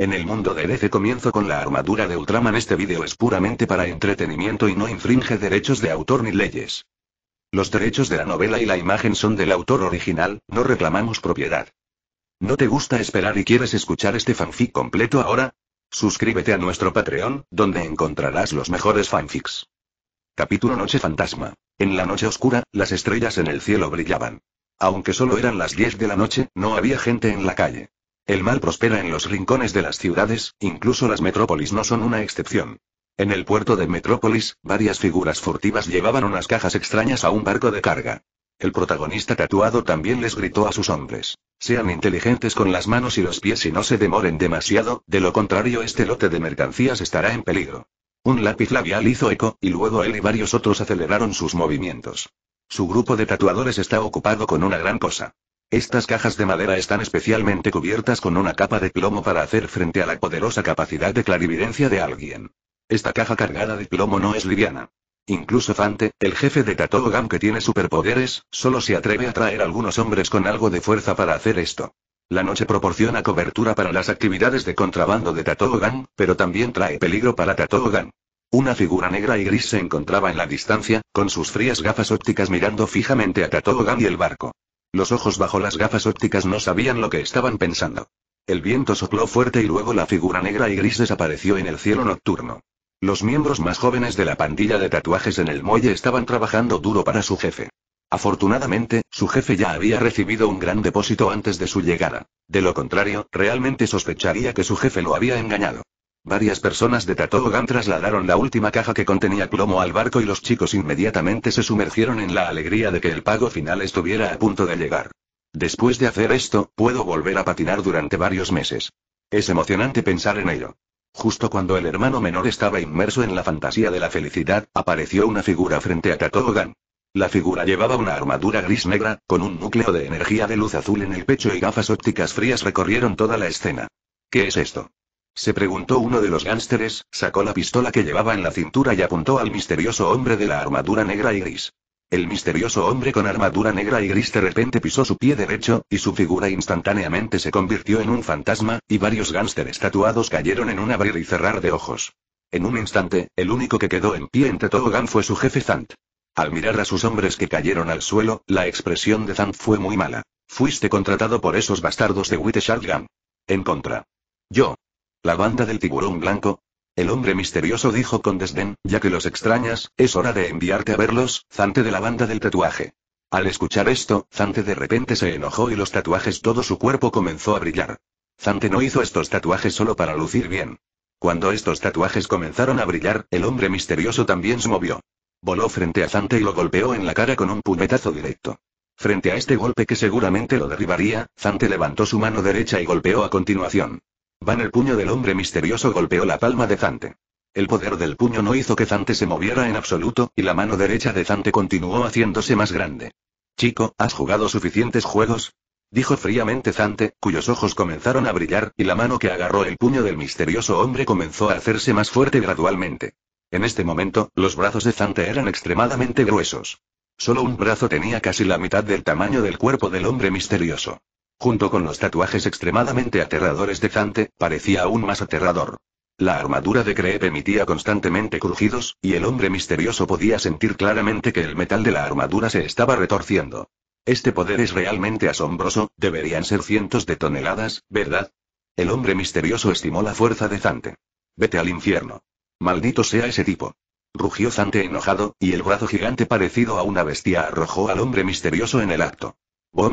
En el mundo de DC comienzo con la armadura de Ultraman. Este vídeo es puramente para entretenimiento y no infringe derechos de autor ni leyes. Los derechos de la novela y la imagen son del autor original, no reclamamos propiedad. ¿No te gusta esperar y quieres escuchar este fanfic completo ahora? Suscríbete a nuestro Patreon, donde encontrarás los mejores fanfics. Capítulo Noche Fantasma. En la noche oscura, las estrellas en el cielo brillaban. Aunque solo eran las 10 de la noche, no había gente en la calle. El mal prospera en los rincones de las ciudades, incluso las metrópolis no son una excepción. En el puerto de Metrópolis, varias figuras furtivas llevaban unas cajas extrañas a un barco de carga. El protagonista tatuado también les gritó a sus hombres. Sean inteligentes con las manos y los pies y no se demoren demasiado, de lo contrario este lote de mercancías estará en peligro. Un lápiz labial hizo eco, y luego él y varios otros aceleraron sus movimientos. Su grupo de tatuadores está ocupado con una gran cosa. Estas cajas de madera están especialmente cubiertas con una capa de plomo para hacer frente a la poderosa capacidad de clarividencia de alguien. Esta caja cargada de plomo no es liviana. Incluso Fante, el jefe de Tatogam que tiene superpoderes, solo se atreve a traer algunos hombres con algo de fuerza para hacer esto. La noche proporciona cobertura para las actividades de contrabando de Tatogam, pero también trae peligro para Tatogam. Una figura negra y gris se encontraba en la distancia, con sus frías gafas ópticas mirando fijamente a Tatogam y el barco. Los ojos bajo las gafas ópticas no sabían lo que estaban pensando. El viento sopló fuerte y luego la figura negra y gris desapareció en el cielo nocturno. Los miembros más jóvenes de la pandilla de tatuajes en el muelle estaban trabajando duro para su jefe. Afortunadamente, su jefe ya había recibido un gran depósito antes de su llegada. De lo contrario, realmente sospecharía que su jefe lo había engañado. Varias personas de Tatogan trasladaron la última caja que contenía plomo al barco y los chicos inmediatamente se sumergieron en la alegría de que el pago final estuviera a punto de llegar. Después de hacer esto, puedo volver a patinar durante varios meses. Es emocionante pensar en ello. Justo cuando el hermano menor estaba inmerso en la fantasía de la felicidad, apareció una figura frente a Tatogan. La figura llevaba una armadura gris negra, con un núcleo de energía de luz azul en el pecho y gafas ópticas frías recorrieron toda la escena. ¿Qué es esto? Se preguntó uno de los gánsteres, sacó la pistola que llevaba en la cintura y apuntó al misterioso hombre de la armadura negra y gris. El misterioso hombre con armadura negra y gris de repente pisó su pie derecho, y su figura instantáneamente se convirtió en un fantasma, y varios gánsteres tatuados cayeron en un abrir y cerrar de ojos. En un instante, el único que quedó en pie entre Togan fue su jefe Zant. Al mirar a sus hombres que cayeron al suelo, la expresión de Zant fue muy mala. Fuiste contratado por esos bastardos de Gun. En contra. Yo, ¿La banda del tiburón blanco? El hombre misterioso dijo con desdén, ya que los extrañas, es hora de enviarte a verlos, Zante de la banda del tatuaje. Al escuchar esto, Zante de repente se enojó y los tatuajes todo su cuerpo comenzó a brillar. Zante no hizo estos tatuajes solo para lucir bien. Cuando estos tatuajes comenzaron a brillar, el hombre misterioso también se movió. Voló frente a Zante y lo golpeó en la cara con un puñetazo directo. Frente a este golpe que seguramente lo derribaría, Zante levantó su mano derecha y golpeó a continuación. Van el puño del hombre misterioso golpeó la palma de Zante. El poder del puño no hizo que Zante se moviera en absoluto, y la mano derecha de Zante continuó haciéndose más grande. Chico, ¿has jugado suficientes juegos? Dijo fríamente Zante, cuyos ojos comenzaron a brillar, y la mano que agarró el puño del misterioso hombre comenzó a hacerse más fuerte gradualmente. En este momento, los brazos de Zante eran extremadamente gruesos. Solo un brazo tenía casi la mitad del tamaño del cuerpo del hombre misterioso. Junto con los tatuajes extremadamente aterradores de Zante, parecía aún más aterrador. La armadura de Creep emitía constantemente crujidos, y el hombre misterioso podía sentir claramente que el metal de la armadura se estaba retorciendo. Este poder es realmente asombroso, deberían ser cientos de toneladas, ¿verdad? El hombre misterioso estimó la fuerza de Zante. Vete al infierno. Maldito sea ese tipo. Rugió Zante enojado, y el brazo gigante parecido a una bestia arrojó al hombre misterioso en el acto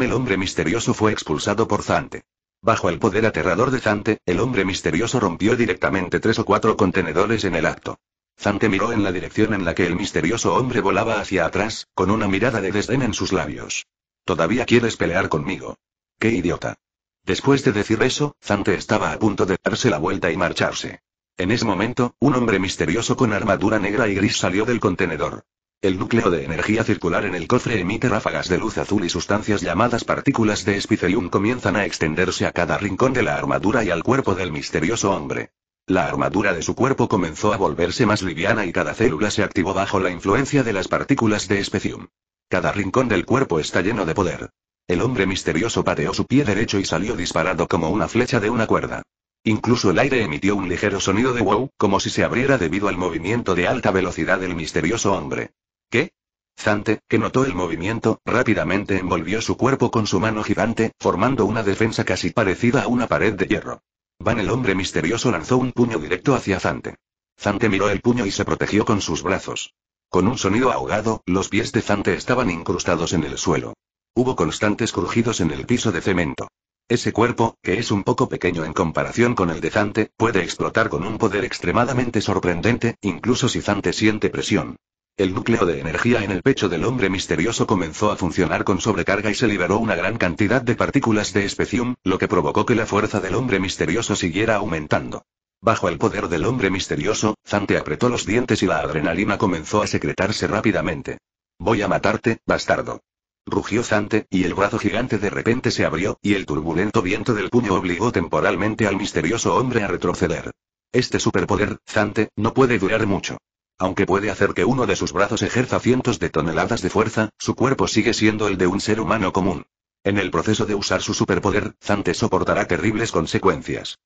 el hombre misterioso fue expulsado por Zante. Bajo el poder aterrador de Zante, el hombre misterioso rompió directamente tres o cuatro contenedores en el acto. Zante miró en la dirección en la que el misterioso hombre volaba hacia atrás, con una mirada de desdén en sus labios. ¿Todavía quieres pelear conmigo? ¡Qué idiota! Después de decir eso, Zante estaba a punto de darse la vuelta y marcharse. En ese momento, un hombre misterioso con armadura negra y gris salió del contenedor. El núcleo de energía circular en el cofre emite ráfagas de luz azul y sustancias llamadas partículas de espicelium comienzan a extenderse a cada rincón de la armadura y al cuerpo del misterioso hombre. La armadura de su cuerpo comenzó a volverse más liviana y cada célula se activó bajo la influencia de las partículas de Especium. Cada rincón del cuerpo está lleno de poder. El hombre misterioso pateó su pie derecho y salió disparado como una flecha de una cuerda. Incluso el aire emitió un ligero sonido de wow, como si se abriera debido al movimiento de alta velocidad del misterioso hombre. ¿Qué? Zante, que notó el movimiento, rápidamente envolvió su cuerpo con su mano gigante, formando una defensa casi parecida a una pared de hierro. Van el hombre misterioso lanzó un puño directo hacia Zante. Zante miró el puño y se protegió con sus brazos. Con un sonido ahogado, los pies de Zante estaban incrustados en el suelo. Hubo constantes crujidos en el piso de cemento. Ese cuerpo, que es un poco pequeño en comparación con el de Zante, puede explotar con un poder extremadamente sorprendente, incluso si Zante siente presión. El núcleo de energía en el pecho del hombre misterioso comenzó a funcionar con sobrecarga y se liberó una gran cantidad de partículas de especium, lo que provocó que la fuerza del hombre misterioso siguiera aumentando. Bajo el poder del hombre misterioso, Zante apretó los dientes y la adrenalina comenzó a secretarse rápidamente. Voy a matarte, bastardo. Rugió Zante, y el brazo gigante de repente se abrió, y el turbulento viento del puño obligó temporalmente al misterioso hombre a retroceder. Este superpoder, Zante, no puede durar mucho. Aunque puede hacer que uno de sus brazos ejerza cientos de toneladas de fuerza, su cuerpo sigue siendo el de un ser humano común. En el proceso de usar su superpoder, Zante soportará terribles consecuencias.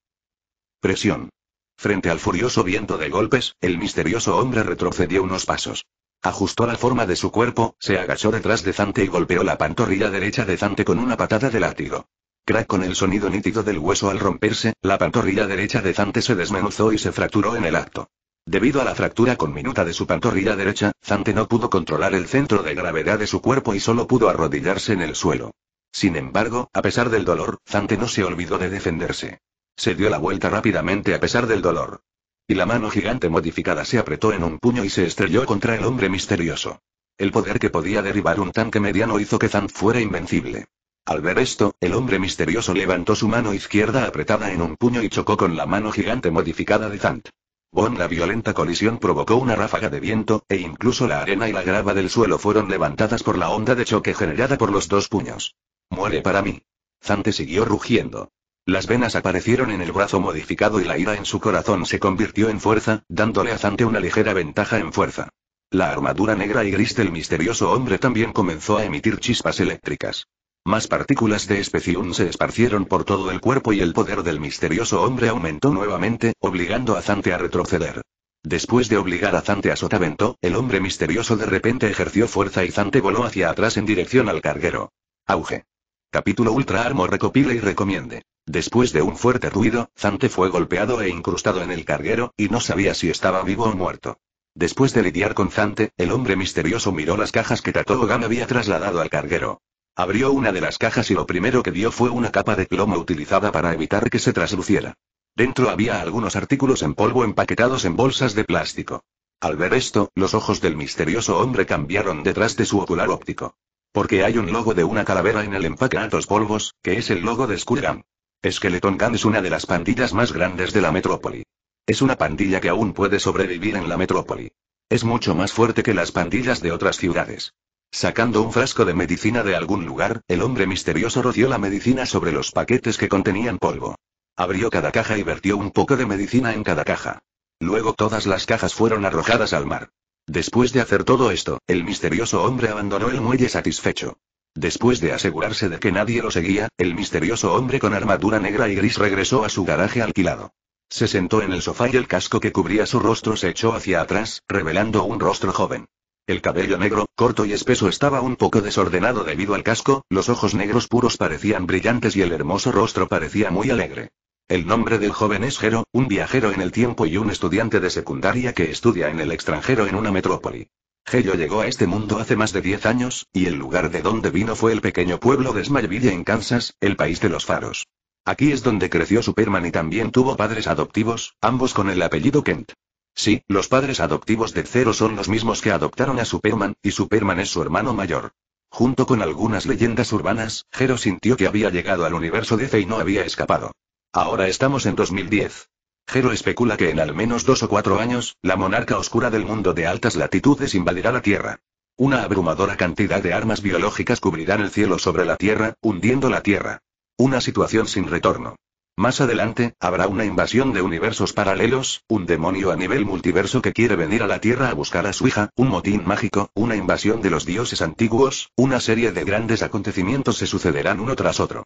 Presión. Frente al furioso viento de golpes, el misterioso hombre retrocedió unos pasos. Ajustó la forma de su cuerpo, se agachó detrás de Zante y golpeó la pantorrilla derecha de Zante con una patada de látigo. Crack con el sonido nítido del hueso al romperse, la pantorrilla derecha de Zante se desmenuzó y se fracturó en el acto. Debido a la fractura conminuta de su pantorrilla derecha, Zante no pudo controlar el centro de gravedad de su cuerpo y solo pudo arrodillarse en el suelo. Sin embargo, a pesar del dolor, Zante no se olvidó de defenderse. Se dio la vuelta rápidamente a pesar del dolor. Y la mano gigante modificada se apretó en un puño y se estrelló contra el hombre misterioso. El poder que podía derribar un tanque mediano hizo que Zant fuera invencible. Al ver esto, el hombre misterioso levantó su mano izquierda apretada en un puño y chocó con la mano gigante modificada de Zant. Bon la violenta colisión provocó una ráfaga de viento, e incluso la arena y la grava del suelo fueron levantadas por la onda de choque generada por los dos puños. Muere para mí. Zante siguió rugiendo. Las venas aparecieron en el brazo modificado y la ira en su corazón se convirtió en fuerza, dándole a Zante una ligera ventaja en fuerza. La armadura negra y gris del misterioso hombre también comenzó a emitir chispas eléctricas. Más partículas de especiún se esparcieron por todo el cuerpo y el poder del misterioso hombre aumentó nuevamente, obligando a Zante a retroceder. Después de obligar a Zante a sotavento, el hombre misterioso de repente ejerció fuerza y Zante voló hacia atrás en dirección al carguero. Auge. Capítulo Ultra Armo recopila y recomiende. Después de un fuerte ruido, Zante fue golpeado e incrustado en el carguero, y no sabía si estaba vivo o muerto. Después de lidiar con Zante, el hombre misterioso miró las cajas que Tato había trasladado al carguero. Abrió una de las cajas y lo primero que vio fue una capa de plomo utilizada para evitar que se trasluciera. Dentro había algunos artículos en polvo empaquetados en bolsas de plástico. Al ver esto, los ojos del misterioso hombre cambiaron detrás de su ocular óptico. Porque hay un logo de una calavera en el empaque Altos Polvos, que es el logo de Skullgam. Skeleton Gang es una de las pandillas más grandes de la metrópoli. Es una pandilla que aún puede sobrevivir en la metrópoli. Es mucho más fuerte que las pandillas de otras ciudades. Sacando un frasco de medicina de algún lugar, el hombre misterioso roció la medicina sobre los paquetes que contenían polvo. Abrió cada caja y vertió un poco de medicina en cada caja. Luego todas las cajas fueron arrojadas al mar. Después de hacer todo esto, el misterioso hombre abandonó el muelle satisfecho. Después de asegurarse de que nadie lo seguía, el misterioso hombre con armadura negra y gris regresó a su garaje alquilado. Se sentó en el sofá y el casco que cubría su rostro se echó hacia atrás, revelando un rostro joven. El cabello negro, corto y espeso estaba un poco desordenado debido al casco, los ojos negros puros parecían brillantes y el hermoso rostro parecía muy alegre. El nombre del joven es Jero, un viajero en el tiempo y un estudiante de secundaria que estudia en el extranjero en una metrópoli. Jero llegó a este mundo hace más de 10 años, y el lugar de donde vino fue el pequeño pueblo de Smallville en Kansas, el país de los faros. Aquí es donde creció Superman y también tuvo padres adoptivos, ambos con el apellido Kent. Sí, los padres adoptivos de Zero son los mismos que adoptaron a Superman, y Superman es su hermano mayor. Junto con algunas leyendas urbanas, Zero sintió que había llegado al universo DC y no había escapado. Ahora estamos en 2010. Jero especula que en al menos dos o cuatro años, la monarca oscura del mundo de altas latitudes invadirá la Tierra. Una abrumadora cantidad de armas biológicas cubrirán el cielo sobre la Tierra, hundiendo la Tierra. Una situación sin retorno. Más adelante, habrá una invasión de universos paralelos, un demonio a nivel multiverso que quiere venir a la Tierra a buscar a su hija, un motín mágico, una invasión de los dioses antiguos, una serie de grandes acontecimientos se sucederán uno tras otro.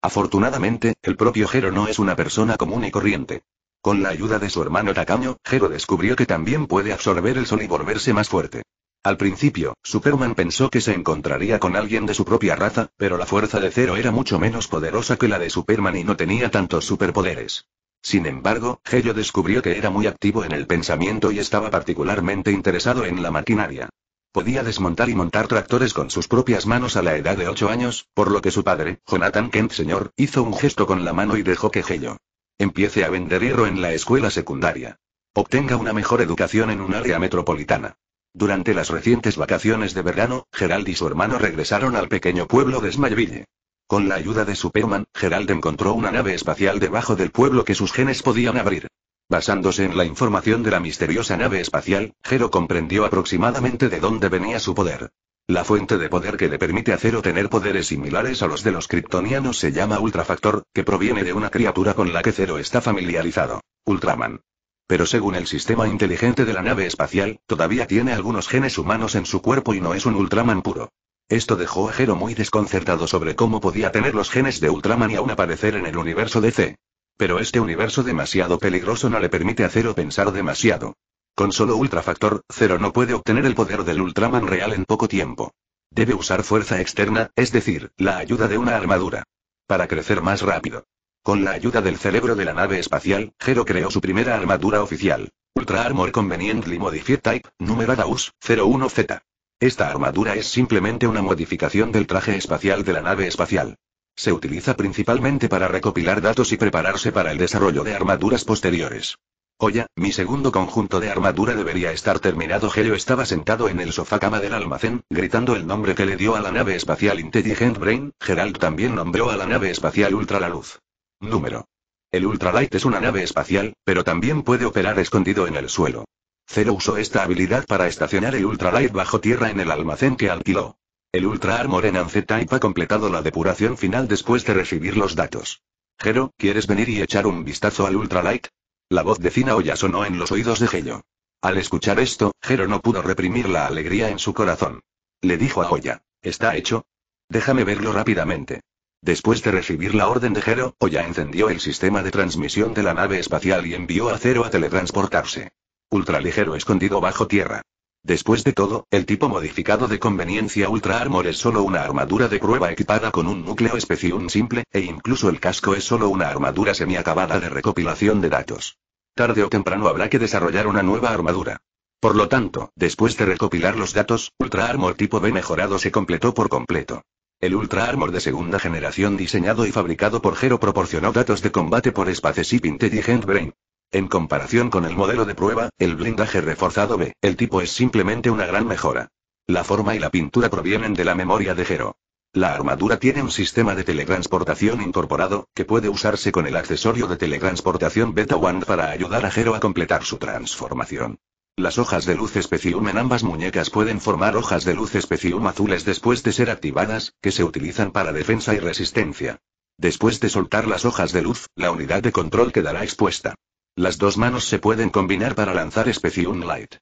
Afortunadamente, el propio Jero no es una persona común y corriente. Con la ayuda de su hermano Tacaño, Jero descubrió que también puede absorber el sol y volverse más fuerte. Al principio, Superman pensó que se encontraría con alguien de su propia raza, pero la fuerza de Cero era mucho menos poderosa que la de Superman y no tenía tantos superpoderes. Sin embargo, Hello descubrió que era muy activo en el pensamiento y estaba particularmente interesado en la maquinaria. Podía desmontar y montar tractores con sus propias manos a la edad de 8 años, por lo que su padre, Jonathan Kent Sr., hizo un gesto con la mano y dejó que Hello empiece a vender hierro en la escuela secundaria. Obtenga una mejor educación en un área metropolitana. Durante las recientes vacaciones de verano, Gerald y su hermano regresaron al pequeño pueblo de Smallville. Con la ayuda de Superman, Gerald encontró una nave espacial debajo del pueblo que sus genes podían abrir. Basándose en la información de la misteriosa nave espacial, Gero comprendió aproximadamente de dónde venía su poder. La fuente de poder que le permite hacer o tener poderes similares a los de los kryptonianos se llama Ultrafactor, que proviene de una criatura con la que Zero está familiarizado, Ultraman. Pero según el sistema inteligente de la nave espacial, todavía tiene algunos genes humanos en su cuerpo y no es un Ultraman puro. Esto dejó a Jero muy desconcertado sobre cómo podía tener los genes de Ultraman y aún aparecer en el universo DC. Pero este universo demasiado peligroso no le permite a Zero pensar demasiado. Con solo Ultrafactor, Zero no puede obtener el poder del Ultraman real en poco tiempo. Debe usar fuerza externa, es decir, la ayuda de una armadura. Para crecer más rápido. Con la ayuda del cerebro de la nave espacial, Gero creó su primera armadura oficial. Ultra Armor Conveniently Modified Type, numerada US 01Z. Esta armadura es simplemente una modificación del traje espacial de la nave espacial. Se utiliza principalmente para recopilar datos y prepararse para el desarrollo de armaduras posteriores. Oya, mi segundo conjunto de armadura debería estar terminado. Helio estaba sentado en el sofá cama del almacén, gritando el nombre que le dio a la nave espacial Intelligent Brain. Gerald también nombró a la nave espacial Ultra la Luz. Número. El Ultralight es una nave espacial, pero también puede operar escondido en el suelo. Zero usó esta habilidad para estacionar el Ultralight bajo tierra en el almacén que alquiló. El Ultra Armor en Z-Type ha completado la depuración final después de recibir los datos. Jero, ¿quieres venir y echar un vistazo al Ultralight? La voz de Cina Oya sonó en los oídos de Gello. Al escuchar esto, Jero no pudo reprimir la alegría en su corazón. Le dijo a Oya, ¿está hecho? Déjame verlo rápidamente. Después de recibir la orden de Jero, Oya encendió el sistema de transmisión de la nave espacial y envió a Zero a teletransportarse. Ultraligero escondido bajo tierra. Después de todo, el tipo modificado de conveniencia Ultra Armor es solo una armadura de prueba equipada con un núcleo Especium simple, e incluso el casco es solo una armadura semiacabada de recopilación de datos. Tarde o temprano habrá que desarrollar una nueva armadura. Por lo tanto, después de recopilar los datos, Ultra Armor tipo B mejorado se completó por completo. El Ultra Armor de segunda generación diseñado y fabricado por Gero proporcionó datos de combate por Spaceship Intelligent Brain. En comparación con el modelo de prueba, el blindaje reforzado B, el tipo es simplemente una gran mejora. La forma y la pintura provienen de la memoria de Gero. La armadura tiene un sistema de teletransportación incorporado, que puede usarse con el accesorio de teletransportación Beta One para ayudar a Gero a completar su transformación. Las hojas de luz especium en ambas muñecas pueden formar hojas de luz especium azules después de ser activadas, que se utilizan para defensa y resistencia. Después de soltar las hojas de luz, la unidad de control quedará expuesta. Las dos manos se pueden combinar para lanzar Especium Light.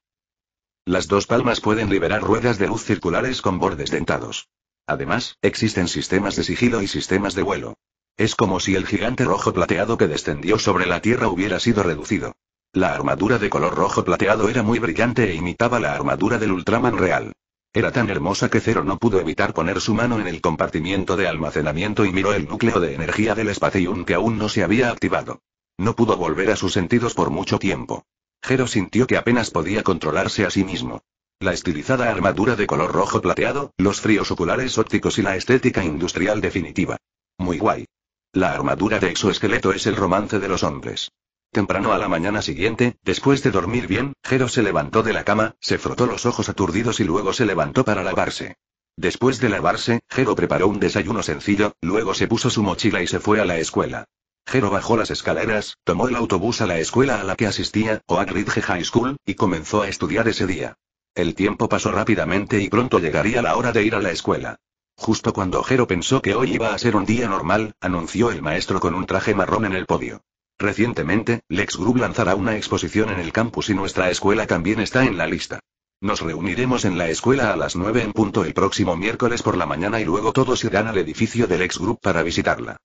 Las dos palmas pueden liberar ruedas de luz circulares con bordes dentados. Además, existen sistemas de sigilo y sistemas de vuelo. Es como si el gigante rojo plateado que descendió sobre la Tierra hubiera sido reducido. La armadura de color rojo plateado era muy brillante e imitaba la armadura del Ultraman real. Era tan hermosa que Zero no pudo evitar poner su mano en el compartimiento de almacenamiento y miró el núcleo de energía del un que aún no se había activado. No pudo volver a sus sentidos por mucho tiempo. Zero sintió que apenas podía controlarse a sí mismo. La estilizada armadura de color rojo plateado, los fríos oculares ópticos y la estética industrial definitiva. Muy guay. La armadura de exoesqueleto es el romance de los hombres. Temprano a la mañana siguiente, después de dormir bien, Jero se levantó de la cama, se frotó los ojos aturdidos y luego se levantó para lavarse. Después de lavarse, Jero preparó un desayuno sencillo, luego se puso su mochila y se fue a la escuela. Jero bajó las escaleras, tomó el autobús a la escuela a la que asistía, Oak Ridge High School, y comenzó a estudiar ese día. El tiempo pasó rápidamente y pronto llegaría la hora de ir a la escuela. Justo cuando Jero pensó que hoy iba a ser un día normal, anunció el maestro con un traje marrón en el podio. Recientemente, Lex Group lanzará una exposición en el campus y nuestra escuela también está en la lista. Nos reuniremos en la escuela a las 9 en punto el próximo miércoles por la mañana y luego todos irán al edificio del ex Group para visitarla.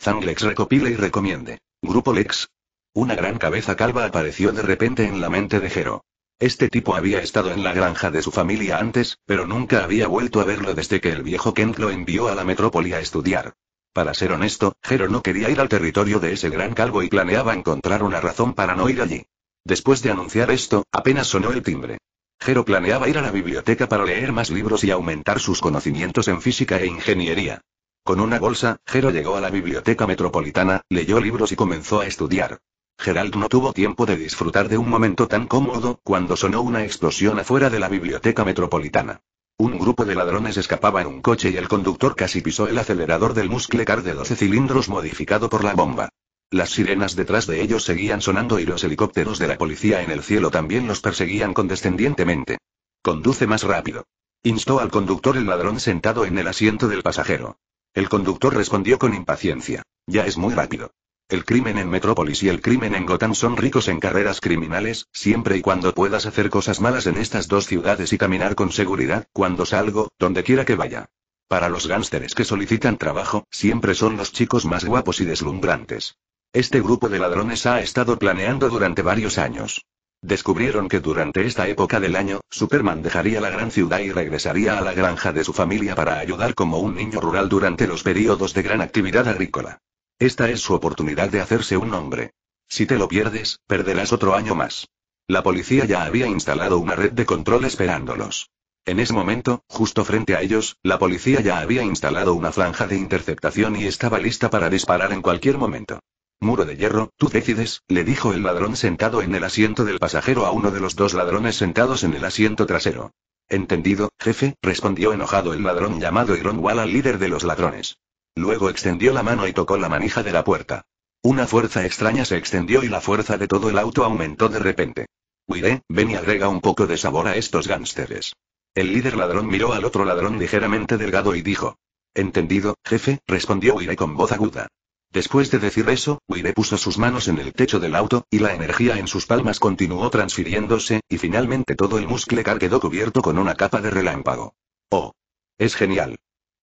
Zanglex recopila y recomiende. Grupo Lex. Una gran cabeza calva apareció de repente en la mente de Jero. Este tipo había estado en la granja de su familia antes, pero nunca había vuelto a verlo desde que el viejo Kent lo envió a la metrópoli a estudiar. Para ser honesto, Gero no quería ir al territorio de ese gran calvo y planeaba encontrar una razón para no ir allí. Después de anunciar esto, apenas sonó el timbre. Gero planeaba ir a la biblioteca para leer más libros y aumentar sus conocimientos en física e ingeniería. Con una bolsa, Gero llegó a la biblioteca metropolitana, leyó libros y comenzó a estudiar. Gerald no tuvo tiempo de disfrutar de un momento tan cómodo, cuando sonó una explosión afuera de la biblioteca metropolitana. Un grupo de ladrones escapaba en un coche y el conductor casi pisó el acelerador del muscle car de 12 cilindros modificado por la bomba. Las sirenas detrás de ellos seguían sonando y los helicópteros de la policía en el cielo también los perseguían condescendientemente. Conduce más rápido. Instó al conductor el ladrón sentado en el asiento del pasajero. El conductor respondió con impaciencia. Ya es muy rápido. El crimen en Metrópolis y el crimen en Gotham son ricos en carreras criminales, siempre y cuando puedas hacer cosas malas en estas dos ciudades y caminar con seguridad, cuando salgo, donde quiera que vaya. Para los gánsteres que solicitan trabajo, siempre son los chicos más guapos y deslumbrantes. Este grupo de ladrones ha estado planeando durante varios años. Descubrieron que durante esta época del año, Superman dejaría la gran ciudad y regresaría a la granja de su familia para ayudar como un niño rural durante los periodos de gran actividad agrícola. Esta es su oportunidad de hacerse un hombre. Si te lo pierdes, perderás otro año más. La policía ya había instalado una red de control esperándolos. En ese momento, justo frente a ellos, la policía ya había instalado una franja de interceptación y estaba lista para disparar en cualquier momento. Muro de hierro, tú decides, le dijo el ladrón sentado en el asiento del pasajero a uno de los dos ladrones sentados en el asiento trasero. Entendido, jefe, respondió enojado el ladrón llamado Iron Wall al líder de los ladrones. Luego extendió la mano y tocó la manija de la puerta. Una fuerza extraña se extendió y la fuerza de todo el auto aumentó de repente. Huiré, ven y agrega un poco de sabor a estos gánsteres. El líder ladrón miró al otro ladrón ligeramente delgado y dijo. Entendido, jefe, respondió Huiré con voz aguda. Después de decir eso, Huiré puso sus manos en el techo del auto, y la energía en sus palmas continuó transfiriéndose, y finalmente todo el muscle car quedó cubierto con una capa de relámpago. ¡Oh! Es genial.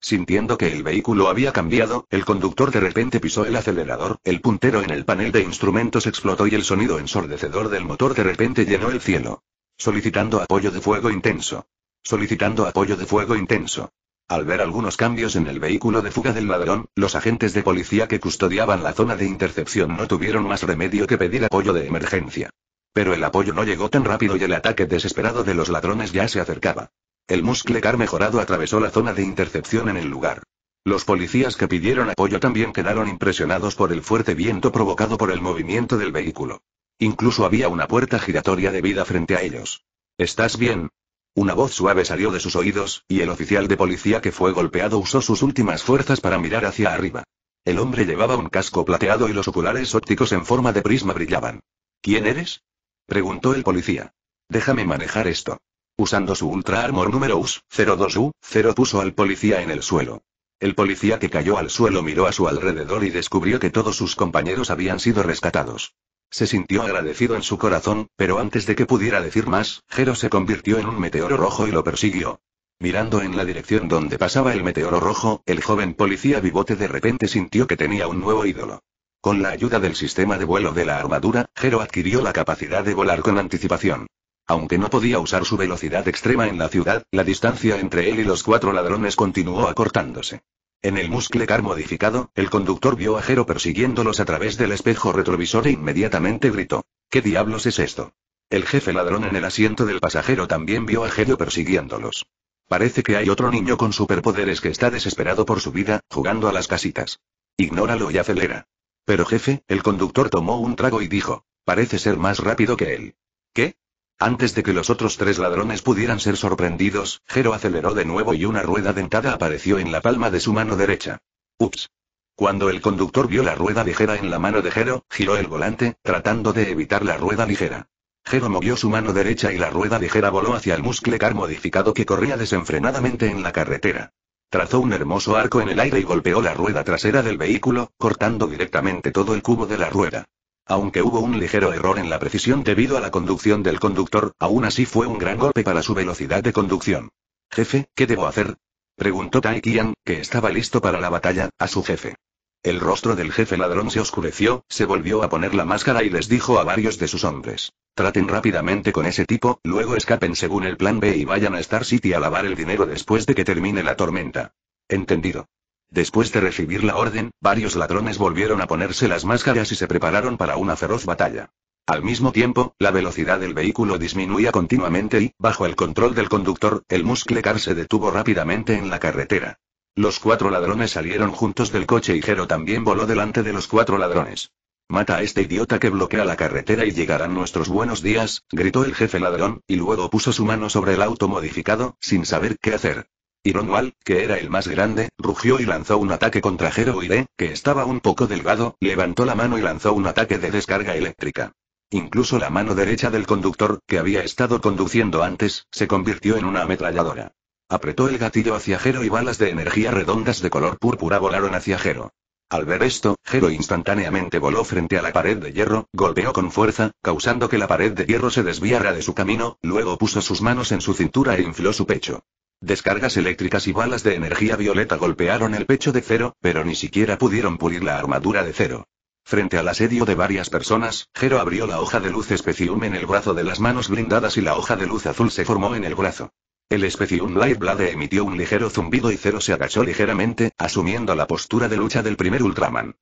Sintiendo que el vehículo había cambiado, el conductor de repente pisó el acelerador, el puntero en el panel de instrumentos explotó y el sonido ensordecedor del motor de repente llenó el cielo. Solicitando apoyo de fuego intenso. Solicitando apoyo de fuego intenso. Al ver algunos cambios en el vehículo de fuga del ladrón, los agentes de policía que custodiaban la zona de intercepción no tuvieron más remedio que pedir apoyo de emergencia. Pero el apoyo no llegó tan rápido y el ataque desesperado de los ladrones ya se acercaba. El muscle car mejorado atravesó la zona de intercepción en el lugar. Los policías que pidieron apoyo también quedaron impresionados por el fuerte viento provocado por el movimiento del vehículo. Incluso había una puerta giratoria de vida frente a ellos. ¿Estás bien? Una voz suave salió de sus oídos, y el oficial de policía que fue golpeado usó sus últimas fuerzas para mirar hacia arriba. El hombre llevaba un casco plateado y los oculares ópticos en forma de prisma brillaban. ¿Quién eres? preguntó el policía. Déjame manejar esto usando su Ultra Armor número US, 02U, Zero puso al policía en el suelo. El policía que cayó al suelo miró a su alrededor y descubrió que todos sus compañeros habían sido rescatados. Se sintió agradecido en su corazón, pero antes de que pudiera decir más, Jero se convirtió en un meteoro rojo y lo persiguió. Mirando en la dirección donde pasaba el meteoro rojo, el joven policía vivote de repente sintió que tenía un nuevo ídolo. Con la ayuda del sistema de vuelo de la armadura, Jero adquirió la capacidad de volar con anticipación. Aunque no podía usar su velocidad extrema en la ciudad, la distancia entre él y los cuatro ladrones continuó acortándose. En el muscle car modificado, el conductor vio a Jero persiguiéndolos a través del espejo retrovisor e inmediatamente gritó. ¿Qué diablos es esto? El jefe ladrón en el asiento del pasajero también vio a Jero persiguiéndolos. Parece que hay otro niño con superpoderes que está desesperado por su vida, jugando a las casitas. Ignóralo y acelera. Pero jefe, el conductor tomó un trago y dijo. Parece ser más rápido que él. ¿Qué? Antes de que los otros tres ladrones pudieran ser sorprendidos, Jero aceleró de nuevo y una rueda dentada apareció en la palma de su mano derecha. Ups. Cuando el conductor vio la rueda ligera en la mano de Jero, giró el volante, tratando de evitar la rueda ligera. Jero movió su mano derecha y la rueda ligera voló hacia el muscle car modificado que corría desenfrenadamente en la carretera. Trazó un hermoso arco en el aire y golpeó la rueda trasera del vehículo, cortando directamente todo el cubo de la rueda. Aunque hubo un ligero error en la precisión debido a la conducción del conductor, aún así fue un gran golpe para su velocidad de conducción. Jefe, ¿qué debo hacer? Preguntó Tai que estaba listo para la batalla, a su jefe. El rostro del jefe ladrón se oscureció, se volvió a poner la máscara y les dijo a varios de sus hombres. Traten rápidamente con ese tipo, luego escapen según el plan B y vayan a Star City a lavar el dinero después de que termine la tormenta. Entendido. Después de recibir la orden, varios ladrones volvieron a ponerse las máscaras y se prepararon para una feroz batalla. Al mismo tiempo, la velocidad del vehículo disminuía continuamente y, bajo el control del conductor, el muscle car se detuvo rápidamente en la carretera. Los cuatro ladrones salieron juntos del coche y Jero también voló delante de los cuatro ladrones. Mata a este idiota que bloquea la carretera y llegarán nuestros buenos días, gritó el jefe ladrón, y luego puso su mano sobre el auto modificado, sin saber qué hacer. Y que era el más grande, rugió y lanzó un ataque contra Ire, que estaba un poco delgado, levantó la mano y lanzó un ataque de descarga eléctrica. Incluso la mano derecha del conductor, que había estado conduciendo antes, se convirtió en una ametralladora. Apretó el gatillo hacia Jero y balas de energía redondas de color púrpura volaron hacia Jero. Al ver esto, Jero instantáneamente voló frente a la pared de hierro, golpeó con fuerza, causando que la pared de hierro se desviara de su camino, luego puso sus manos en su cintura e infló su pecho. Descargas eléctricas y balas de energía violeta golpearon el pecho de Cero, pero ni siquiera pudieron pulir la armadura de Cero. Frente al asedio de varias personas, Zero abrió la hoja de luz Specium en el brazo de las manos blindadas y la hoja de luz azul se formó en el brazo. El Specium Blade emitió un ligero zumbido y Cero se agachó ligeramente, asumiendo la postura de lucha del primer Ultraman.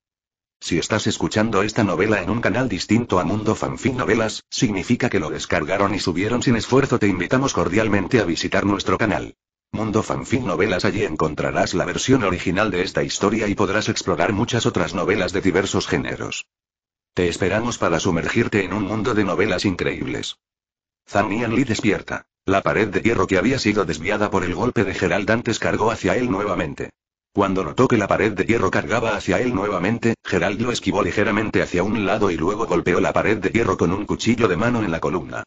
Si estás escuchando esta novela en un canal distinto a Mundo Fanfic Novelas, significa que lo descargaron y subieron sin esfuerzo. Te invitamos cordialmente a visitar nuestro canal. Mundo Fanfic Novelas Allí encontrarás la versión original de esta historia y podrás explorar muchas otras novelas de diversos géneros. Te esperamos para sumergirte en un mundo de novelas increíbles. Zanian Lee despierta. La pared de hierro que había sido desviada por el golpe de Gerald antes cargó hacia él nuevamente. Cuando notó que la pared de hierro cargaba hacia él nuevamente, Gerald lo esquivó ligeramente hacia un lado y luego golpeó la pared de hierro con un cuchillo de mano en la columna.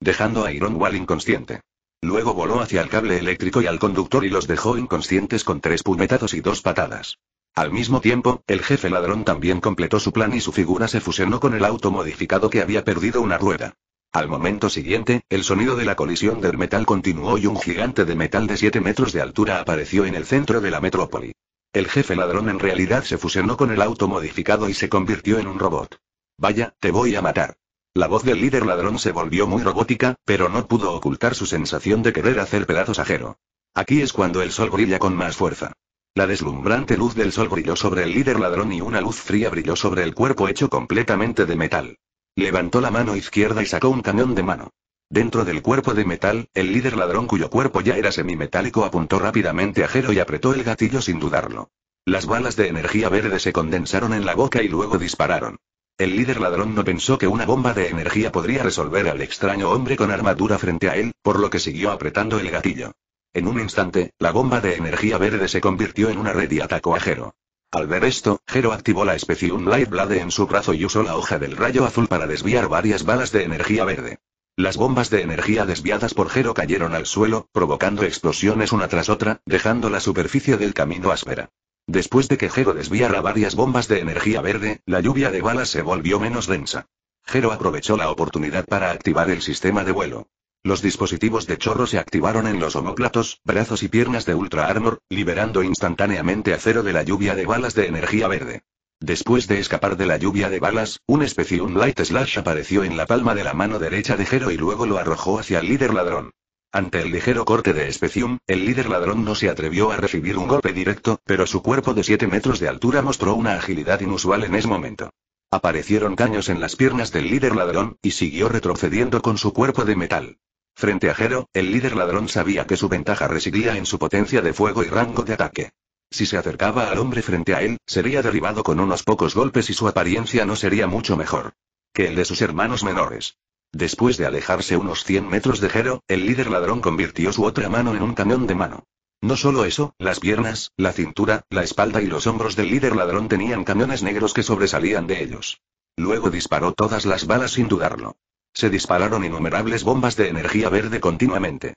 Dejando a Iron Wall inconsciente. Luego voló hacia el cable eléctrico y al conductor y los dejó inconscientes con tres puñetazos y dos patadas. Al mismo tiempo, el jefe ladrón también completó su plan y su figura se fusionó con el auto modificado que había perdido una rueda. Al momento siguiente, el sonido de la colisión del metal continuó y un gigante de metal de 7 metros de altura apareció en el centro de la metrópoli. El jefe ladrón en realidad se fusionó con el auto modificado y se convirtió en un robot. Vaya, te voy a matar. La voz del líder ladrón se volvió muy robótica, pero no pudo ocultar su sensación de querer hacer pedazos a Jero. Aquí es cuando el sol brilla con más fuerza. La deslumbrante luz del sol brilló sobre el líder ladrón y una luz fría brilló sobre el cuerpo hecho completamente de metal. Levantó la mano izquierda y sacó un cañón de mano. Dentro del cuerpo de metal, el líder ladrón cuyo cuerpo ya era semimetálico apuntó rápidamente a Jero y apretó el gatillo sin dudarlo. Las balas de energía verde se condensaron en la boca y luego dispararon. El líder ladrón no pensó que una bomba de energía podría resolver al extraño hombre con armadura frente a él, por lo que siguió apretando el gatillo. En un instante, la bomba de energía verde se convirtió en una red y atacó a Jero. Al ver esto, Jero activó la Un Light Blade en su brazo y usó la hoja del rayo azul para desviar varias balas de energía verde. Las bombas de energía desviadas por Jero cayeron al suelo, provocando explosiones una tras otra, dejando la superficie del camino áspera. Después de que Jero desviara varias bombas de energía verde, la lluvia de balas se volvió menos densa. Jero aprovechó la oportunidad para activar el sistema de vuelo. Los dispositivos de chorro se activaron en los homóplatos, brazos y piernas de Ultra Armor, liberando instantáneamente a acero de la lluvia de balas de energía verde. Después de escapar de la lluvia de balas, un de Light Slash apareció en la palma de la mano derecha de Jero y luego lo arrojó hacia el líder ladrón. Ante el ligero corte de Specium, el líder ladrón no se atrevió a recibir un golpe directo, pero su cuerpo de 7 metros de altura mostró una agilidad inusual en ese momento. Aparecieron caños en las piernas del líder ladrón, y siguió retrocediendo con su cuerpo de metal. Frente a Jero, el líder ladrón sabía que su ventaja residía en su potencia de fuego y rango de ataque. Si se acercaba al hombre frente a él, sería derribado con unos pocos golpes y su apariencia no sería mucho mejor que el de sus hermanos menores. Después de alejarse unos 100 metros de Jero, el líder ladrón convirtió su otra mano en un cañón de mano. No solo eso, las piernas, la cintura, la espalda y los hombros del líder ladrón tenían cañones negros que sobresalían de ellos. Luego disparó todas las balas sin dudarlo. Se dispararon innumerables bombas de energía verde continuamente.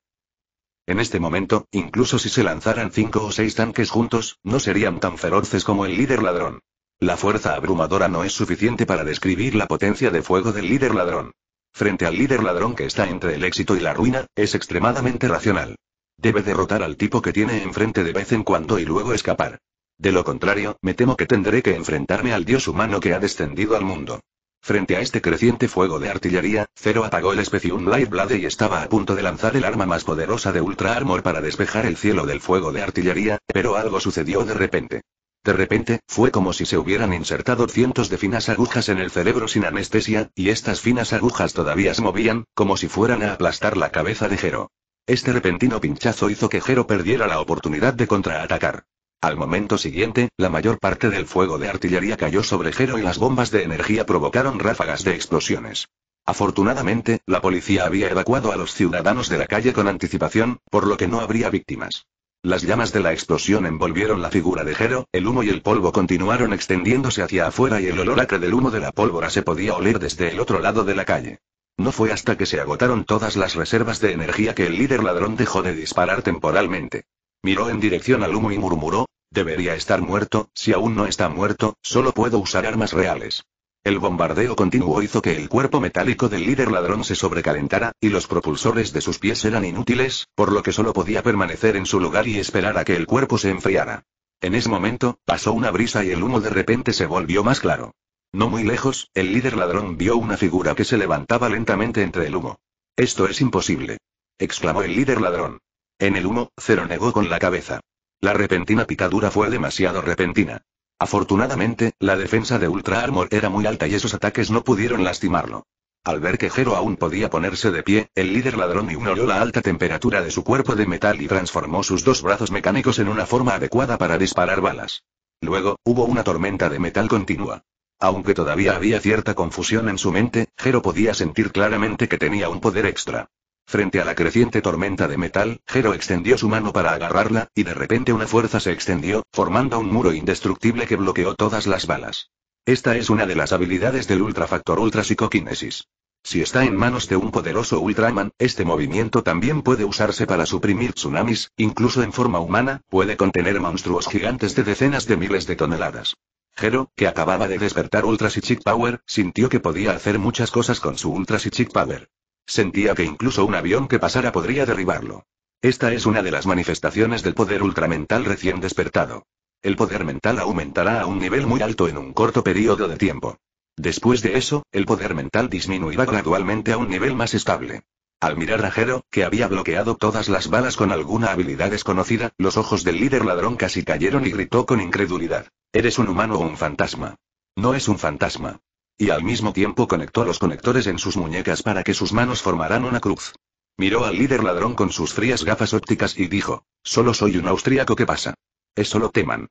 En este momento, incluso si se lanzaran cinco o seis tanques juntos, no serían tan feroces como el líder ladrón. La fuerza abrumadora no es suficiente para describir la potencia de fuego del líder ladrón. Frente al líder ladrón que está entre el éxito y la ruina, es extremadamente racional. Debe derrotar al tipo que tiene enfrente de vez en cuando y luego escapar. De lo contrario, me temo que tendré que enfrentarme al dios humano que ha descendido al mundo. Frente a este creciente fuego de artillería, Zero apagó el Specium Blade y estaba a punto de lanzar el arma más poderosa de Ultra Armor para despejar el cielo del fuego de artillería, pero algo sucedió de repente. De repente, fue como si se hubieran insertado cientos de finas agujas en el cerebro sin anestesia, y estas finas agujas todavía se movían, como si fueran a aplastar la cabeza de Jero. Este repentino pinchazo hizo que Jero perdiera la oportunidad de contraatacar. Al momento siguiente, la mayor parte del fuego de artillería cayó sobre Jero y las bombas de energía provocaron ráfagas de explosiones. Afortunadamente, la policía había evacuado a los ciudadanos de la calle con anticipación, por lo que no habría víctimas. Las llamas de la explosión envolvieron la figura de Jero, el humo y el polvo continuaron extendiéndose hacia afuera y el olor acre del humo de la pólvora se podía oler desde el otro lado de la calle. No fue hasta que se agotaron todas las reservas de energía que el líder ladrón dejó de disparar temporalmente. Miró en dirección al humo y murmuró, debería estar muerto, si aún no está muerto, solo puedo usar armas reales. El bombardeo continuo hizo que el cuerpo metálico del líder ladrón se sobrecalentara, y los propulsores de sus pies eran inútiles, por lo que solo podía permanecer en su lugar y esperar a que el cuerpo se enfriara. En ese momento, pasó una brisa y el humo de repente se volvió más claro. No muy lejos, el líder ladrón vio una figura que se levantaba lentamente entre el humo. Esto es imposible. exclamó el líder ladrón. En el humo, Cero negó con la cabeza. La repentina picadura fue demasiado repentina. Afortunadamente, la defensa de Ultra Armor era muy alta y esos ataques no pudieron lastimarlo. Al ver que Jero aún podía ponerse de pie, el líder ladrón ignoró la alta temperatura de su cuerpo de metal y transformó sus dos brazos mecánicos en una forma adecuada para disparar balas. Luego, hubo una tormenta de metal continua. Aunque todavía había cierta confusión en su mente, Jero podía sentir claramente que tenía un poder extra. Frente a la creciente tormenta de metal, Jero extendió su mano para agarrarla, y de repente una fuerza se extendió, formando un muro indestructible que bloqueó todas las balas. Esta es una de las habilidades del Factor ultra psicoquinesis. Si está en manos de un poderoso Ultraman, este movimiento también puede usarse para suprimir tsunamis, incluso en forma humana, puede contener monstruos gigantes de decenas de miles de toneladas. Hero, que acababa de despertar Ultra Psychic Power, sintió que podía hacer muchas cosas con su Ultra Psychic Power. Sentía que incluso un avión que pasara podría derribarlo. Esta es una de las manifestaciones del poder ultramental recién despertado. El poder mental aumentará a un nivel muy alto en un corto periodo de tiempo. Después de eso, el poder mental disminuirá gradualmente a un nivel más estable. Al mirar a Jero, que había bloqueado todas las balas con alguna habilidad desconocida, los ojos del líder ladrón casi cayeron y gritó con incredulidad. ¿Eres un humano o un fantasma? No es un fantasma. Y al mismo tiempo conectó los conectores en sus muñecas para que sus manos formaran una cruz. Miró al líder ladrón con sus frías gafas ópticas y dijo, solo soy un austríaco que pasa. Eso lo Teman.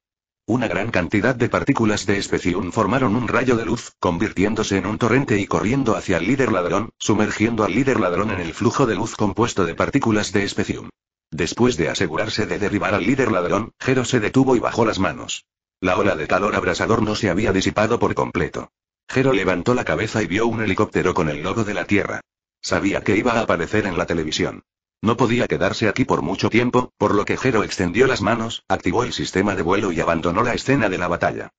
Una gran cantidad de partículas de especium formaron un rayo de luz, convirtiéndose en un torrente y corriendo hacia el líder ladrón, sumergiendo al líder ladrón en el flujo de luz compuesto de partículas de especium. Después de asegurarse de derribar al líder ladrón, Jero se detuvo y bajó las manos. La ola de calor abrasador no se había disipado por completo. Jero levantó la cabeza y vio un helicóptero con el logo de la Tierra. Sabía que iba a aparecer en la televisión. No podía quedarse aquí por mucho tiempo, por lo que Jero extendió las manos, activó el sistema de vuelo y abandonó la escena de la batalla.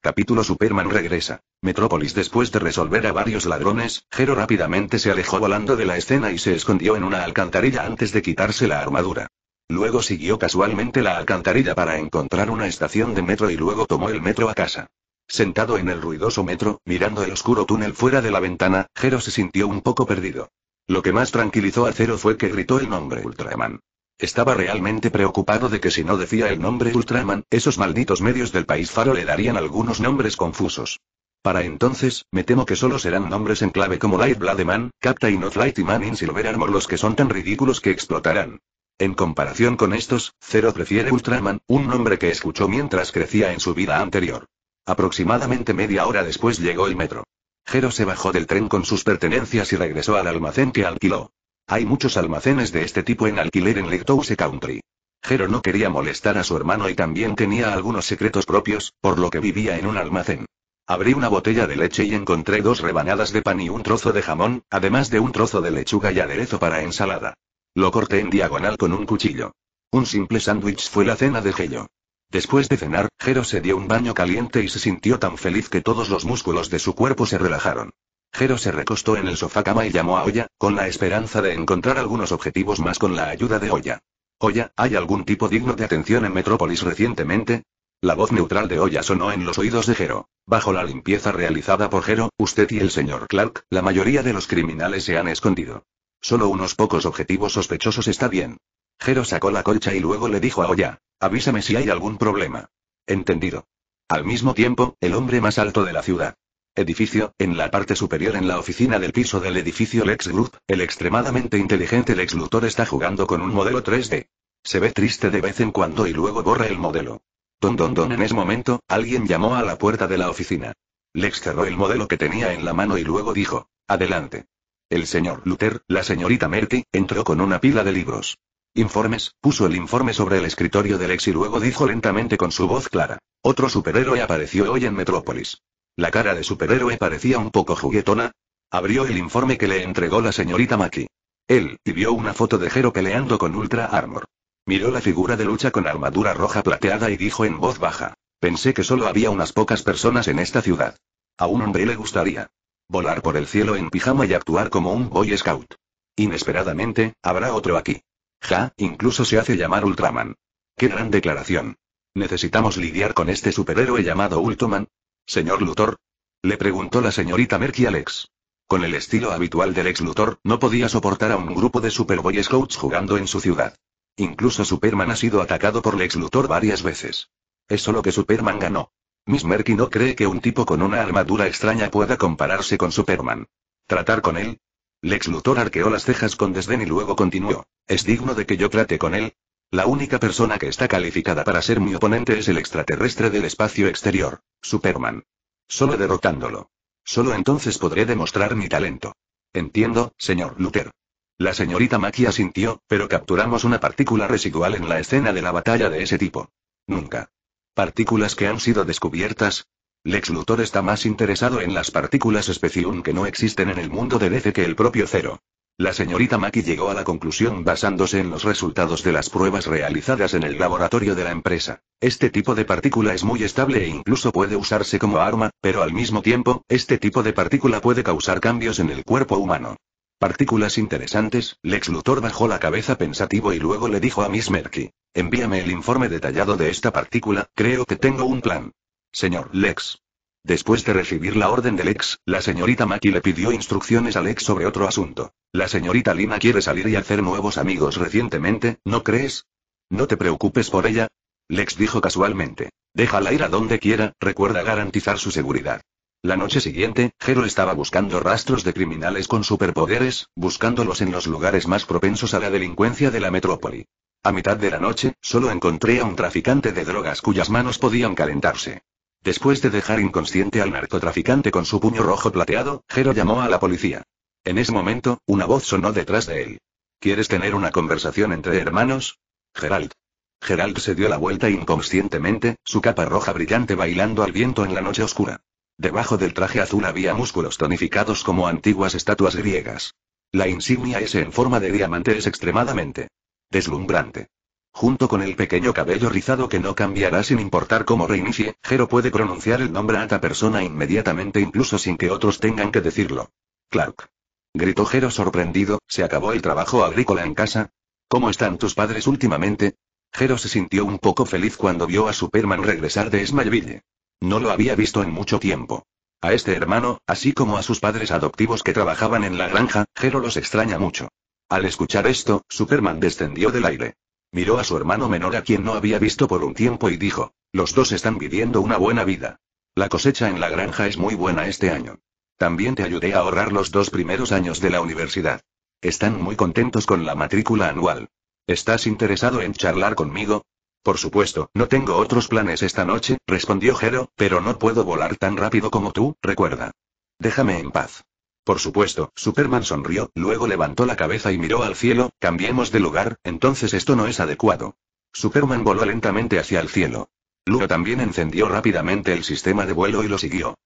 Capítulo Superman regresa. Metrópolis Después de resolver a varios ladrones, Jero rápidamente se alejó volando de la escena y se escondió en una alcantarilla antes de quitarse la armadura. Luego siguió casualmente la alcantarilla para encontrar una estación de metro y luego tomó el metro a casa. Sentado en el ruidoso metro, mirando el oscuro túnel fuera de la ventana, Zero se sintió un poco perdido. Lo que más tranquilizó a Zero fue que gritó el nombre Ultraman. Estaba realmente preocupado de que si no decía el nombre Ultraman, esos malditos medios del país faro le darían algunos nombres confusos. Para entonces, me temo que solo serán nombres en clave como Light Man, Captain of Light y in Silver Armor los que son tan ridículos que explotarán. En comparación con estos, Zero prefiere Ultraman, un nombre que escuchó mientras crecía en su vida anterior. Aproximadamente media hora después llegó el metro. Jero se bajó del tren con sus pertenencias y regresó al almacén que alquiló. Hay muchos almacenes de este tipo en alquiler en Lectouse Country. Jero no quería molestar a su hermano y también tenía algunos secretos propios, por lo que vivía en un almacén. Abrí una botella de leche y encontré dos rebanadas de pan y un trozo de jamón, además de un trozo de lechuga y aderezo para ensalada. Lo corté en diagonal con un cuchillo. Un simple sándwich fue la cena de Jero. Después de cenar, Jero se dio un baño caliente y se sintió tan feliz que todos los músculos de su cuerpo se relajaron. Jero se recostó en el sofá cama y llamó a Oya, con la esperanza de encontrar algunos objetivos más con la ayuda de Oya. Oya, ¿hay algún tipo digno de atención en Metrópolis recientemente? La voz neutral de Oya sonó en los oídos de Jero. Bajo la limpieza realizada por Jero, usted y el señor Clark, la mayoría de los criminales se han escondido. Solo unos pocos objetivos sospechosos está bien. Jero sacó la colcha y luego le dijo a Oya, Avísame si hay algún problema. Entendido. Al mismo tiempo, el hombre más alto de la ciudad. Edificio, en la parte superior en la oficina del piso del edificio Lex Group, el extremadamente inteligente Lex Luthor está jugando con un modelo 3D. Se ve triste de vez en cuando y luego borra el modelo. Don don don en ese momento, alguien llamó a la puerta de la oficina. Lex cerró el modelo que tenía en la mano y luego dijo, adelante. El señor Luther, la señorita Merky, entró con una pila de libros. Informes, puso el informe sobre el escritorio del ex y luego dijo lentamente con su voz clara. Otro superhéroe apareció hoy en Metrópolis. La cara de superhéroe parecía un poco juguetona. Abrió el informe que le entregó la señorita Maki. Él, y vio una foto de Jero peleando con Ultra Armor. Miró la figura de lucha con armadura roja plateada y dijo en voz baja. Pensé que solo había unas pocas personas en esta ciudad. A un hombre le gustaría. Volar por el cielo en pijama y actuar como un boy scout. Inesperadamente, habrá otro aquí. Ja, incluso se hace llamar Ultraman. ¡Qué gran declaración! ¿Necesitamos lidiar con este superhéroe llamado Ultraman? Señor Luthor. Le preguntó la señorita Merky Alex. Con el estilo habitual del ex Luthor, no podía soportar a un grupo de Superboy Scouts jugando en su ciudad. Incluso Superman ha sido atacado por ex Luthor varias veces. Es solo que Superman ganó. Miss Merky no cree que un tipo con una armadura extraña pueda compararse con Superman. Tratar con él, Lex Luthor arqueó las cejas con desdén y luego continuó. ¿Es digno de que yo trate con él? La única persona que está calificada para ser mi oponente es el extraterrestre del espacio exterior, Superman. Solo derrotándolo. Solo entonces podré demostrar mi talento. Entiendo, señor Luther. La señorita maquia asintió, pero capturamos una partícula residual en la escena de la batalla de ese tipo. Nunca. Partículas que han sido descubiertas, Lex Luthor está más interesado en las partículas Specium que no existen en el mundo de DC que el propio Cero. La señorita Maki llegó a la conclusión basándose en los resultados de las pruebas realizadas en el laboratorio de la empresa. Este tipo de partícula es muy estable e incluso puede usarse como arma, pero al mismo tiempo, este tipo de partícula puede causar cambios en el cuerpo humano. Partículas interesantes, Lex Luthor bajó la cabeza pensativo y luego le dijo a Miss Merky. Envíame el informe detallado de esta partícula, creo que tengo un plan. Señor Lex. Después de recibir la orden de Lex, la señorita Maki le pidió instrucciones a Lex sobre otro asunto. La señorita Lima quiere salir y hacer nuevos amigos recientemente, ¿no crees? No te preocupes por ella. Lex dijo casualmente. Déjala ir a donde quiera, recuerda garantizar su seguridad. La noche siguiente, Jero estaba buscando rastros de criminales con superpoderes, buscándolos en los lugares más propensos a la delincuencia de la metrópoli. A mitad de la noche, solo encontré a un traficante de drogas cuyas manos podían calentarse. Después de dejar inconsciente al narcotraficante con su puño rojo plateado, Gero llamó a la policía. En ese momento, una voz sonó detrás de él. ¿Quieres tener una conversación entre hermanos? Gerald. Gerald se dio la vuelta inconscientemente, su capa roja brillante bailando al viento en la noche oscura. Debajo del traje azul había músculos tonificados como antiguas estatuas griegas. La insignia S en forma de diamante es extremadamente deslumbrante. Junto con el pequeño cabello rizado que no cambiará sin importar cómo reinicie, Jero puede pronunciar el nombre a esta persona inmediatamente incluso sin que otros tengan que decirlo. Clark. Gritó Jero sorprendido, ¿se acabó el trabajo agrícola en casa? ¿Cómo están tus padres últimamente? Jero se sintió un poco feliz cuando vio a Superman regresar de Smallville. No lo había visto en mucho tiempo. A este hermano, así como a sus padres adoptivos que trabajaban en la granja, Jero los extraña mucho. Al escuchar esto, Superman descendió del aire. Miró a su hermano menor a quien no había visto por un tiempo y dijo, los dos están viviendo una buena vida. La cosecha en la granja es muy buena este año. También te ayudé a ahorrar los dos primeros años de la universidad. Están muy contentos con la matrícula anual. ¿Estás interesado en charlar conmigo? Por supuesto, no tengo otros planes esta noche, respondió Jero, pero no puedo volar tan rápido como tú, recuerda. Déjame en paz. Por supuesto, Superman sonrió, luego levantó la cabeza y miró al cielo, cambiemos de lugar, entonces esto no es adecuado. Superman voló lentamente hacia el cielo. Luego también encendió rápidamente el sistema de vuelo y lo siguió.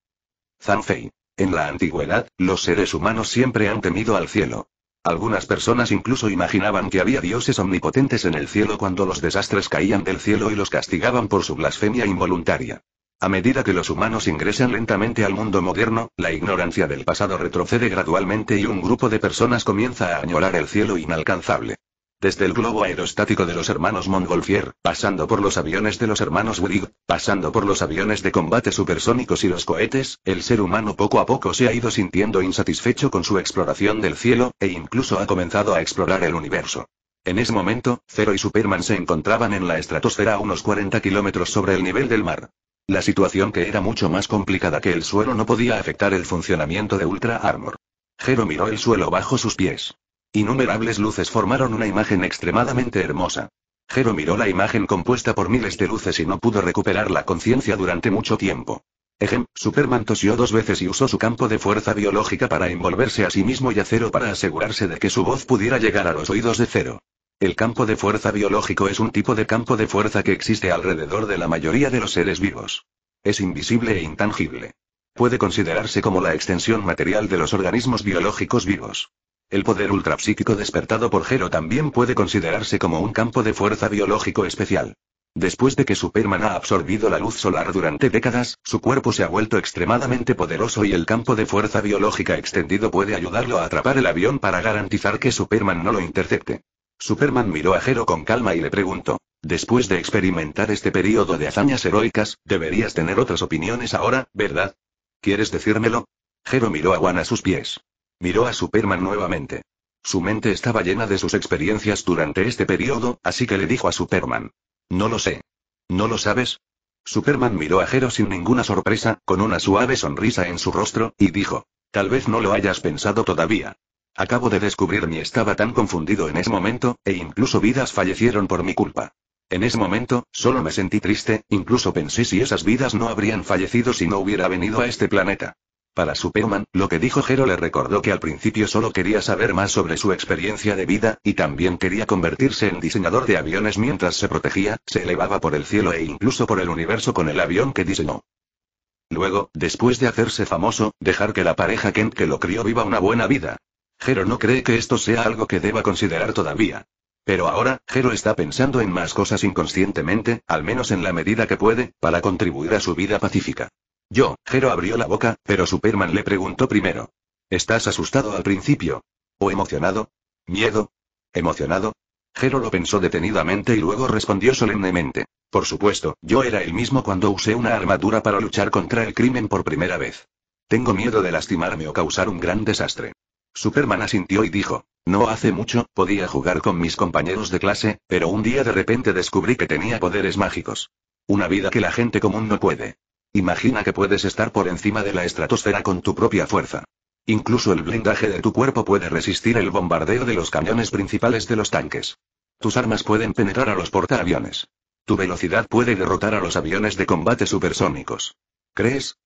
Zanfei. En la antigüedad, los seres humanos siempre han temido al cielo. Algunas personas incluso imaginaban que había dioses omnipotentes en el cielo cuando los desastres caían del cielo y los castigaban por su blasfemia involuntaria. A medida que los humanos ingresan lentamente al mundo moderno, la ignorancia del pasado retrocede gradualmente y un grupo de personas comienza a añorar el cielo inalcanzable. Desde el globo aerostático de los hermanos Montgolfier, pasando por los aviones de los hermanos Wright, pasando por los aviones de combate supersónicos y los cohetes, el ser humano poco a poco se ha ido sintiendo insatisfecho con su exploración del cielo, e incluso ha comenzado a explorar el universo. En ese momento, Zero y Superman se encontraban en la estratosfera a unos 40 kilómetros sobre el nivel del mar. La situación que era mucho más complicada que el suelo no podía afectar el funcionamiento de Ultra Armor. Jero miró el suelo bajo sus pies. Innumerables luces formaron una imagen extremadamente hermosa. Jero miró la imagen compuesta por miles de luces y no pudo recuperar la conciencia durante mucho tiempo. Ejem, Superman tosió dos veces y usó su campo de fuerza biológica para envolverse a sí mismo y a Cero para asegurarse de que su voz pudiera llegar a los oídos de Cero. El campo de fuerza biológico es un tipo de campo de fuerza que existe alrededor de la mayoría de los seres vivos. Es invisible e intangible. Puede considerarse como la extensión material de los organismos biológicos vivos. El poder ultrapsíquico despertado por Gero también puede considerarse como un campo de fuerza biológico especial. Después de que Superman ha absorbido la luz solar durante décadas, su cuerpo se ha vuelto extremadamente poderoso y el campo de fuerza biológica extendido puede ayudarlo a atrapar el avión para garantizar que Superman no lo intercepte. Superman miró a Jero con calma y le preguntó. Después de experimentar este periodo de hazañas heroicas, deberías tener otras opiniones ahora, ¿verdad? ¿Quieres decírmelo? Jero miró a Juan a sus pies. Miró a Superman nuevamente. Su mente estaba llena de sus experiencias durante este periodo, así que le dijo a Superman. No lo sé. ¿No lo sabes? Superman miró a Jero sin ninguna sorpresa, con una suave sonrisa en su rostro, y dijo. Tal vez no lo hayas pensado todavía. Acabo de descubrir mi estaba tan confundido en ese momento, e incluso vidas fallecieron por mi culpa. En ese momento, solo me sentí triste, incluso pensé si esas vidas no habrían fallecido si no hubiera venido a este planeta. Para Superman, lo que dijo Jero le recordó que al principio solo quería saber más sobre su experiencia de vida, y también quería convertirse en diseñador de aviones mientras se protegía, se elevaba por el cielo e incluso por el universo con el avión que diseñó. Luego, después de hacerse famoso, dejar que la pareja Kent que lo crió viva una buena vida. Jero no cree que esto sea algo que deba considerar todavía. Pero ahora, Jero está pensando en más cosas inconscientemente, al menos en la medida que puede, para contribuir a su vida pacífica. Yo, Jero abrió la boca, pero Superman le preguntó primero. ¿Estás asustado al principio? ¿O emocionado? ¿Miedo? ¿Emocionado? Jero lo pensó detenidamente y luego respondió solemnemente. Por supuesto, yo era el mismo cuando usé una armadura para luchar contra el crimen por primera vez. Tengo miedo de lastimarme o causar un gran desastre. Superman asintió y dijo, no hace mucho, podía jugar con mis compañeros de clase, pero un día de repente descubrí que tenía poderes mágicos. Una vida que la gente común no puede. Imagina que puedes estar por encima de la estratosfera con tu propia fuerza. Incluso el blindaje de tu cuerpo puede resistir el bombardeo de los cañones principales de los tanques. Tus armas pueden penetrar a los portaaviones. Tu velocidad puede derrotar a los aviones de combate supersónicos. ¿Crees?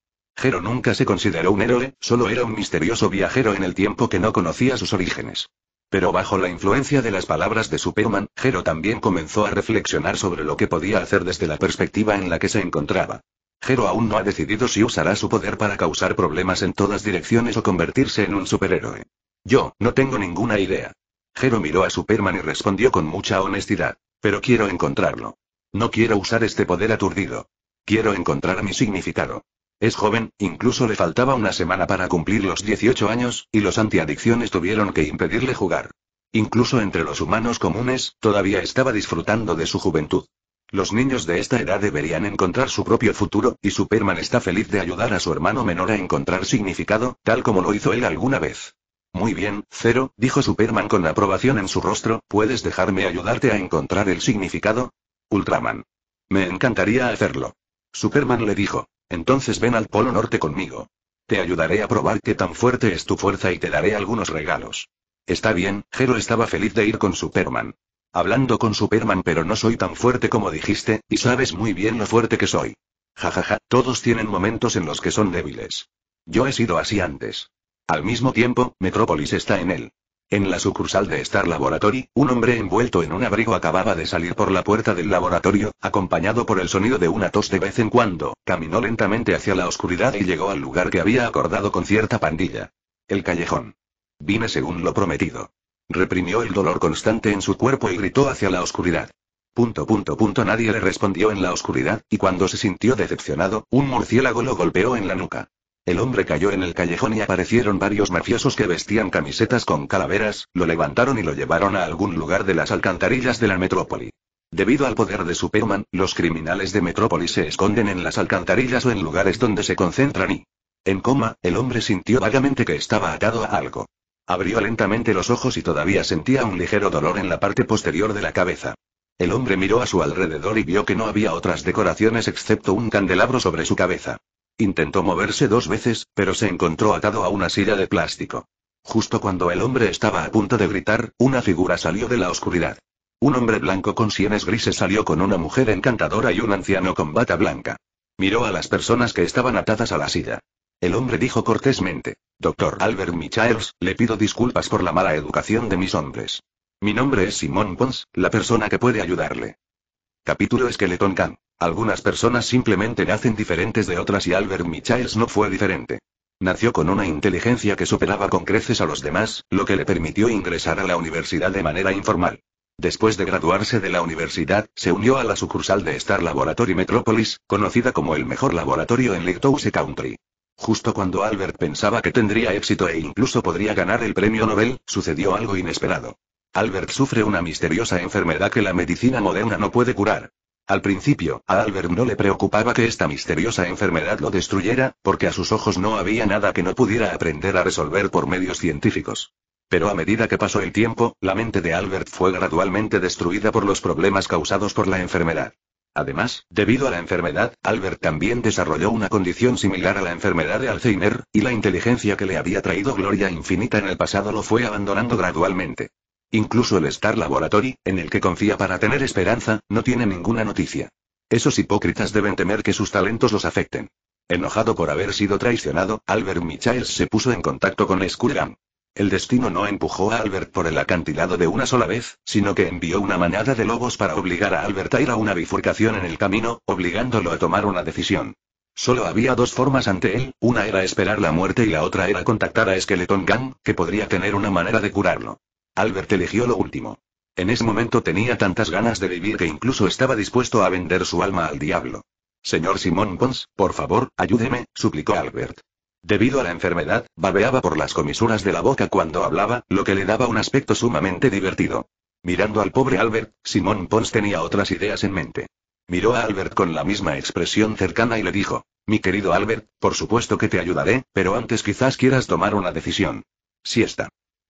Jero nunca se consideró un héroe, solo era un misterioso viajero en el tiempo que no conocía sus orígenes. Pero bajo la influencia de las palabras de Superman, Jero también comenzó a reflexionar sobre lo que podía hacer desde la perspectiva en la que se encontraba. Jero aún no ha decidido si usará su poder para causar problemas en todas direcciones o convertirse en un superhéroe. Yo, no tengo ninguna idea. Jero miró a Superman y respondió con mucha honestidad. Pero quiero encontrarlo. No quiero usar este poder aturdido. Quiero encontrar mi significado. Es joven, incluso le faltaba una semana para cumplir los 18 años, y los antiadicciones tuvieron que impedirle jugar. Incluso entre los humanos comunes, todavía estaba disfrutando de su juventud. Los niños de esta edad deberían encontrar su propio futuro, y Superman está feliz de ayudar a su hermano menor a encontrar significado, tal como lo hizo él alguna vez. Muy bien, Cero, dijo Superman con aprobación en su rostro, ¿puedes dejarme ayudarte a encontrar el significado? Ultraman. Me encantaría hacerlo. Superman le dijo. Entonces ven al Polo Norte conmigo. Te ayudaré a probar qué tan fuerte es tu fuerza y te daré algunos regalos. Está bien, Jero estaba feliz de ir con Superman. Hablando con Superman, pero no soy tan fuerte como dijiste, y sabes muy bien lo fuerte que soy. Jajaja, ja, ja, todos tienen momentos en los que son débiles. Yo he sido así antes. Al mismo tiempo, Metrópolis está en él. En la sucursal de Star Laboratory, un hombre envuelto en un abrigo acababa de salir por la puerta del laboratorio, acompañado por el sonido de una tos de vez en cuando, caminó lentamente hacia la oscuridad y llegó al lugar que había acordado con cierta pandilla. El callejón. Vine según lo prometido. Reprimió el dolor constante en su cuerpo y gritó hacia la oscuridad. Punto punto punto nadie le respondió en la oscuridad, y cuando se sintió decepcionado, un murciélago lo golpeó en la nuca. El hombre cayó en el callejón y aparecieron varios mafiosos que vestían camisetas con calaveras, lo levantaron y lo llevaron a algún lugar de las alcantarillas de la metrópoli. Debido al poder de Superman, los criminales de metrópoli se esconden en las alcantarillas o en lugares donde se concentran y... En coma, el hombre sintió vagamente que estaba atado a algo. Abrió lentamente los ojos y todavía sentía un ligero dolor en la parte posterior de la cabeza. El hombre miró a su alrededor y vio que no había otras decoraciones excepto un candelabro sobre su cabeza. Intentó moverse dos veces, pero se encontró atado a una silla de plástico. Justo cuando el hombre estaba a punto de gritar, una figura salió de la oscuridad. Un hombre blanco con sienes grises salió con una mujer encantadora y un anciano con bata blanca. Miró a las personas que estaban atadas a la silla. El hombre dijo cortésmente, Doctor Albert Michaels, le pido disculpas por la mala educación de mis hombres. Mi nombre es Simón Pons, la persona que puede ayudarle. Capítulo Skeleton Camp. Algunas personas simplemente nacen diferentes de otras y Albert Michaels no fue diferente. Nació con una inteligencia que superaba con creces a los demás, lo que le permitió ingresar a la universidad de manera informal. Después de graduarse de la universidad, se unió a la sucursal de Star Laboratory Metropolis, conocida como el mejor laboratorio en Lectouse Country. Justo cuando Albert pensaba que tendría éxito e incluso podría ganar el premio Nobel, sucedió algo inesperado. Albert sufre una misteriosa enfermedad que la medicina moderna no puede curar. Al principio, a Albert no le preocupaba que esta misteriosa enfermedad lo destruyera, porque a sus ojos no había nada que no pudiera aprender a resolver por medios científicos. Pero a medida que pasó el tiempo, la mente de Albert fue gradualmente destruida por los problemas causados por la enfermedad. Además, debido a la enfermedad, Albert también desarrolló una condición similar a la enfermedad de Alzheimer, y la inteligencia que le había traído gloria infinita en el pasado lo fue abandonando gradualmente. Incluso el Star Laboratory, en el que confía para tener esperanza, no tiene ninguna noticia. Esos hipócritas deben temer que sus talentos los afecten. Enojado por haber sido traicionado, Albert Michaels se puso en contacto con Skullgram. El destino no empujó a Albert por el acantilado de una sola vez, sino que envió una manada de lobos para obligar a Albert a ir a una bifurcación en el camino, obligándolo a tomar una decisión. Solo había dos formas ante él, una era esperar la muerte y la otra era contactar a Skeleton Gang, que podría tener una manera de curarlo. Albert eligió lo último. En ese momento tenía tantas ganas de vivir que incluso estaba dispuesto a vender su alma al diablo. Señor Simón Pons, por favor, ayúdeme, suplicó Albert. Debido a la enfermedad, babeaba por las comisuras de la boca cuando hablaba, lo que le daba un aspecto sumamente divertido. Mirando al pobre Albert, Simón Pons tenía otras ideas en mente. Miró a Albert con la misma expresión cercana y le dijo, Mi querido Albert, por supuesto que te ayudaré, pero antes quizás quieras tomar una decisión. Si está.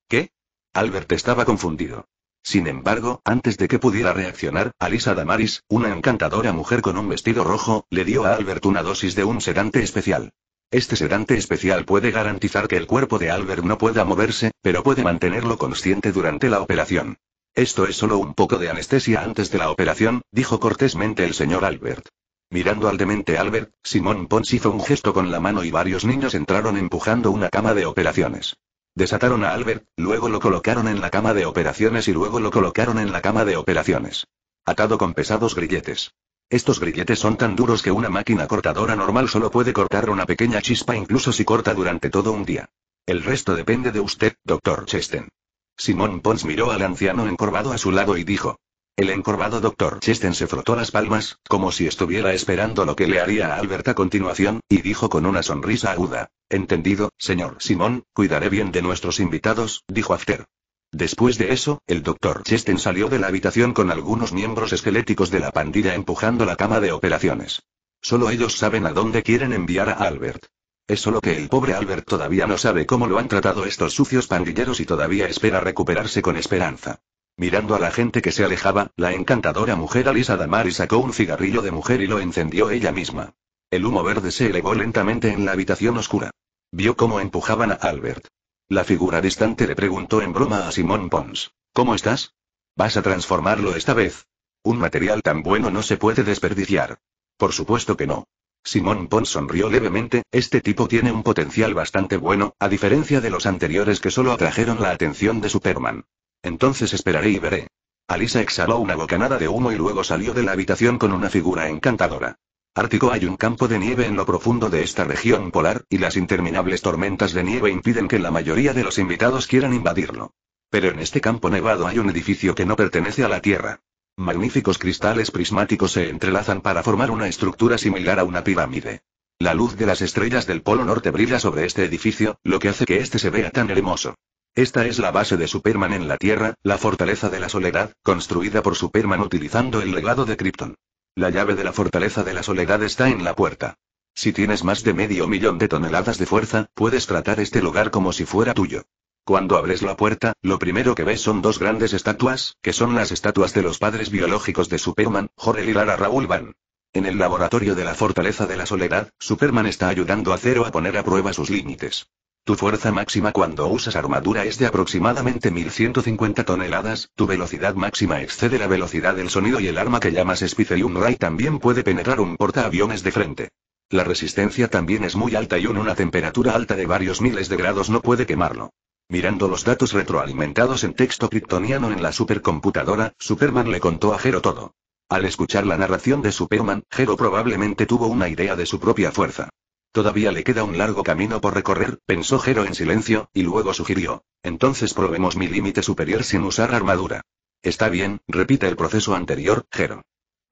¿Qué? Albert estaba confundido. Sin embargo, antes de que pudiera reaccionar, Alisa Damaris, una encantadora mujer con un vestido rojo, le dio a Albert una dosis de un sedante especial. Este sedante especial puede garantizar que el cuerpo de Albert no pueda moverse, pero puede mantenerlo consciente durante la operación. Esto es solo un poco de anestesia antes de la operación, dijo cortésmente el señor Albert. Mirando al demente Albert, Simón Pons hizo un gesto con la mano y varios niños entraron empujando una cama de operaciones. Desataron a Albert, luego lo colocaron en la cama de operaciones y luego lo colocaron en la cama de operaciones. Atado con pesados grilletes. Estos grilletes son tan duros que una máquina cortadora normal solo puede cortar una pequeña chispa incluso si corta durante todo un día. El resto depende de usted, doctor Chesten. Simón Pons miró al anciano encorvado a su lado y dijo. El encorvado doctor Chesten se frotó las palmas, como si estuviera esperando lo que le haría a Albert a continuación, y dijo con una sonrisa aguda. Entendido, señor Simón, cuidaré bien de nuestros invitados, dijo After. Después de eso, el doctor Chesten salió de la habitación con algunos miembros esqueléticos de la pandilla empujando la cama de operaciones. Solo ellos saben a dónde quieren enviar a Albert. Es solo que el pobre Albert todavía no sabe cómo lo han tratado estos sucios pandilleros y todavía espera recuperarse con esperanza. Mirando a la gente que se alejaba, la encantadora mujer Alisa Damari sacó un cigarrillo de mujer y lo encendió ella misma. El humo verde se elevó lentamente en la habitación oscura. Vio cómo empujaban a Albert. La figura distante le preguntó en broma a Simón Pons. ¿Cómo estás? ¿Vas a transformarlo esta vez? Un material tan bueno no se puede desperdiciar. Por supuesto que no. Simón Pons sonrió levemente, este tipo tiene un potencial bastante bueno, a diferencia de los anteriores que solo atrajeron la atención de Superman. Entonces esperaré y veré. Alisa exhaló una bocanada de humo y luego salió de la habitación con una figura encantadora. Ártico hay un campo de nieve en lo profundo de esta región polar, y las interminables tormentas de nieve impiden que la mayoría de los invitados quieran invadirlo. Pero en este campo nevado hay un edificio que no pertenece a la Tierra. Magníficos cristales prismáticos se entrelazan para formar una estructura similar a una pirámide. La luz de las estrellas del Polo Norte brilla sobre este edificio, lo que hace que este se vea tan hermoso. Esta es la base de Superman en la Tierra, la fortaleza de la soledad, construida por Superman utilizando el legado de Krypton. La llave de la fortaleza de la soledad está en la puerta. Si tienes más de medio millón de toneladas de fuerza, puedes tratar este lugar como si fuera tuyo. Cuando abres la puerta, lo primero que ves son dos grandes estatuas, que son las estatuas de los padres biológicos de Superman, Jorel y Lara Raúl Van. En el laboratorio de la Fortaleza de la Soledad, Superman está ayudando a Zero a poner a prueba sus límites. Tu fuerza máxima cuando usas armadura es de aproximadamente 1150 toneladas, tu velocidad máxima excede la velocidad del sonido y el arma que llamas Spicerium Ray también puede penetrar un portaaviones de frente. La resistencia también es muy alta y una temperatura alta de varios miles de grados no puede quemarlo. Mirando los datos retroalimentados en texto kryptoniano en la supercomputadora, Superman le contó a Jero todo. Al escuchar la narración de Superman, Jero probablemente tuvo una idea de su propia fuerza. Todavía le queda un largo camino por recorrer, pensó Jero en silencio, y luego sugirió. Entonces probemos mi límite superior sin usar armadura. Está bien, repite el proceso anterior, Jero.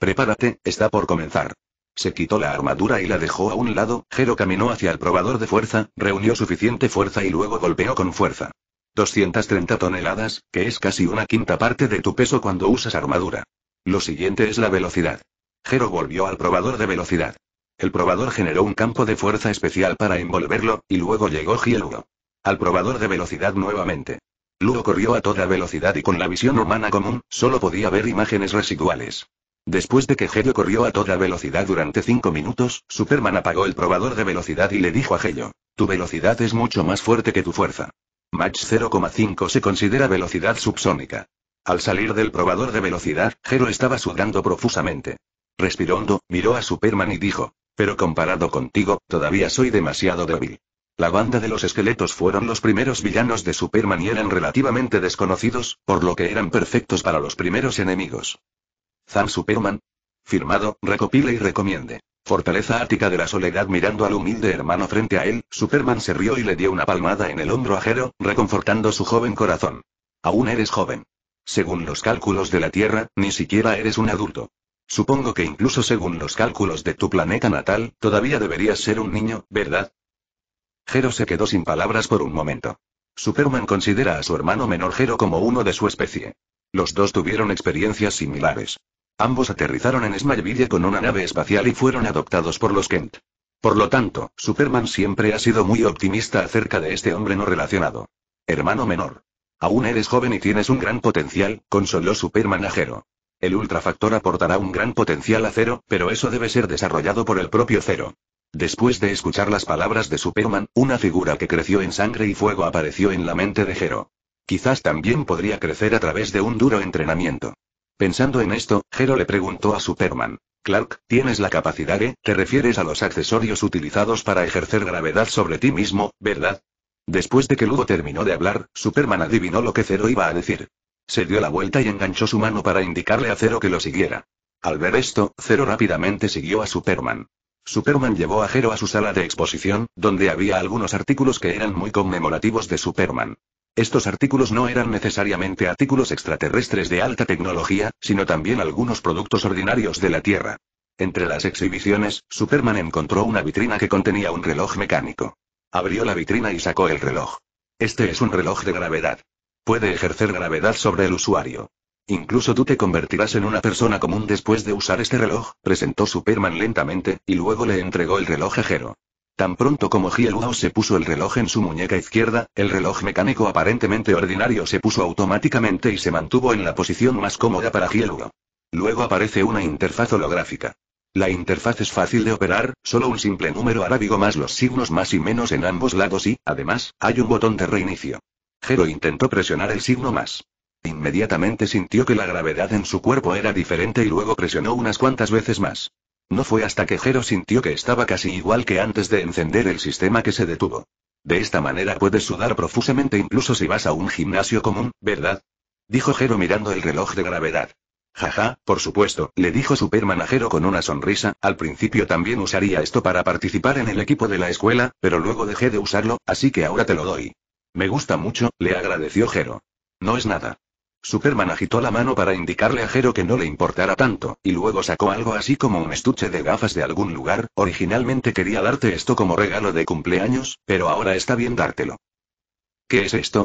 Prepárate, está por comenzar. Se quitó la armadura y la dejó a un lado, Jero caminó hacia el probador de fuerza, reunió suficiente fuerza y luego golpeó con fuerza. 230 toneladas, que es casi una quinta parte de tu peso cuando usas armadura. Lo siguiente es la velocidad. Jero volvió al probador de velocidad. El probador generó un campo de fuerza especial para envolverlo, y luego llegó Hieluro. Al probador de velocidad nuevamente. Ludo corrió a toda velocidad y con la visión humana común, solo podía ver imágenes residuales. Después de que Gelo corrió a toda velocidad durante 5 minutos, Superman apagó el probador de velocidad y le dijo a Gello: tu velocidad es mucho más fuerte que tu fuerza. Match 0,5 se considera velocidad subsónica. Al salir del probador de velocidad, Hero estaba sudando profusamente. Respirando, miró a Superman y dijo, pero comparado contigo, todavía soy demasiado débil. La banda de los esqueletos fueron los primeros villanos de Superman y eran relativamente desconocidos, por lo que eran perfectos para los primeros enemigos. Zan Superman. Firmado, recopile y recomiende. Fortaleza ática de la soledad mirando al humilde hermano frente a él, Superman se rió y le dio una palmada en el hombro ajero, reconfortando su joven corazón. Aún eres joven. Según los cálculos de la Tierra, ni siquiera eres un adulto. Supongo que incluso según los cálculos de tu planeta natal, todavía deberías ser un niño, ¿verdad? Jero se quedó sin palabras por un momento. Superman considera a su hermano menor Jero como uno de su especie. Los dos tuvieron experiencias similares. Ambos aterrizaron en Smallville con una nave espacial y fueron adoptados por los Kent. Por lo tanto, Superman siempre ha sido muy optimista acerca de este hombre no relacionado. Hermano menor. Aún eres joven y tienes un gran potencial, consoló Superman a Jero. El ultrafactor aportará un gran potencial a Zero, pero eso debe ser desarrollado por el propio Zero. Después de escuchar las palabras de Superman, una figura que creció en sangre y fuego apareció en la mente de Jero. Quizás también podría crecer a través de un duro entrenamiento. Pensando en esto, Jero le preguntó a Superman. Clark, tienes la capacidad de... te refieres a los accesorios utilizados para ejercer gravedad sobre ti mismo, ¿verdad? Después de que Ludo terminó de hablar, Superman adivinó lo que Zero iba a decir. Se dio la vuelta y enganchó su mano para indicarle a Zero que lo siguiera. Al ver esto, Zero rápidamente siguió a Superman. Superman llevó a Zero a su sala de exposición, donde había algunos artículos que eran muy conmemorativos de Superman. Estos artículos no eran necesariamente artículos extraterrestres de alta tecnología, sino también algunos productos ordinarios de la Tierra. Entre las exhibiciones, Superman encontró una vitrina que contenía un reloj mecánico. Abrió la vitrina y sacó el reloj. Este es un reloj de gravedad. Puede ejercer gravedad sobre el usuario. Incluso tú te convertirás en una persona común después de usar este reloj, presentó Superman lentamente, y luego le entregó el reloj a Tan pronto como Hielwau se puso el reloj en su muñeca izquierda, el reloj mecánico aparentemente ordinario se puso automáticamente y se mantuvo en la posición más cómoda para Hielwau. Luego aparece una interfaz holográfica. La interfaz es fácil de operar, solo un simple número arábigo más los signos más y menos en ambos lados y, además, hay un botón de reinicio intentó presionar el signo más. Inmediatamente sintió que la gravedad en su cuerpo era diferente y luego presionó unas cuantas veces más. No fue hasta que Jero sintió que estaba casi igual que antes de encender el sistema que se detuvo. De esta manera puedes sudar profusamente incluso si vas a un gimnasio común, ¿verdad? Dijo Jero mirando el reloj de gravedad. Jaja, por supuesto, le dijo Supermanajero con una sonrisa, al principio también usaría esto para participar en el equipo de la escuela, pero luego dejé de usarlo, así que ahora te lo doy. Me gusta mucho, le agradeció Jero. No es nada. Superman agitó la mano para indicarle a Jero que no le importara tanto, y luego sacó algo así como un estuche de gafas de algún lugar. Originalmente quería darte esto como regalo de cumpleaños, pero ahora está bien dártelo. ¿Qué es esto?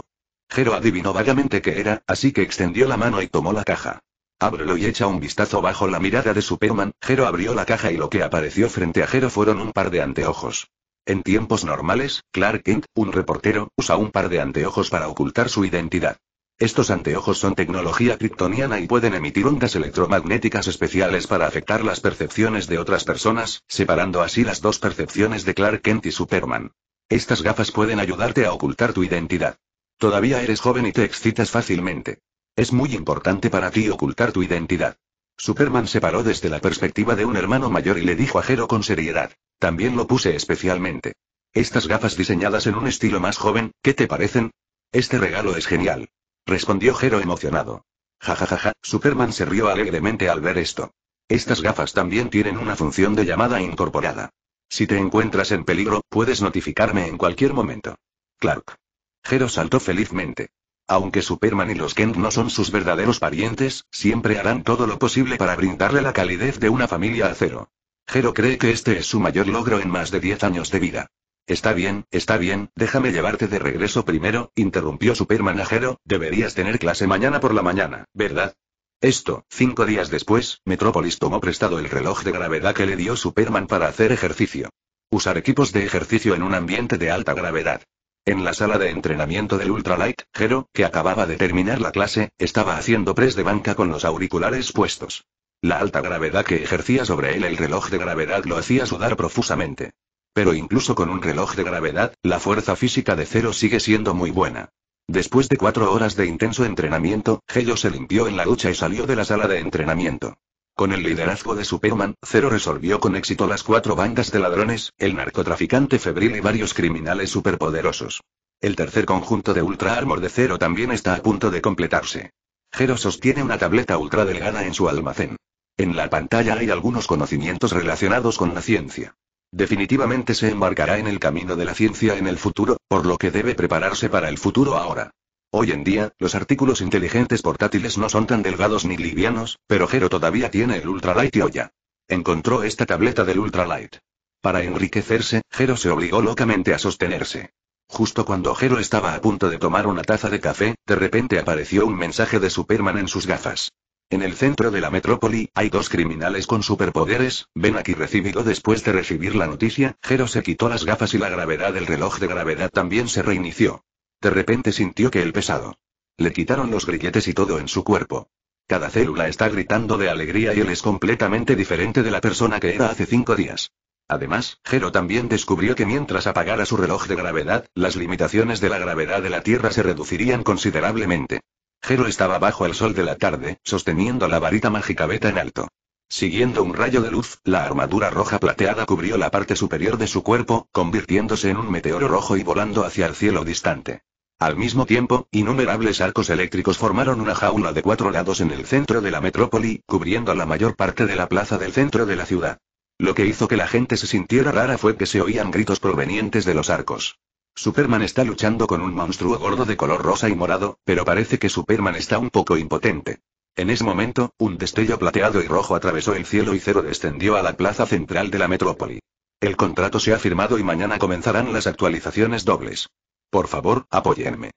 Jero adivinó vagamente qué era, así que extendió la mano y tomó la caja. Ábrelo y echa un vistazo bajo la mirada de Superman. Jero abrió la caja y lo que apareció frente a Jero fueron un par de anteojos. En tiempos normales, Clark Kent, un reportero, usa un par de anteojos para ocultar su identidad. Estos anteojos son tecnología kryptoniana y pueden emitir ondas electromagnéticas especiales para afectar las percepciones de otras personas, separando así las dos percepciones de Clark Kent y Superman. Estas gafas pueden ayudarte a ocultar tu identidad. Todavía eres joven y te excitas fácilmente. Es muy importante para ti ocultar tu identidad. Superman se paró desde la perspectiva de un hermano mayor y le dijo a Jero con seriedad. También lo puse especialmente. Estas gafas diseñadas en un estilo más joven, ¿qué te parecen? Este regalo es genial. Respondió Jero emocionado. Ja Superman se rió alegremente al ver esto. Estas gafas también tienen una función de llamada incorporada. Si te encuentras en peligro, puedes notificarme en cualquier momento. Clark. Jero saltó felizmente. Aunque Superman y los Kent no son sus verdaderos parientes, siempre harán todo lo posible para brindarle la calidez de una familia a cero. Jero cree que este es su mayor logro en más de 10 años de vida. Está bien, está bien, déjame llevarte de regreso primero, interrumpió Superman a Jero, deberías tener clase mañana por la mañana, ¿verdad? Esto, cinco días después, Metrópolis tomó prestado el reloj de gravedad que le dio Superman para hacer ejercicio. Usar equipos de ejercicio en un ambiente de alta gravedad. En la sala de entrenamiento del Ultralight, Jero, que acababa de terminar la clase, estaba haciendo press de banca con los auriculares puestos. La alta gravedad que ejercía sobre él el reloj de gravedad lo hacía sudar profusamente. Pero incluso con un reloj de gravedad, la fuerza física de Cero sigue siendo muy buena. Después de cuatro horas de intenso entrenamiento, Zero se limpió en la ducha y salió de la sala de entrenamiento. Con el liderazgo de Superman, Zero resolvió con éxito las cuatro bandas de ladrones, el narcotraficante febril y varios criminales superpoderosos. El tercer conjunto de Ultra Armor de Zero también está a punto de completarse. Zero sostiene una tableta ultra delgada en su almacén. En la pantalla hay algunos conocimientos relacionados con la ciencia. Definitivamente se embarcará en el camino de la ciencia en el futuro, por lo que debe prepararse para el futuro ahora. Hoy en día, los artículos inteligentes portátiles no son tan delgados ni livianos, pero Jero todavía tiene el Ultralight y olla. Encontró esta tableta del Ultralight. Para enriquecerse, Jero se obligó locamente a sostenerse. Justo cuando Jero estaba a punto de tomar una taza de café, de repente apareció un mensaje de Superman en sus gafas. En el centro de la metrópoli, hay dos criminales con superpoderes, ven aquí recibido después de recibir la noticia, Jero se quitó las gafas y la gravedad del reloj de gravedad también se reinició. De repente sintió que el pesado. Le quitaron los grilletes y todo en su cuerpo. Cada célula está gritando de alegría y él es completamente diferente de la persona que era hace cinco días. Además, Jero también descubrió que mientras apagara su reloj de gravedad, las limitaciones de la gravedad de la Tierra se reducirían considerablemente. Jero estaba bajo el sol de la tarde, sosteniendo la varita mágica beta en alto. Siguiendo un rayo de luz, la armadura roja plateada cubrió la parte superior de su cuerpo, convirtiéndose en un meteoro rojo y volando hacia el cielo distante. Al mismo tiempo, innumerables arcos eléctricos formaron una jaula de cuatro lados en el centro de la metrópoli, cubriendo la mayor parte de la plaza del centro de la ciudad. Lo que hizo que la gente se sintiera rara fue que se oían gritos provenientes de los arcos. Superman está luchando con un monstruo gordo de color rosa y morado, pero parece que Superman está un poco impotente. En ese momento, un destello plateado y rojo atravesó el cielo y Cero descendió a la plaza central de la metrópoli. El contrato se ha firmado y mañana comenzarán las actualizaciones dobles. Por favor, apoyenme.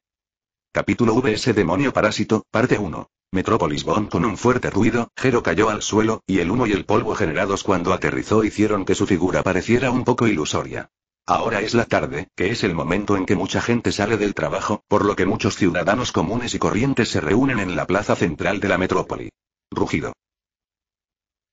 Capítulo VS Demonio Parásito, parte 1. Metrópolis Bond con un fuerte ruido, Jero cayó al suelo, y el humo y el polvo generados cuando aterrizó hicieron que su figura pareciera un poco ilusoria. Ahora es la tarde, que es el momento en que mucha gente sale del trabajo, por lo que muchos ciudadanos comunes y corrientes se reúnen en la plaza central de la metrópoli. Rugido.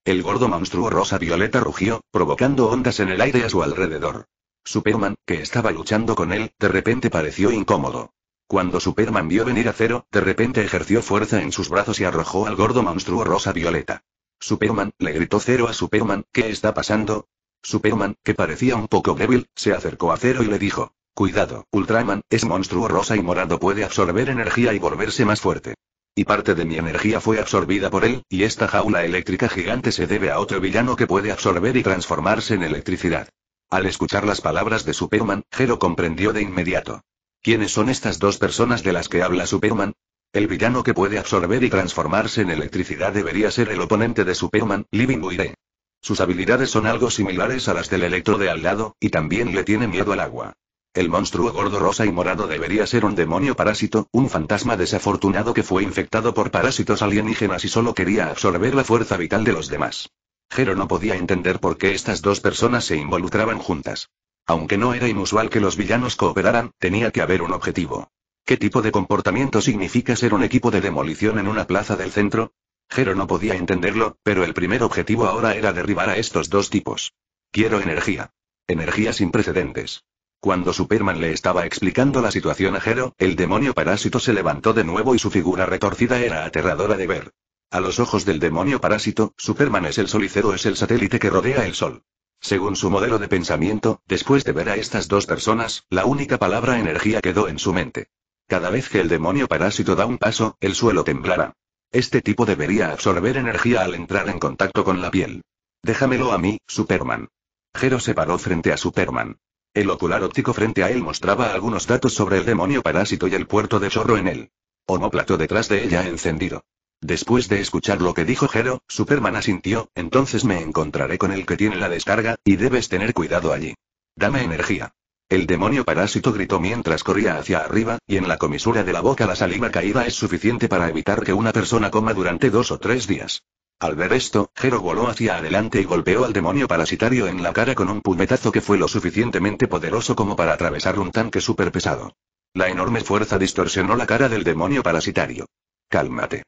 El gordo monstruo rosa violeta rugió, provocando ondas en el aire a su alrededor. Superman, que estaba luchando con él, de repente pareció incómodo. Cuando Superman vio venir a Cero, de repente ejerció fuerza en sus brazos y arrojó al gordo monstruo rosa violeta. Superman, le gritó Cero a Superman, ¿qué está pasando? Superman, que parecía un poco débil, se acercó a Cero y le dijo, Cuidado, Ultraman, es monstruo rosa y morado puede absorber energía y volverse más fuerte. Y parte de mi energía fue absorbida por él, y esta jaula eléctrica gigante se debe a otro villano que puede absorber y transformarse en electricidad. Al escuchar las palabras de Superman, Hero comprendió de inmediato. ¿Quiénes son estas dos personas de las que habla Superman? El villano que puede absorber y transformarse en electricidad debería ser el oponente de Superman, Living Wire. Sus habilidades son algo similares a las del electro de al lado, y también le tiene miedo al agua. El monstruo gordo rosa y morado debería ser un demonio parásito, un fantasma desafortunado que fue infectado por parásitos alienígenas y solo quería absorber la fuerza vital de los demás. Jero no podía entender por qué estas dos personas se involucraban juntas. Aunque no era inusual que los villanos cooperaran, tenía que haber un objetivo. ¿Qué tipo de comportamiento significa ser un equipo de demolición en una plaza del centro? Jero no podía entenderlo, pero el primer objetivo ahora era derribar a estos dos tipos. Quiero energía. Energía sin precedentes. Cuando Superman le estaba explicando la situación a Jero, el demonio parásito se levantó de nuevo y su figura retorcida era aterradora de ver. A los ojos del demonio parásito, Superman es el sol y es el satélite que rodea el sol. Según su modelo de pensamiento, después de ver a estas dos personas, la única palabra energía quedó en su mente. Cada vez que el demonio parásito da un paso, el suelo temblará. Este tipo debería absorber energía al entrar en contacto con la piel. Déjamelo a mí, Superman. Jero se paró frente a Superman. El ocular óptico frente a él mostraba algunos datos sobre el demonio parásito y el puerto de chorro en él. Homóplato detrás de ella encendido. Después de escuchar lo que dijo Jero, Superman asintió, entonces me encontraré con el que tiene la descarga, y debes tener cuidado allí. Dame energía. El demonio parásito gritó mientras corría hacia arriba, y en la comisura de la boca la saliva caída es suficiente para evitar que una persona coma durante dos o tres días. Al ver esto, Jero voló hacia adelante y golpeó al demonio parasitario en la cara con un puñetazo que fue lo suficientemente poderoso como para atravesar un tanque pesado. La enorme fuerza distorsionó la cara del demonio parasitario. Cálmate.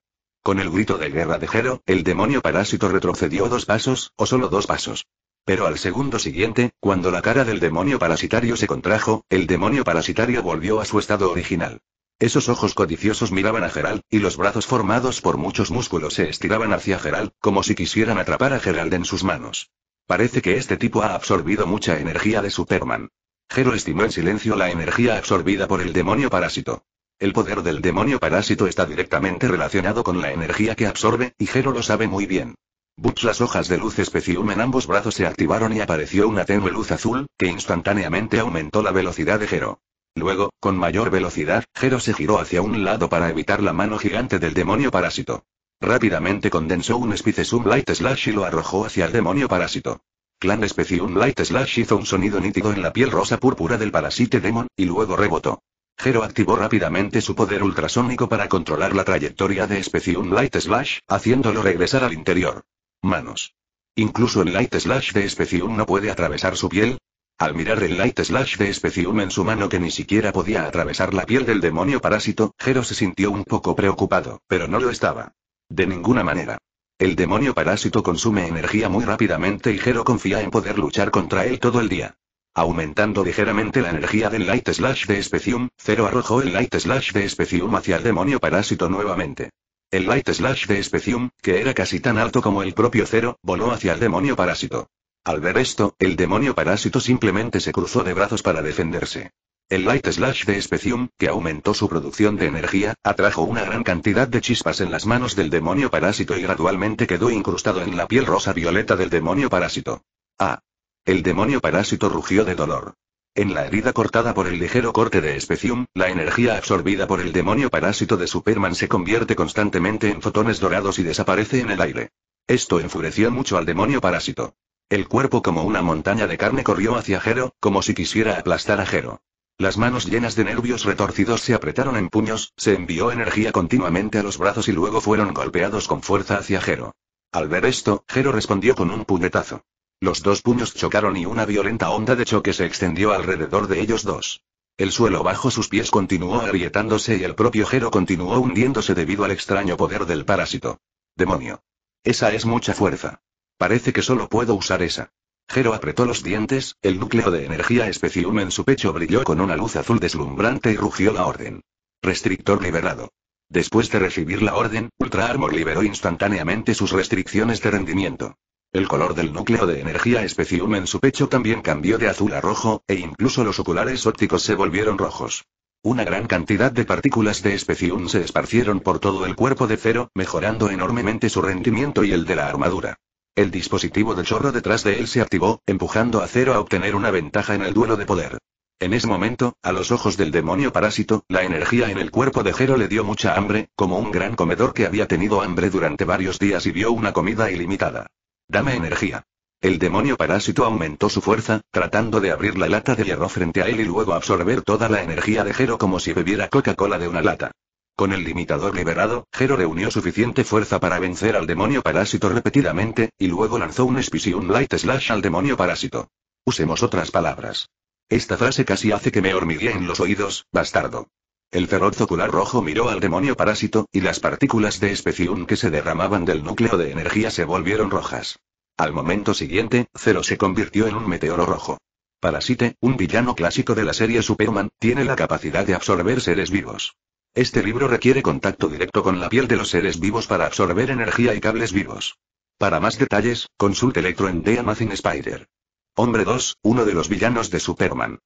Con el grito de guerra de Jero, el demonio parásito retrocedió dos pasos, o solo dos pasos. Pero al segundo siguiente, cuando la cara del demonio parasitario se contrajo, el demonio parasitario volvió a su estado original. Esos ojos codiciosos miraban a Gerald, y los brazos formados por muchos músculos se estiraban hacia Gerald, como si quisieran atrapar a Gerald en sus manos. Parece que este tipo ha absorbido mucha energía de Superman. Jero estimó en silencio la energía absorbida por el demonio parásito. El poder del demonio parásito está directamente relacionado con la energía que absorbe, y Jero lo sabe muy bien. Butch las hojas de luz especium en ambos brazos se activaron y apareció una tenue luz azul, que instantáneamente aumentó la velocidad de Jero. Luego, con mayor velocidad, Jero se giró hacia un lado para evitar la mano gigante del demonio parásito. Rápidamente condensó un Specium Light Slash y lo arrojó hacia el demonio parásito. Clan Specium Light Slash hizo un sonido nítido en la piel rosa púrpura del parasite Demon, y luego rebotó. Jero activó rápidamente su poder ultrasónico para controlar la trayectoria de Specium Light Slash, haciéndolo regresar al interior. Manos. Incluso el Light Slash de Specium no puede atravesar su piel. Al mirar el Light Slash de Specium en su mano que ni siquiera podía atravesar la piel del demonio parásito, Jero se sintió un poco preocupado, pero no lo estaba. De ninguna manera. El demonio parásito consume energía muy rápidamente y Jero confía en poder luchar contra él todo el día. Aumentando ligeramente la energía del Light Slash de Specium, Zero arrojó el Light Slash de Specium hacia el demonio parásito nuevamente. El Light Slash de Specium, que era casi tan alto como el propio Zero, voló hacia el demonio parásito. Al ver esto, el demonio parásito simplemente se cruzó de brazos para defenderse. El Light Slash de Specium, que aumentó su producción de energía, atrajo una gran cantidad de chispas en las manos del demonio parásito y gradualmente quedó incrustado en la piel rosa violeta del demonio parásito. Ah. El demonio parásito rugió de dolor. En la herida cortada por el ligero corte de Specium, la energía absorbida por el demonio parásito de Superman se convierte constantemente en fotones dorados y desaparece en el aire. Esto enfureció mucho al demonio parásito. El cuerpo como una montaña de carne corrió hacia Jero, como si quisiera aplastar a Jero. Las manos llenas de nervios retorcidos se apretaron en puños, se envió energía continuamente a los brazos y luego fueron golpeados con fuerza hacia Jero. Al ver esto, Jero respondió con un puñetazo. Los dos puños chocaron y una violenta onda de choque se extendió alrededor de ellos dos. El suelo bajo sus pies continuó agrietándose y el propio Jero continuó hundiéndose debido al extraño poder del parásito. Demonio. Esa es mucha fuerza. Parece que solo puedo usar esa. Jero apretó los dientes, el núcleo de energía especium en su pecho brilló con una luz azul deslumbrante y rugió la orden. Restrictor liberado. Después de recibir la orden, Ultra Armor liberó instantáneamente sus restricciones de rendimiento. El color del núcleo de energía especium en su pecho también cambió de azul a rojo, e incluso los oculares ópticos se volvieron rojos. Una gran cantidad de partículas de especium se esparcieron por todo el cuerpo de Cero, mejorando enormemente su rendimiento y el de la armadura. El dispositivo de chorro detrás de él se activó, empujando a Cero a obtener una ventaja en el duelo de poder. En ese momento, a los ojos del demonio parásito, la energía en el cuerpo de Zero le dio mucha hambre, como un gran comedor que había tenido hambre durante varios días y vio una comida ilimitada. Dame energía. El demonio parásito aumentó su fuerza, tratando de abrir la lata de hierro frente a él y luego absorber toda la energía de Jero como si bebiera Coca-Cola de una lata. Con el limitador liberado, Jero reunió suficiente fuerza para vencer al demonio parásito repetidamente, y luego lanzó un un Light Slash al demonio parásito. Usemos otras palabras. Esta frase casi hace que me hormigue en los oídos, bastardo. El feroz ocular rojo miró al demonio parásito, y las partículas de especium que se derramaban del núcleo de energía se volvieron rojas. Al momento siguiente, Zero se convirtió en un meteoro rojo. Parasite, un villano clásico de la serie Superman, tiene la capacidad de absorber seres vivos. Este libro requiere contacto directo con la piel de los seres vivos para absorber energía y cables vivos. Para más detalles, consulte Electro en The Amazing Spider. Hombre 2, uno de los villanos de Superman.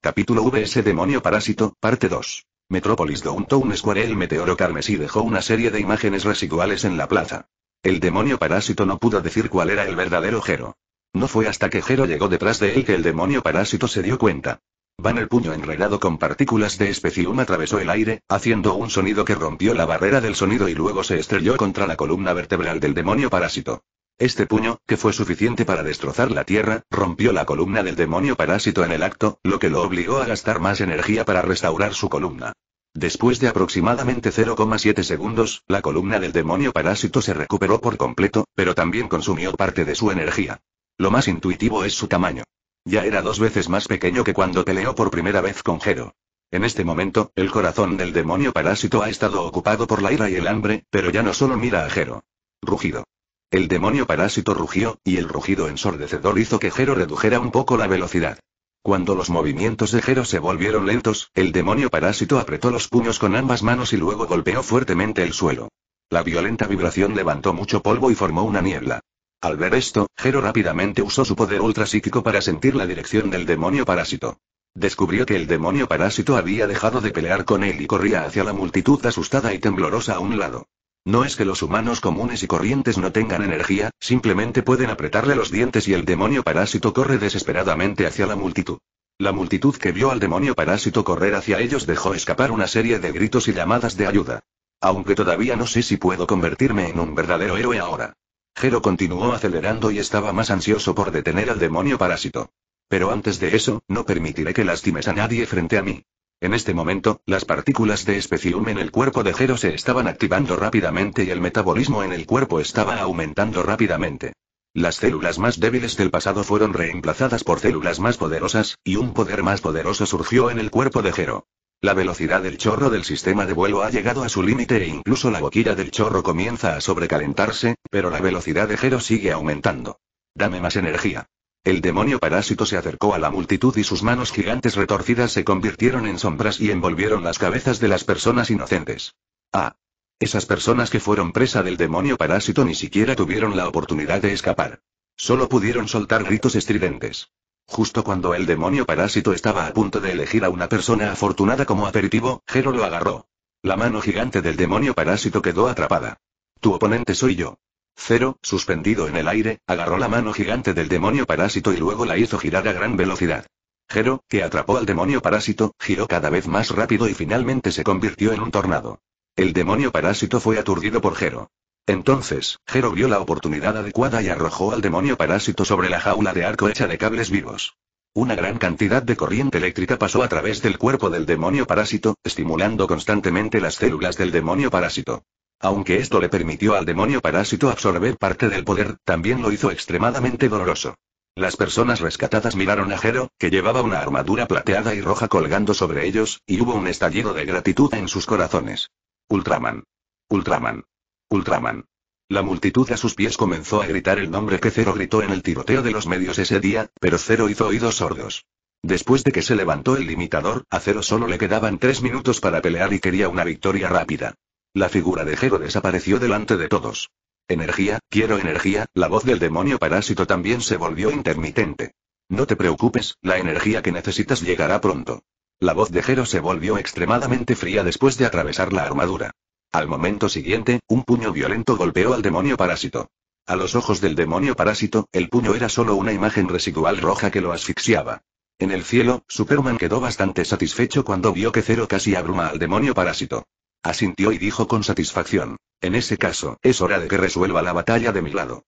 Capítulo VS Demonio Parásito, parte 2. Metropolis Downtown Square El meteoro carmesí dejó una serie de imágenes residuales en la plaza. El demonio parásito no pudo decir cuál era el verdadero Jero. No fue hasta que Jero llegó detrás de él que el demonio parásito se dio cuenta. Van el puño enredado con partículas de especium atravesó el aire, haciendo un sonido que rompió la barrera del sonido y luego se estrelló contra la columna vertebral del demonio parásito. Este puño, que fue suficiente para destrozar la tierra, rompió la columna del demonio parásito en el acto, lo que lo obligó a gastar más energía para restaurar su columna. Después de aproximadamente 0,7 segundos, la columna del demonio parásito se recuperó por completo, pero también consumió parte de su energía. Lo más intuitivo es su tamaño. Ya era dos veces más pequeño que cuando peleó por primera vez con Jero. En este momento, el corazón del demonio parásito ha estado ocupado por la ira y el hambre, pero ya no solo mira a Jero. Rugido. El demonio parásito rugió, y el rugido ensordecedor hizo que Jero redujera un poco la velocidad. Cuando los movimientos de Jero se volvieron lentos, el demonio parásito apretó los puños con ambas manos y luego golpeó fuertemente el suelo. La violenta vibración levantó mucho polvo y formó una niebla. Al ver esto, Jero rápidamente usó su poder ultrapsíquico para sentir la dirección del demonio parásito. Descubrió que el demonio parásito había dejado de pelear con él y corría hacia la multitud asustada y temblorosa a un lado. No es que los humanos comunes y corrientes no tengan energía, simplemente pueden apretarle los dientes y el demonio parásito corre desesperadamente hacia la multitud. La multitud que vio al demonio parásito correr hacia ellos dejó escapar una serie de gritos y llamadas de ayuda. Aunque todavía no sé si puedo convertirme en un verdadero héroe ahora. Jero continuó acelerando y estaba más ansioso por detener al demonio parásito. Pero antes de eso, no permitiré que lastimes a nadie frente a mí. En este momento, las partículas de especium en el cuerpo de Jero se estaban activando rápidamente y el metabolismo en el cuerpo estaba aumentando rápidamente. Las células más débiles del pasado fueron reemplazadas por células más poderosas, y un poder más poderoso surgió en el cuerpo de Jero. La velocidad del chorro del sistema de vuelo ha llegado a su límite e incluso la boquilla del chorro comienza a sobrecalentarse, pero la velocidad de Jero sigue aumentando. Dame más energía. El demonio parásito se acercó a la multitud y sus manos gigantes retorcidas se convirtieron en sombras y envolvieron las cabezas de las personas inocentes. Ah. Esas personas que fueron presa del demonio parásito ni siquiera tuvieron la oportunidad de escapar. Solo pudieron soltar gritos estridentes. Justo cuando el demonio parásito estaba a punto de elegir a una persona afortunada como aperitivo, Jero lo agarró. La mano gigante del demonio parásito quedó atrapada. Tu oponente soy yo. Zero, suspendido en el aire, agarró la mano gigante del demonio parásito y luego la hizo girar a gran velocidad. Jero, que atrapó al demonio parásito, giró cada vez más rápido y finalmente se convirtió en un tornado. El demonio parásito fue aturdido por Jero. Entonces, Jero vio la oportunidad adecuada y arrojó al demonio parásito sobre la jaula de arco hecha de cables vivos. Una gran cantidad de corriente eléctrica pasó a través del cuerpo del demonio parásito, estimulando constantemente las células del demonio parásito. Aunque esto le permitió al demonio parásito absorber parte del poder, también lo hizo extremadamente doloroso. Las personas rescatadas miraron a Jero, que llevaba una armadura plateada y roja colgando sobre ellos, y hubo un estallido de gratitud en sus corazones. Ultraman. Ultraman. Ultraman. La multitud a sus pies comenzó a gritar el nombre que Zero gritó en el tiroteo de los medios ese día, pero Zero hizo oídos sordos. Después de que se levantó el limitador, a Zero solo le quedaban tres minutos para pelear y quería una victoria rápida. La figura de Hero desapareció delante de todos. Energía, quiero energía, la voz del demonio parásito también se volvió intermitente. No te preocupes, la energía que necesitas llegará pronto. La voz de Hero se volvió extremadamente fría después de atravesar la armadura. Al momento siguiente, un puño violento golpeó al demonio parásito. A los ojos del demonio parásito, el puño era solo una imagen residual roja que lo asfixiaba. En el cielo, Superman quedó bastante satisfecho cuando vio que Cero casi abruma al demonio parásito. Asintió y dijo con satisfacción. En ese caso, es hora de que resuelva la batalla de mi lado.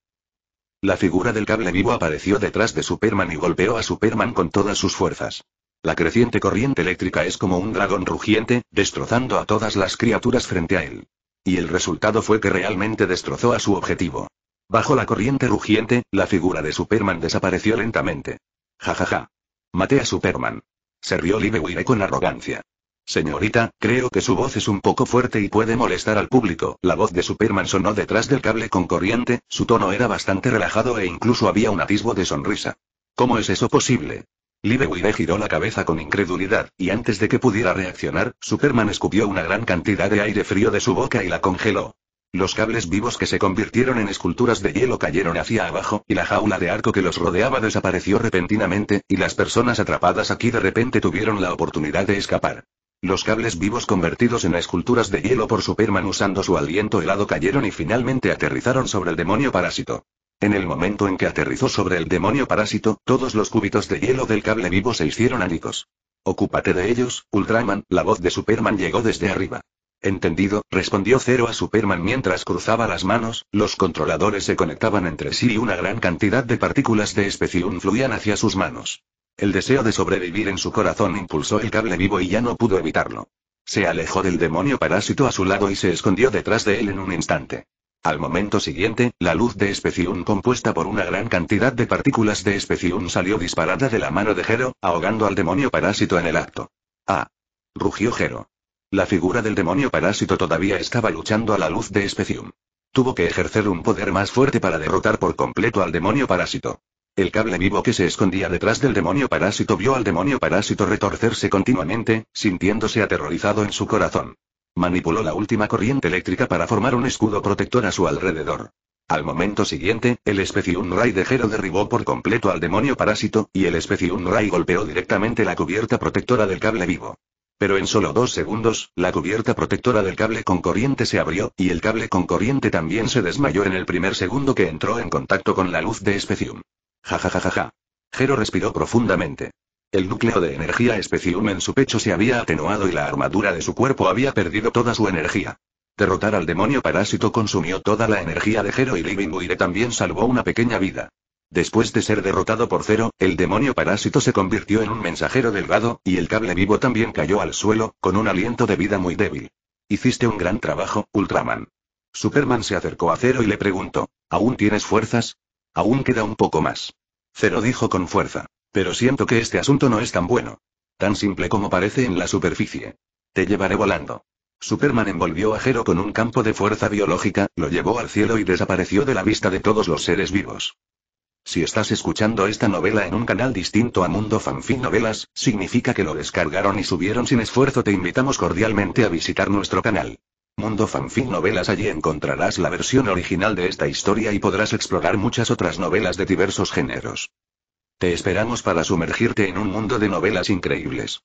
La figura del cable vivo apareció detrás de Superman y golpeó a Superman con todas sus fuerzas. La creciente corriente eléctrica es como un dragón rugiente, destrozando a todas las criaturas frente a él. Y el resultado fue que realmente destrozó a su objetivo. Bajo la corriente rugiente, la figura de Superman desapareció lentamente. Ja ja ja. Maté a Superman. Se rió Libewire con arrogancia. Señorita, creo que su voz es un poco fuerte y puede molestar al público. La voz de Superman sonó detrás del cable con corriente, su tono era bastante relajado e incluso había un atisbo de sonrisa. ¿Cómo es eso posible? Libewire giró la cabeza con incredulidad, y antes de que pudiera reaccionar, Superman escupió una gran cantidad de aire frío de su boca y la congeló. Los cables vivos que se convirtieron en esculturas de hielo cayeron hacia abajo, y la jaula de arco que los rodeaba desapareció repentinamente, y las personas atrapadas aquí de repente tuvieron la oportunidad de escapar. Los cables vivos convertidos en esculturas de hielo por Superman usando su aliento helado cayeron y finalmente aterrizaron sobre el demonio parásito. En el momento en que aterrizó sobre el demonio parásito, todos los cúbitos de hielo del cable vivo se hicieron ánicos. Ocúpate de ellos, Ultraman, la voz de Superman llegó desde arriba. Entendido, respondió Zero a Superman mientras cruzaba las manos, los controladores se conectaban entre sí y una gran cantidad de partículas de especium fluían hacia sus manos. El deseo de sobrevivir en su corazón impulsó el cable vivo y ya no pudo evitarlo. Se alejó del demonio parásito a su lado y se escondió detrás de él en un instante. Al momento siguiente, la luz de Especium compuesta por una gran cantidad de partículas de Especium salió disparada de la mano de Jero, ahogando al demonio parásito en el acto. ¡Ah! rugió Jero. La figura del demonio parásito todavía estaba luchando a la luz de Especium. Tuvo que ejercer un poder más fuerte para derrotar por completo al demonio parásito. El cable vivo que se escondía detrás del demonio parásito vio al demonio parásito retorcerse continuamente, sintiéndose aterrorizado en su corazón. Manipuló la última corriente eléctrica para formar un escudo protector a su alrededor. Al momento siguiente, el Specium Ray de Hero derribó por completo al demonio parásito, y el Specium Ray golpeó directamente la cubierta protectora del cable vivo. Pero en solo dos segundos, la cubierta protectora del cable con corriente se abrió, y el cable con corriente también se desmayó en el primer segundo que entró en contacto con la luz de Specium ja. Jero respiró profundamente. El núcleo de energía especium en su pecho se había atenuado y la armadura de su cuerpo había perdido toda su energía. Derrotar al demonio parásito consumió toda la energía de Jero y Living Wire también salvó una pequeña vida. Después de ser derrotado por Cero, el demonio parásito se convirtió en un mensajero delgado, y el cable vivo también cayó al suelo, con un aliento de vida muy débil. Hiciste un gran trabajo, Ultraman. Superman se acercó a Cero y le preguntó, ¿aún tienes fuerzas? Aún queda un poco más. Zero dijo con fuerza. Pero siento que este asunto no es tan bueno. Tan simple como parece en la superficie. Te llevaré volando. Superman envolvió a Jero con un campo de fuerza biológica, lo llevó al cielo y desapareció de la vista de todos los seres vivos. Si estás escuchando esta novela en un canal distinto a Mundo Fanfic Novelas, significa que lo descargaron y subieron sin esfuerzo. Te invitamos cordialmente a visitar nuestro canal. Mundo Fanfic Novelas Allí encontrarás la versión original de esta historia y podrás explorar muchas otras novelas de diversos géneros. Te esperamos para sumergirte en un mundo de novelas increíbles.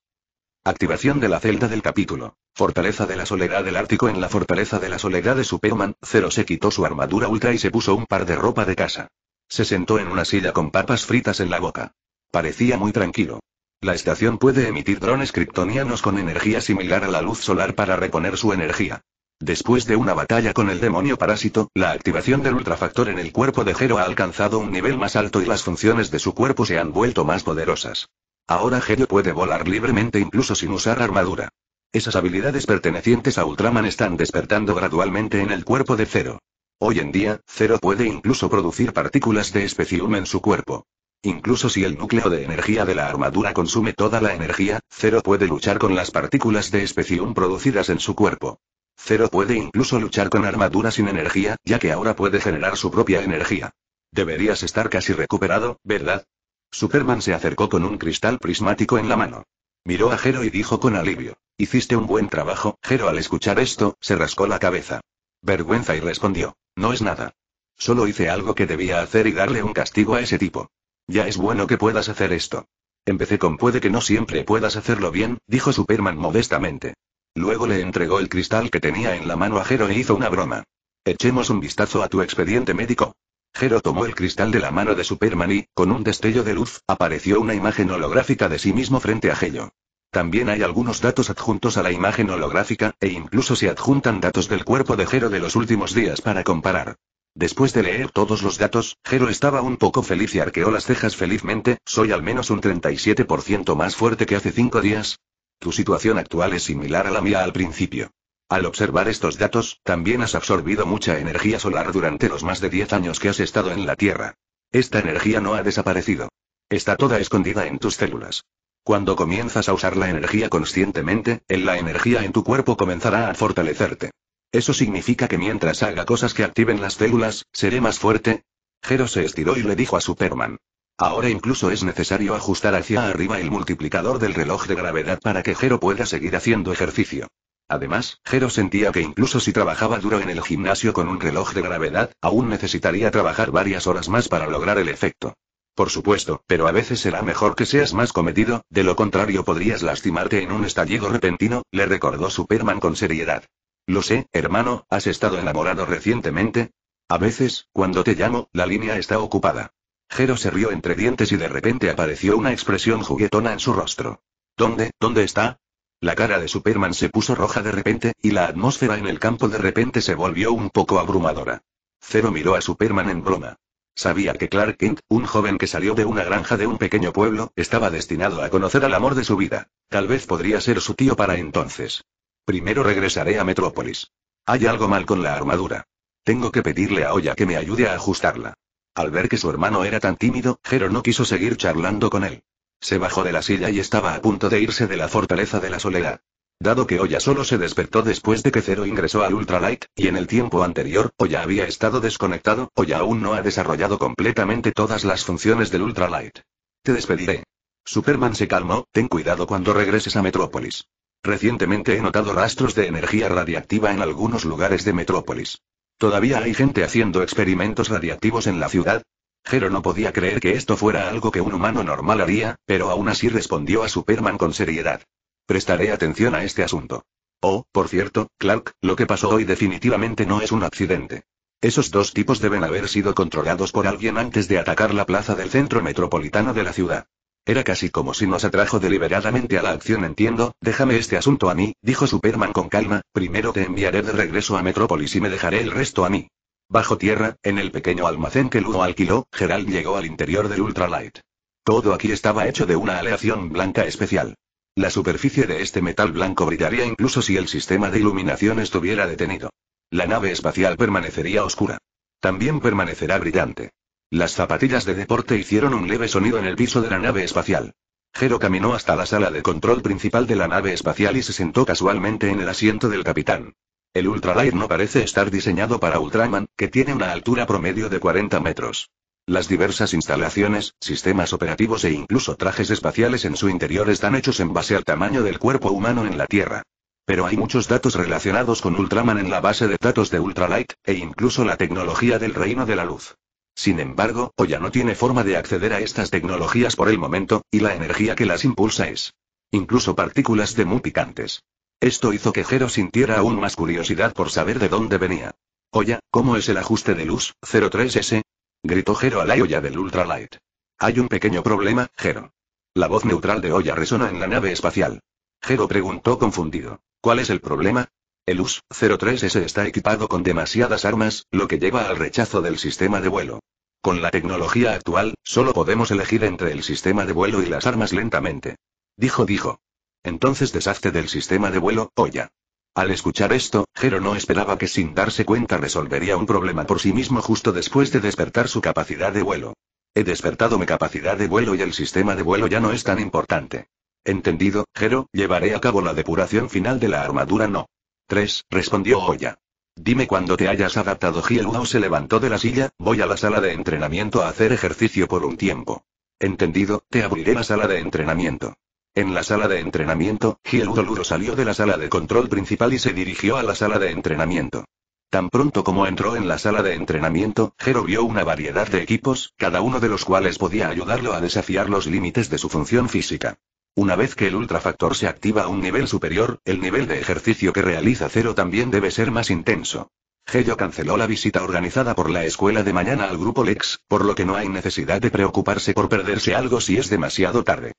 Activación de la celda del capítulo. Fortaleza de la Soledad del Ártico En la Fortaleza de la Soledad de Superman, Zero se quitó su armadura ultra y se puso un par de ropa de casa. Se sentó en una silla con papas fritas en la boca. Parecía muy tranquilo. La estación puede emitir drones kryptonianos con energía similar a la luz solar para reponer su energía. Después de una batalla con el demonio parásito, la activación del ultrafactor en el cuerpo de Gero ha alcanzado un nivel más alto y las funciones de su cuerpo se han vuelto más poderosas. Ahora Gero puede volar libremente incluso sin usar armadura. Esas habilidades pertenecientes a Ultraman están despertando gradualmente en el cuerpo de Zero. Hoy en día, Zero puede incluso producir partículas de especium en su cuerpo. Incluso si el núcleo de energía de la armadura consume toda la energía, Zero puede luchar con las partículas de especium producidas en su cuerpo. Zero puede incluso luchar con armadura sin energía, ya que ahora puede generar su propia energía. Deberías estar casi recuperado, ¿verdad? Superman se acercó con un cristal prismático en la mano. Miró a Jero y dijo con alivio. Hiciste un buen trabajo, Jero al escuchar esto, se rascó la cabeza. Vergüenza y respondió. No es nada. Solo hice algo que debía hacer y darle un castigo a ese tipo. Ya es bueno que puedas hacer esto. Empecé con puede que no siempre puedas hacerlo bien, dijo Superman modestamente. Luego le entregó el cristal que tenía en la mano a Jero e hizo una broma. Echemos un vistazo a tu expediente médico. Jero tomó el cristal de la mano de Superman y, con un destello de luz, apareció una imagen holográfica de sí mismo frente a Jello. También hay algunos datos adjuntos a la imagen holográfica, e incluso se adjuntan datos del cuerpo de Jero de los últimos días para comparar. Después de leer todos los datos, Jero estaba un poco feliz y arqueó las cejas felizmente, soy al menos un 37% más fuerte que hace cinco días, tu situación actual es similar a la mía al principio. Al observar estos datos, también has absorbido mucha energía solar durante los más de 10 años que has estado en la Tierra. Esta energía no ha desaparecido. Está toda escondida en tus células. Cuando comienzas a usar la energía conscientemente, en la energía en tu cuerpo comenzará a fortalecerte. Eso significa que mientras haga cosas que activen las células, seré más fuerte. Jero se estiró y le dijo a Superman. Ahora incluso es necesario ajustar hacia arriba el multiplicador del reloj de gravedad para que Jero pueda seguir haciendo ejercicio. Además, Jero sentía que incluso si trabajaba duro en el gimnasio con un reloj de gravedad, aún necesitaría trabajar varias horas más para lograr el efecto. Por supuesto, pero a veces será mejor que seas más comedido, de lo contrario podrías lastimarte en un estallido repentino, le recordó Superman con seriedad. Lo sé, hermano, ¿has estado enamorado recientemente? A veces, cuando te llamo, la línea está ocupada. Jero se rió entre dientes y de repente apareció una expresión juguetona en su rostro. ¿Dónde, dónde está? La cara de Superman se puso roja de repente, y la atmósfera en el campo de repente se volvió un poco abrumadora. Zero miró a Superman en broma. Sabía que Clark Kent, un joven que salió de una granja de un pequeño pueblo, estaba destinado a conocer al amor de su vida. Tal vez podría ser su tío para entonces. Primero regresaré a Metrópolis. Hay algo mal con la armadura. Tengo que pedirle a Oya que me ayude a ajustarla. Al ver que su hermano era tan tímido, Jero no quiso seguir charlando con él. Se bajó de la silla y estaba a punto de irse de la fortaleza de la soledad. Dado que Oya solo se despertó después de que Zero ingresó al Ultralight, y en el tiempo anterior, Oya había estado desconectado, Oya aún no ha desarrollado completamente todas las funciones del Ultralight. Te despediré. Superman se calmó, ten cuidado cuando regreses a Metrópolis. Recientemente he notado rastros de energía radiactiva en algunos lugares de Metrópolis. ¿Todavía hay gente haciendo experimentos radiactivos en la ciudad? Jero no podía creer que esto fuera algo que un humano normal haría, pero aún así respondió a Superman con seriedad. Prestaré atención a este asunto. Oh, por cierto, Clark, lo que pasó hoy definitivamente no es un accidente. Esos dos tipos deben haber sido controlados por alguien antes de atacar la plaza del centro metropolitano de la ciudad. Era casi como si nos atrajo deliberadamente a la acción. Entiendo, déjame este asunto a mí, dijo Superman con calma, primero te enviaré de regreso a Metrópolis y me dejaré el resto a mí. Bajo tierra, en el pequeño almacén que Ludo alquiló, Gerald llegó al interior del Ultralight. Todo aquí estaba hecho de una aleación blanca especial. La superficie de este metal blanco brillaría incluso si el sistema de iluminación estuviera detenido. La nave espacial permanecería oscura. También permanecerá brillante. Las zapatillas de deporte hicieron un leve sonido en el piso de la nave espacial. Jero caminó hasta la sala de control principal de la nave espacial y se sentó casualmente en el asiento del capitán. El ultralight no parece estar diseñado para Ultraman, que tiene una altura promedio de 40 metros. Las diversas instalaciones, sistemas operativos e incluso trajes espaciales en su interior están hechos en base al tamaño del cuerpo humano en la Tierra. Pero hay muchos datos relacionados con Ultraman en la base de datos de Ultralight, e incluso la tecnología del reino de la luz. Sin embargo, Oya no tiene forma de acceder a estas tecnologías por el momento, y la energía que las impulsa es incluso partículas de mu picantes. Esto hizo que Jero sintiera aún más curiosidad por saber de dónde venía. Oya, ¿cómo es el ajuste de luz, 03S? gritó Jero a la Oya del Ultralight. Hay un pequeño problema, Jero. La voz neutral de Oya resona en la nave espacial. Jero preguntó confundido. ¿Cuál es el problema? El US-03S está equipado con demasiadas armas, lo que lleva al rechazo del sistema de vuelo. Con la tecnología actual, solo podemos elegir entre el sistema de vuelo y las armas lentamente. Dijo dijo. Entonces deshazte del sistema de vuelo, Oya. Al escuchar esto, Jero no esperaba que sin darse cuenta resolvería un problema por sí mismo justo después de despertar su capacidad de vuelo. He despertado mi capacidad de vuelo y el sistema de vuelo ya no es tan importante. Entendido, Jero, llevaré a cabo la depuración final de la armadura no. 3. respondió Oya. Dime cuando te hayas adaptado. Gieludo se levantó de la silla, voy a la sala de entrenamiento a hacer ejercicio por un tiempo. Entendido, te abriré la sala de entrenamiento. En la sala de entrenamiento, Luro salió de la sala de control principal y se dirigió a la sala de entrenamiento. Tan pronto como entró en la sala de entrenamiento, Gero vio una variedad de equipos, cada uno de los cuales podía ayudarlo a desafiar los límites de su función física. Una vez que el ultrafactor se activa a un nivel superior, el nivel de ejercicio que realiza Cero también debe ser más intenso. Gello canceló la visita organizada por la escuela de mañana al grupo Lex, por lo que no hay necesidad de preocuparse por perderse algo si es demasiado tarde.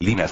Lina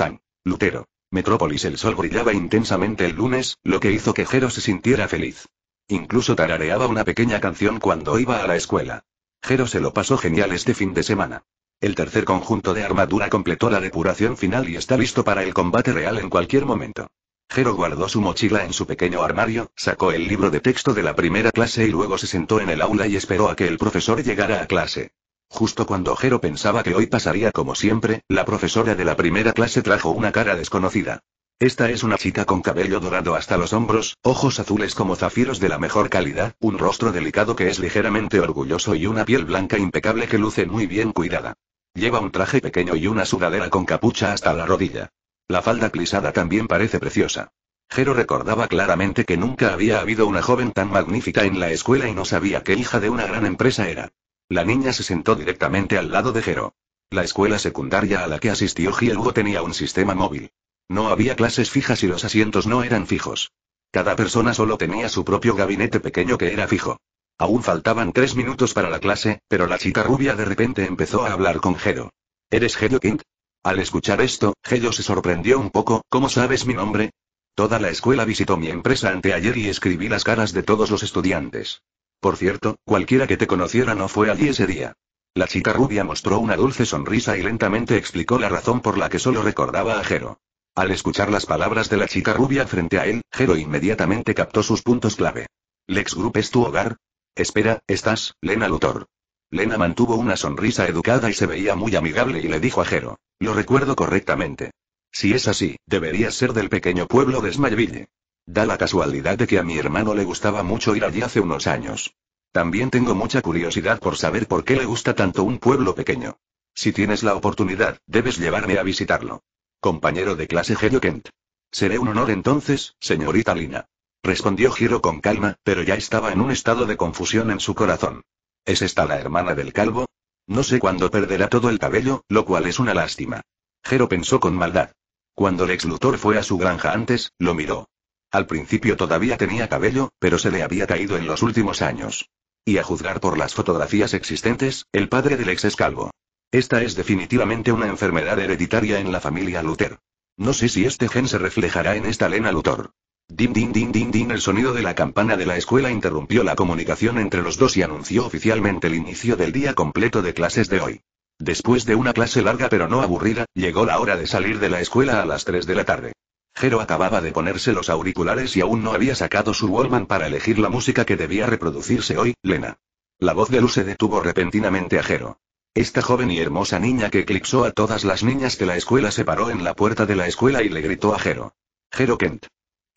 Lutero. Metrópolis El sol brillaba intensamente el lunes, lo que hizo que Gero se sintiera feliz. Incluso tarareaba una pequeña canción cuando iba a la escuela. Gero se lo pasó genial este fin de semana. El tercer conjunto de armadura completó la depuración final y está listo para el combate real en cualquier momento. Jero guardó su mochila en su pequeño armario, sacó el libro de texto de la primera clase y luego se sentó en el aula y esperó a que el profesor llegara a clase. Justo cuando Jero pensaba que hoy pasaría como siempre, la profesora de la primera clase trajo una cara desconocida. Esta es una chica con cabello dorado hasta los hombros, ojos azules como zafiros de la mejor calidad, un rostro delicado que es ligeramente orgulloso y una piel blanca impecable que luce muy bien cuidada. Lleva un traje pequeño y una sudadera con capucha hasta la rodilla. La falda plisada también parece preciosa. Jero recordaba claramente que nunca había habido una joven tan magnífica en la escuela y no sabía qué hija de una gran empresa era. La niña se sentó directamente al lado de Jero. La escuela secundaria a la que asistió Hugo tenía un sistema móvil. No había clases fijas y los asientos no eran fijos. Cada persona solo tenía su propio gabinete pequeño que era fijo. Aún faltaban tres minutos para la clase, pero la chica rubia de repente empezó a hablar con Gero. ¿Eres Gero Kint? Al escuchar esto, Gero se sorprendió un poco, ¿cómo sabes mi nombre? Toda la escuela visitó mi empresa anteayer y escribí las caras de todos los estudiantes. Por cierto, cualquiera que te conociera no fue allí ese día. La chica rubia mostró una dulce sonrisa y lentamente explicó la razón por la que solo recordaba a Jero. Al escuchar las palabras de la chica rubia frente a él, Jero inmediatamente captó sus puntos clave. Lex Group es tu hogar, Espera, ¿estás, Lena Luthor? Lena mantuvo una sonrisa educada y se veía muy amigable y le dijo a Jero. Lo recuerdo correctamente. Si es así, deberías ser del pequeño pueblo de Smallville. Da la casualidad de que a mi hermano le gustaba mucho ir allí hace unos años. También tengo mucha curiosidad por saber por qué le gusta tanto un pueblo pequeño. Si tienes la oportunidad, debes llevarme a visitarlo. Compañero de clase Jero Kent. Seré un honor entonces, señorita Lina respondió Giro con calma, pero ya estaba en un estado de confusión en su corazón. ¿Es esta la hermana del calvo? No sé cuándo perderá todo el cabello, lo cual es una lástima. Jero pensó con maldad. Cuando el ex Luthor fue a su granja antes, lo miró. Al principio todavía tenía cabello, pero se le había caído en los últimos años. Y a juzgar por las fotografías existentes, el padre del ex es calvo. Esta es definitivamente una enfermedad hereditaria en la familia Luther. No sé si este gen se reflejará en esta Lena Luthor. Din din din din din el sonido de la campana de la escuela interrumpió la comunicación entre los dos y anunció oficialmente el inicio del día completo de clases de hoy. Después de una clase larga pero no aburrida, llegó la hora de salir de la escuela a las 3 de la tarde. Jero acababa de ponerse los auriculares y aún no había sacado su Wallman para elegir la música que debía reproducirse hoy, Lena. La voz de Luce se detuvo repentinamente a Jero. Esta joven y hermosa niña que eclipsó a todas las niñas de la escuela se paró en la puerta de la escuela y le gritó a Jero. Jero Kent.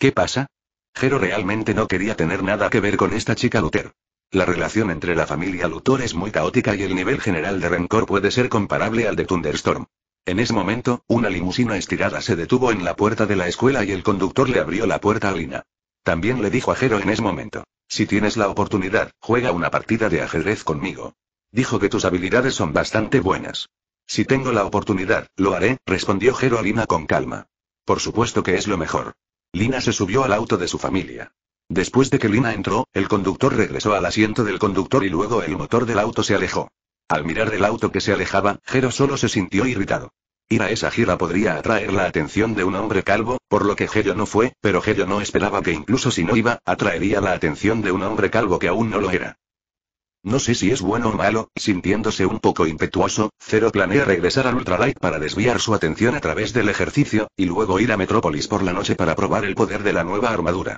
¿Qué pasa? Jero realmente no quería tener nada que ver con esta chica Luther. La relación entre la familia Luthor es muy caótica y el nivel general de rencor puede ser comparable al de Thunderstorm. En ese momento, una limusina estirada se detuvo en la puerta de la escuela y el conductor le abrió la puerta a Lina. También le dijo a Jero en ese momento, si tienes la oportunidad, juega una partida de ajedrez conmigo. Dijo que tus habilidades son bastante buenas. Si tengo la oportunidad, lo haré, respondió Jero a Lina con calma. Por supuesto que es lo mejor. Lina se subió al auto de su familia. Después de que Lina entró, el conductor regresó al asiento del conductor y luego el motor del auto se alejó. Al mirar el auto que se alejaba, Jero solo se sintió irritado. Ir a esa gira podría atraer la atención de un hombre calvo, por lo que Gello no fue, pero Gello no esperaba que incluso si no iba, atraería la atención de un hombre calvo que aún no lo era. No sé si es bueno o malo, sintiéndose un poco impetuoso, Zero planea regresar al Ultralight para desviar su atención a través del ejercicio, y luego ir a Metrópolis por la noche para probar el poder de la nueva armadura.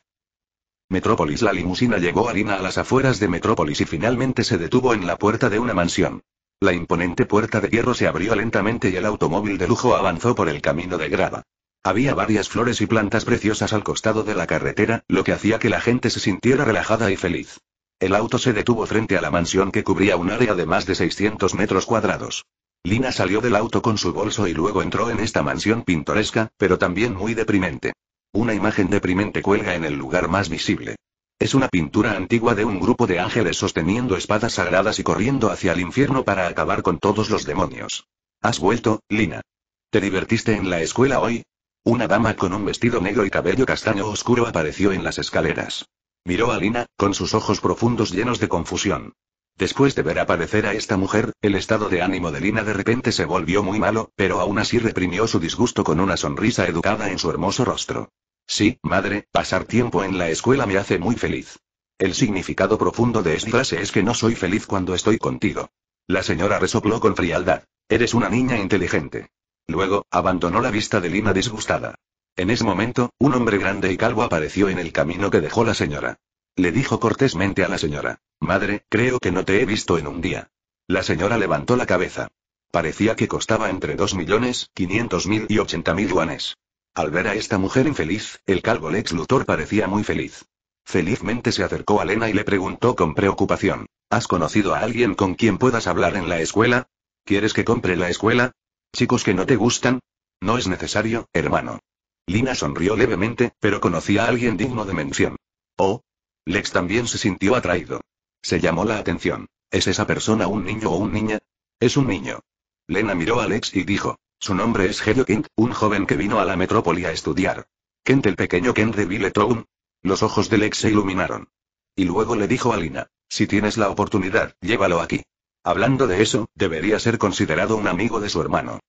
Metrópolis La limusina llegó a harina a las afueras de Metrópolis y finalmente se detuvo en la puerta de una mansión. La imponente puerta de hierro se abrió lentamente y el automóvil de lujo avanzó por el camino de grava. Había varias flores y plantas preciosas al costado de la carretera, lo que hacía que la gente se sintiera relajada y feliz. El auto se detuvo frente a la mansión que cubría un área de más de 600 metros cuadrados. Lina salió del auto con su bolso y luego entró en esta mansión pintoresca, pero también muy deprimente. Una imagen deprimente cuelga en el lugar más visible. Es una pintura antigua de un grupo de ángeles sosteniendo espadas sagradas y corriendo hacia el infierno para acabar con todos los demonios. Has vuelto, Lina. ¿Te divertiste en la escuela hoy? Una dama con un vestido negro y cabello castaño oscuro apareció en las escaleras. Miró a Lina, con sus ojos profundos llenos de confusión. Después de ver aparecer a esta mujer, el estado de ánimo de Lina de repente se volvió muy malo, pero aún así reprimió su disgusto con una sonrisa educada en su hermoso rostro. Sí, madre, pasar tiempo en la escuela me hace muy feliz. El significado profundo de esta frase es que no soy feliz cuando estoy contigo. La señora resopló con frialdad. Eres una niña inteligente. Luego, abandonó la vista de Lina disgustada. En ese momento, un hombre grande y calvo apareció en el camino que dejó la señora. Le dijo cortésmente a la señora, Madre, creo que no te he visto en un día. La señora levantó la cabeza. Parecía que costaba entre 2 millones, 500 mil y 80 mil yuanes. Al ver a esta mujer infeliz, el calvo Lex Luthor parecía muy feliz. Felizmente se acercó a Lena y le preguntó con preocupación, ¿has conocido a alguien con quien puedas hablar en la escuela? ¿Quieres que compre la escuela? ¿Chicos que no te gustan? No es necesario, hermano. Lina sonrió levemente, pero conocía a alguien digno de mención. Oh. Lex también se sintió atraído. Se llamó la atención. ¿Es esa persona un niño o un niña? Es un niño. Lena miró a Lex y dijo. Su nombre es Helio Kent, un joven que vino a la metrópoli a estudiar. Kent el pequeño Kent de Villetown. Los ojos de Lex se iluminaron. Y luego le dijo a Lina, si tienes la oportunidad, llévalo aquí. Hablando de eso, debería ser considerado un amigo de su hermano.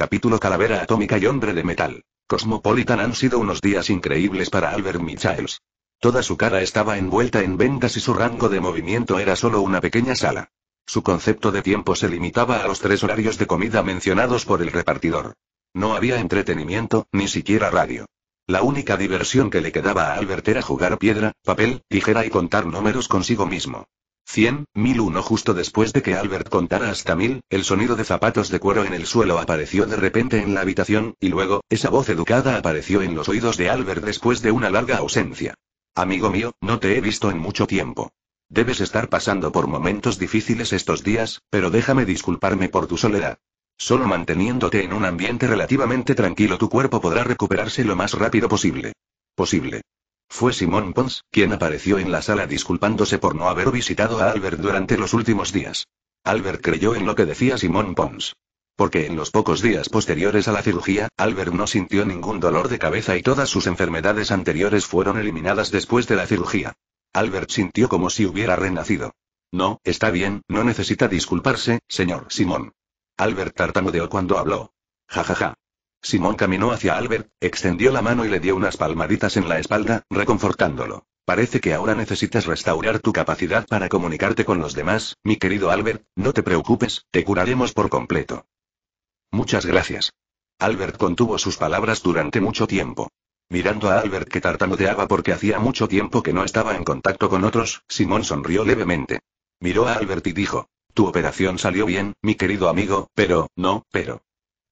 Capítulo Calavera Atómica y Hombre de Metal. Cosmopolitan han sido unos días increíbles para Albert Michaels. Toda su cara estaba envuelta en vendas y su rango de movimiento era solo una pequeña sala. Su concepto de tiempo se limitaba a los tres horarios de comida mencionados por el repartidor. No había entretenimiento, ni siquiera radio. La única diversión que le quedaba a Albert era jugar piedra, papel, tijera y contar números consigo mismo. 100, mil uno justo después de que Albert contara hasta 1000, el sonido de zapatos de cuero en el suelo apareció de repente en la habitación, y luego, esa voz educada apareció en los oídos de Albert después de una larga ausencia. Amigo mío, no te he visto en mucho tiempo. Debes estar pasando por momentos difíciles estos días, pero déjame disculparme por tu soledad. Solo manteniéndote en un ambiente relativamente tranquilo tu cuerpo podrá recuperarse lo más rápido posible. Posible. Fue Simón Pons, quien apareció en la sala disculpándose por no haber visitado a Albert durante los últimos días. Albert creyó en lo que decía Simón Pons. Porque en los pocos días posteriores a la cirugía, Albert no sintió ningún dolor de cabeza y todas sus enfermedades anteriores fueron eliminadas después de la cirugía. Albert sintió como si hubiera renacido. No, está bien, no necesita disculparse, señor Simón. Albert tartamudeó cuando habló. Ja ja ja. Simón caminó hacia Albert, extendió la mano y le dio unas palmaditas en la espalda, reconfortándolo. Parece que ahora necesitas restaurar tu capacidad para comunicarte con los demás, mi querido Albert, no te preocupes, te curaremos por completo. Muchas gracias. Albert contuvo sus palabras durante mucho tiempo. Mirando a Albert que tartamudeaba porque hacía mucho tiempo que no estaba en contacto con otros, Simón sonrió levemente. Miró a Albert y dijo, Tu operación salió bien, mi querido amigo, pero, no, pero.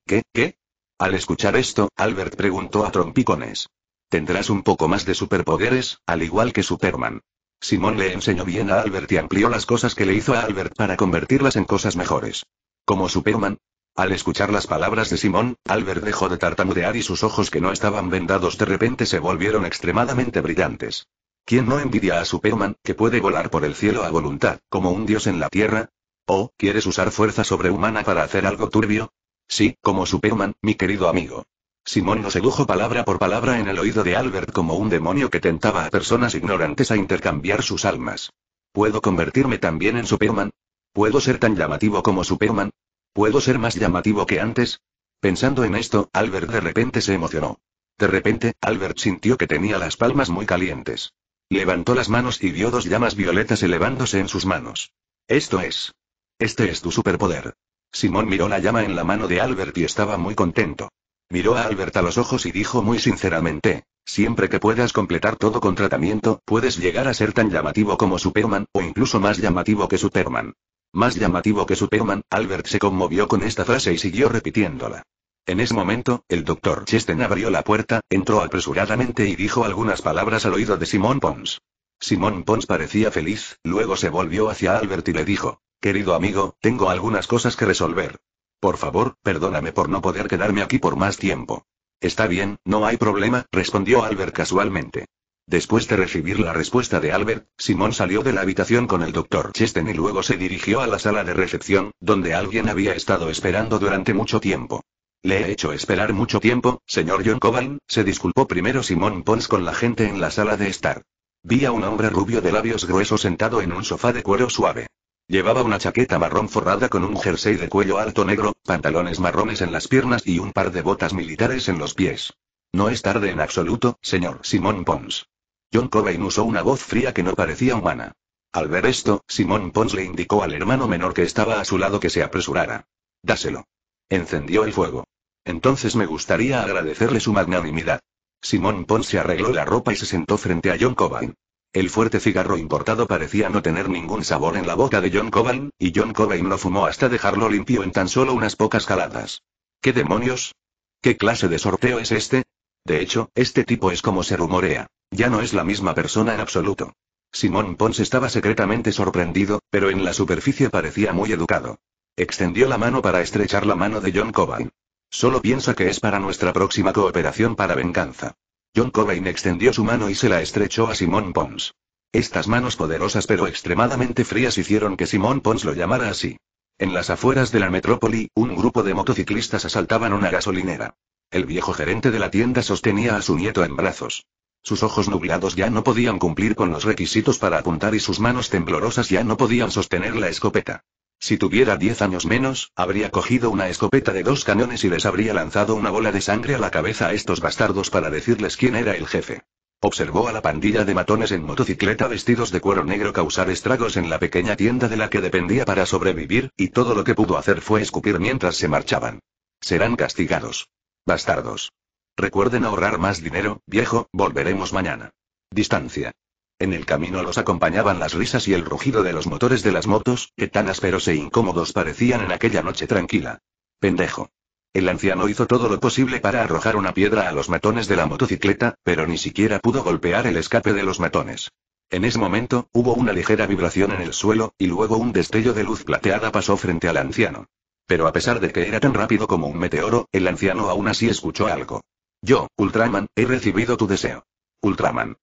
¿Qué, qué? Al escuchar esto, Albert preguntó a trompicones. Tendrás un poco más de superpoderes, al igual que Superman. Simón le enseñó bien a Albert y amplió las cosas que le hizo a Albert para convertirlas en cosas mejores. Como Superman. Al escuchar las palabras de Simón, Albert dejó de tartamudear y sus ojos que no estaban vendados de repente se volvieron extremadamente brillantes. ¿Quién no envidia a Superman, que puede volar por el cielo a voluntad, como un dios en la tierra? ¿O quieres usar fuerza sobrehumana para hacer algo turbio? Sí, como Superman, mi querido amigo. Simón nos sedujo palabra por palabra en el oído de Albert como un demonio que tentaba a personas ignorantes a intercambiar sus almas. ¿Puedo convertirme también en Superman? ¿Puedo ser tan llamativo como Superman? ¿Puedo ser más llamativo que antes? Pensando en esto, Albert de repente se emocionó. De repente, Albert sintió que tenía las palmas muy calientes. Levantó las manos y vio dos llamas violetas elevándose en sus manos. Esto es. Este es tu superpoder. Simón miró la llama en la mano de Albert y estaba muy contento. Miró a Albert a los ojos y dijo muy sinceramente, siempre que puedas completar todo con tratamiento, puedes llegar a ser tan llamativo como Superman, o incluso más llamativo que Superman. Más llamativo que Superman, Albert se conmovió con esta frase y siguió repitiéndola. En ese momento, el doctor Chesten abrió la puerta, entró apresuradamente y dijo algunas palabras al oído de Simón Pons. Simón Pons parecía feliz, luego se volvió hacia Albert y le dijo, Querido amigo, tengo algunas cosas que resolver. Por favor, perdóname por no poder quedarme aquí por más tiempo. Está bien, no hay problema, respondió Albert casualmente. Después de recibir la respuesta de Albert, Simón salió de la habitación con el doctor Chesten y luego se dirigió a la sala de recepción, donde alguien había estado esperando durante mucho tiempo. Le he hecho esperar mucho tiempo, señor John Cobain, se disculpó primero Simón Pons con la gente en la sala de estar. Vi a un hombre rubio de labios gruesos sentado en un sofá de cuero suave. Llevaba una chaqueta marrón forrada con un jersey de cuello alto negro, pantalones marrones en las piernas y un par de botas militares en los pies. No es tarde en absoluto, señor Simón Pons. John Cobain usó una voz fría que no parecía humana. Al ver esto, Simón Pons le indicó al hermano menor que estaba a su lado que se apresurara. Dáselo. Encendió el fuego. Entonces me gustaría agradecerle su magnanimidad. Simón Pons se arregló la ropa y se sentó frente a John Cobain. El fuerte cigarro importado parecía no tener ningún sabor en la boca de John Cobain, y John Cobain lo fumó hasta dejarlo limpio en tan solo unas pocas caladas. ¿Qué demonios? ¿Qué clase de sorteo es este? De hecho, este tipo es como se rumorea. Ya no es la misma persona en absoluto. Simón Pons estaba secretamente sorprendido, pero en la superficie parecía muy educado. Extendió la mano para estrechar la mano de John Cobain. Solo piensa que es para nuestra próxima cooperación para venganza. John Cobain extendió su mano y se la estrechó a Simón Pons. Estas manos poderosas pero extremadamente frías hicieron que Simón Pons lo llamara así. En las afueras de la metrópoli, un grupo de motociclistas asaltaban una gasolinera. El viejo gerente de la tienda sostenía a su nieto en brazos. Sus ojos nublados ya no podían cumplir con los requisitos para apuntar y sus manos temblorosas ya no podían sostener la escopeta. Si tuviera diez años menos, habría cogido una escopeta de dos cañones y les habría lanzado una bola de sangre a la cabeza a estos bastardos para decirles quién era el jefe. Observó a la pandilla de matones en motocicleta vestidos de cuero negro causar estragos en la pequeña tienda de la que dependía para sobrevivir, y todo lo que pudo hacer fue escupir mientras se marchaban. Serán castigados. Bastardos. Recuerden ahorrar más dinero, viejo, volveremos mañana. Distancia. En el camino los acompañaban las risas y el rugido de los motores de las motos, que tan ásperos e incómodos parecían en aquella noche tranquila. Pendejo. El anciano hizo todo lo posible para arrojar una piedra a los matones de la motocicleta, pero ni siquiera pudo golpear el escape de los matones. En ese momento, hubo una ligera vibración en el suelo, y luego un destello de luz plateada pasó frente al anciano. Pero a pesar de que era tan rápido como un meteoro, el anciano aún así escuchó algo. Yo, Ultraman, he recibido tu deseo. Ultraman.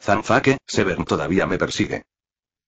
Zanfaque, Severn todavía me persigue.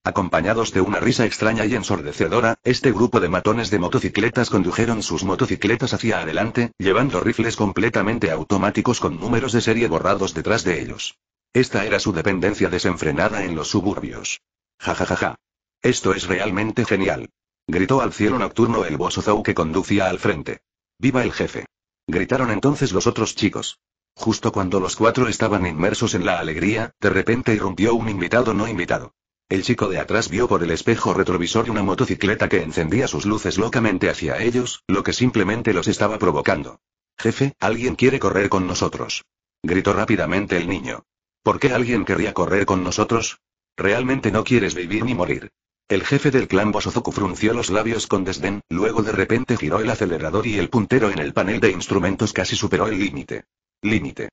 Acompañados de una risa extraña y ensordecedora, este grupo de matones de motocicletas condujeron sus motocicletas hacia adelante, llevando rifles completamente automáticos con números de serie borrados detrás de ellos. Esta era su dependencia desenfrenada en los suburbios. Ja ja ja ja. Esto es realmente genial. Gritó al cielo nocturno el bosozou que conducía al frente. ¡Viva el jefe! Gritaron entonces los otros chicos. Justo cuando los cuatro estaban inmersos en la alegría, de repente irrumpió un invitado no invitado. El chico de atrás vio por el espejo retrovisor una motocicleta que encendía sus luces locamente hacia ellos, lo que simplemente los estaba provocando. Jefe, alguien quiere correr con nosotros. Gritó rápidamente el niño. ¿Por qué alguien querría correr con nosotros? Realmente no quieres vivir ni morir. El jefe del clan Bosozoku frunció los labios con desdén, luego de repente giró el acelerador y el puntero en el panel de instrumentos casi superó el límite. Límite.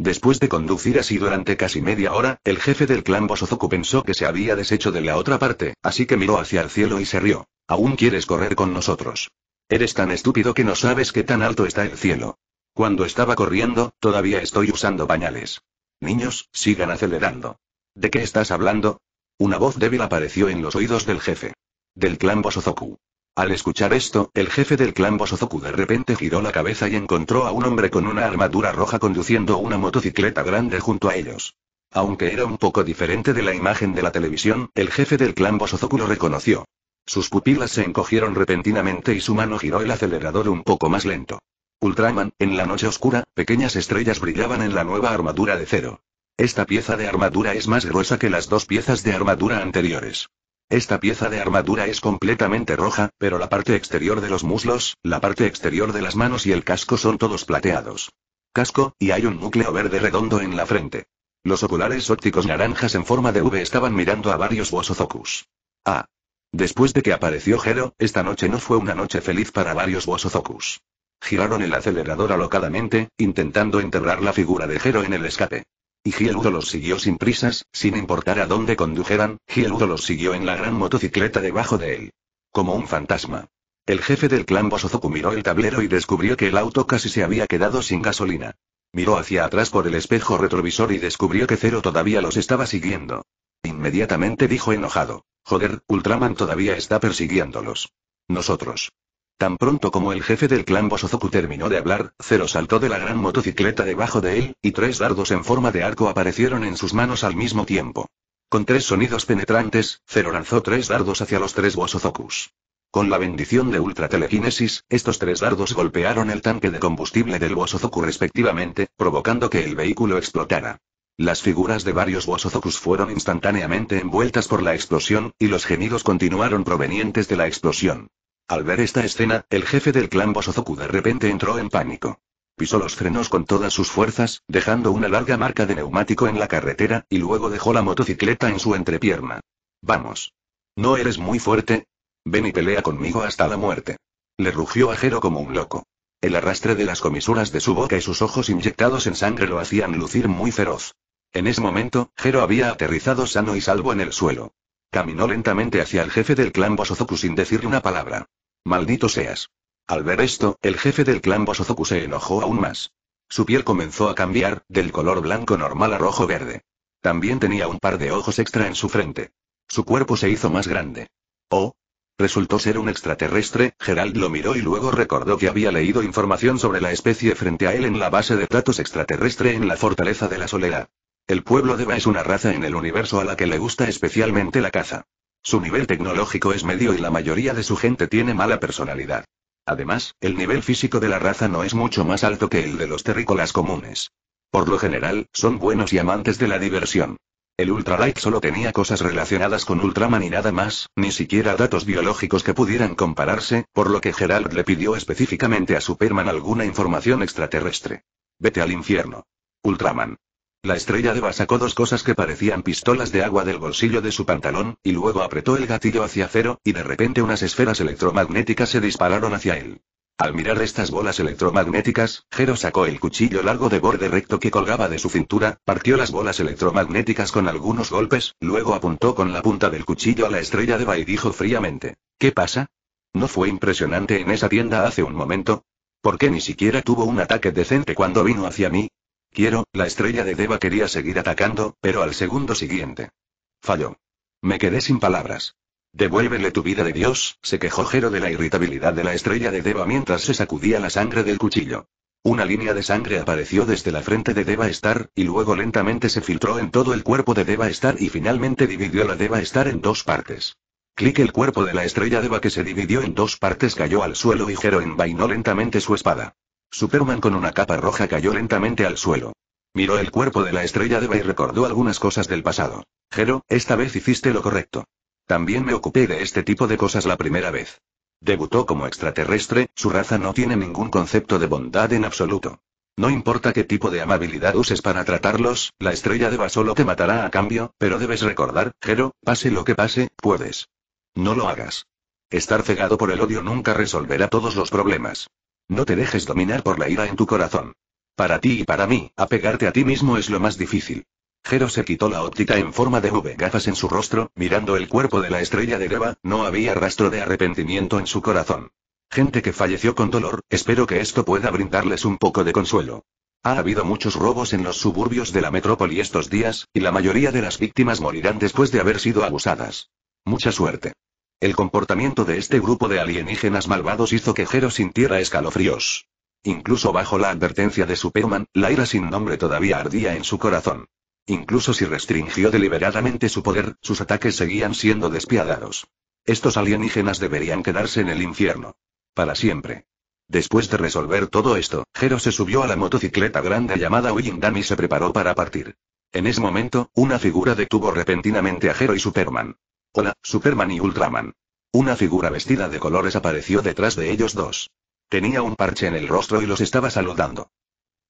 Después de conducir así durante casi media hora, el jefe del clan Bosozoku pensó que se había deshecho de la otra parte, así que miró hacia el cielo y se rió. ¿Aún quieres correr con nosotros? Eres tan estúpido que no sabes qué tan alto está el cielo. Cuando estaba corriendo, todavía estoy usando pañales. Niños, sigan acelerando. ¿De qué estás hablando? Una voz débil apareció en los oídos del jefe. Del clan Bosozoku. Al escuchar esto, el jefe del clan Bosozoku de repente giró la cabeza y encontró a un hombre con una armadura roja conduciendo una motocicleta grande junto a ellos. Aunque era un poco diferente de la imagen de la televisión, el jefe del clan Bosozoku lo reconoció. Sus pupilas se encogieron repentinamente y su mano giró el acelerador un poco más lento. Ultraman, en la noche oscura, pequeñas estrellas brillaban en la nueva armadura de cero. Esta pieza de armadura es más gruesa que las dos piezas de armadura anteriores. Esta pieza de armadura es completamente roja, pero la parte exterior de los muslos, la parte exterior de las manos y el casco son todos plateados. Casco, y hay un núcleo verde redondo en la frente. Los oculares ópticos naranjas en forma de V estaban mirando a varios Bosozokus. Ah. Después de que apareció Gero, esta noche no fue una noche feliz para varios Bosozokus. Giraron el acelerador alocadamente, intentando enterrar la figura de Gero en el escape y los siguió sin prisas, sin importar a dónde condujeran, Gieludo los siguió en la gran motocicleta debajo de él. Como un fantasma. El jefe del clan Bosozoku miró el tablero y descubrió que el auto casi se había quedado sin gasolina. Miró hacia atrás por el espejo retrovisor y descubrió que Zero todavía los estaba siguiendo. Inmediatamente dijo enojado. Joder, Ultraman todavía está persiguiéndolos. Nosotros. Tan pronto como el jefe del clan Bosozoku terminó de hablar, Zero saltó de la gran motocicleta debajo de él, y tres dardos en forma de arco aparecieron en sus manos al mismo tiempo. Con tres sonidos penetrantes, Zero lanzó tres dardos hacia los tres Bosozokus. Con la bendición de Ultra Telekinesis, estos tres dardos golpearon el tanque de combustible del Bosozoku respectivamente, provocando que el vehículo explotara. Las figuras de varios Bosozokus fueron instantáneamente envueltas por la explosión, y los gemidos continuaron provenientes de la explosión. Al ver esta escena, el jefe del clan Bosozoku de repente entró en pánico. Pisó los frenos con todas sus fuerzas, dejando una larga marca de neumático en la carretera, y luego dejó la motocicleta en su entrepierna. Vamos. ¿No eres muy fuerte? Ven y pelea conmigo hasta la muerte. Le rugió a Jero como un loco. El arrastre de las comisuras de su boca y sus ojos inyectados en sangre lo hacían lucir muy feroz. En ese momento, Jero había aterrizado sano y salvo en el suelo. Caminó lentamente hacia el jefe del clan Bosozoku sin decirle una palabra. Maldito seas. Al ver esto, el jefe del clan Bosozoku se enojó aún más. Su piel comenzó a cambiar, del color blanco normal a rojo-verde. También tenía un par de ojos extra en su frente. Su cuerpo se hizo más grande. Oh. Resultó ser un extraterrestre, Gerald lo miró y luego recordó que había leído información sobre la especie frente a él en la base de datos extraterrestre en la fortaleza de la soledad. El pueblo de Ba es una raza en el universo a la que le gusta especialmente la caza. Su nivel tecnológico es medio y la mayoría de su gente tiene mala personalidad. Además, el nivel físico de la raza no es mucho más alto que el de los terrícolas comunes. Por lo general, son buenos y amantes de la diversión. El Ultralight solo tenía cosas relacionadas con Ultraman y nada más, ni siquiera datos biológicos que pudieran compararse, por lo que Gerald le pidió específicamente a Superman alguna información extraterrestre. Vete al infierno. Ultraman. La estrella de Eva sacó dos cosas que parecían pistolas de agua del bolsillo de su pantalón, y luego apretó el gatillo hacia cero, y de repente unas esferas electromagnéticas se dispararon hacia él. Al mirar estas bolas electromagnéticas, Jero sacó el cuchillo largo de borde recto que colgaba de su cintura, partió las bolas electromagnéticas con algunos golpes, luego apuntó con la punta del cuchillo a la estrella de Eva y dijo fríamente, ¿Qué pasa? ¿No fue impresionante en esa tienda hace un momento? ¿Por qué ni siquiera tuvo un ataque decente cuando vino hacia mí? Quiero, la estrella de Deva quería seguir atacando, pero al segundo siguiente. Falló. Me quedé sin palabras. Devuélvele tu vida de Dios, se quejó Jero de la irritabilidad de la estrella de Deva mientras se sacudía la sangre del cuchillo. Una línea de sangre apareció desde la frente de Deva Star, y luego lentamente se filtró en todo el cuerpo de Deva Star y finalmente dividió la Deva Star en dos partes. Clic el cuerpo de la estrella Deva que se dividió en dos partes cayó al suelo y Jero envainó lentamente su espada. Superman con una capa roja cayó lentamente al suelo. Miró el cuerpo de la estrella Deva y recordó algunas cosas del pasado. Jero, esta vez hiciste lo correcto. También me ocupé de este tipo de cosas la primera vez. Debutó como extraterrestre, su raza no tiene ningún concepto de bondad en absoluto. No importa qué tipo de amabilidad uses para tratarlos, la estrella Deva solo te matará a cambio, pero debes recordar, Jero, pase lo que pase, puedes. No lo hagas. Estar cegado por el odio nunca resolverá todos los problemas. No te dejes dominar por la ira en tu corazón. Para ti y para mí, apegarte a ti mismo es lo más difícil. Jero se quitó la óptica en forma de V gafas en su rostro, mirando el cuerpo de la estrella de Eva, no había rastro de arrepentimiento en su corazón. Gente que falleció con dolor, espero que esto pueda brindarles un poco de consuelo. Ha habido muchos robos en los suburbios de la metrópoli estos días, y la mayoría de las víctimas morirán después de haber sido abusadas. Mucha suerte. El comportamiento de este grupo de alienígenas malvados hizo que Jero sintiera escalofríos. Incluso bajo la advertencia de Superman, la ira sin nombre todavía ardía en su corazón. Incluso si restringió deliberadamente su poder, sus ataques seguían siendo despiadados. Estos alienígenas deberían quedarse en el infierno. Para siempre. Después de resolver todo esto, Jero se subió a la motocicleta grande llamada Dummy y se preparó para partir. En ese momento, una figura detuvo repentinamente a Jero y Superman. Hola, Superman y Ultraman. Una figura vestida de colores apareció detrás de ellos dos. Tenía un parche en el rostro y los estaba saludando.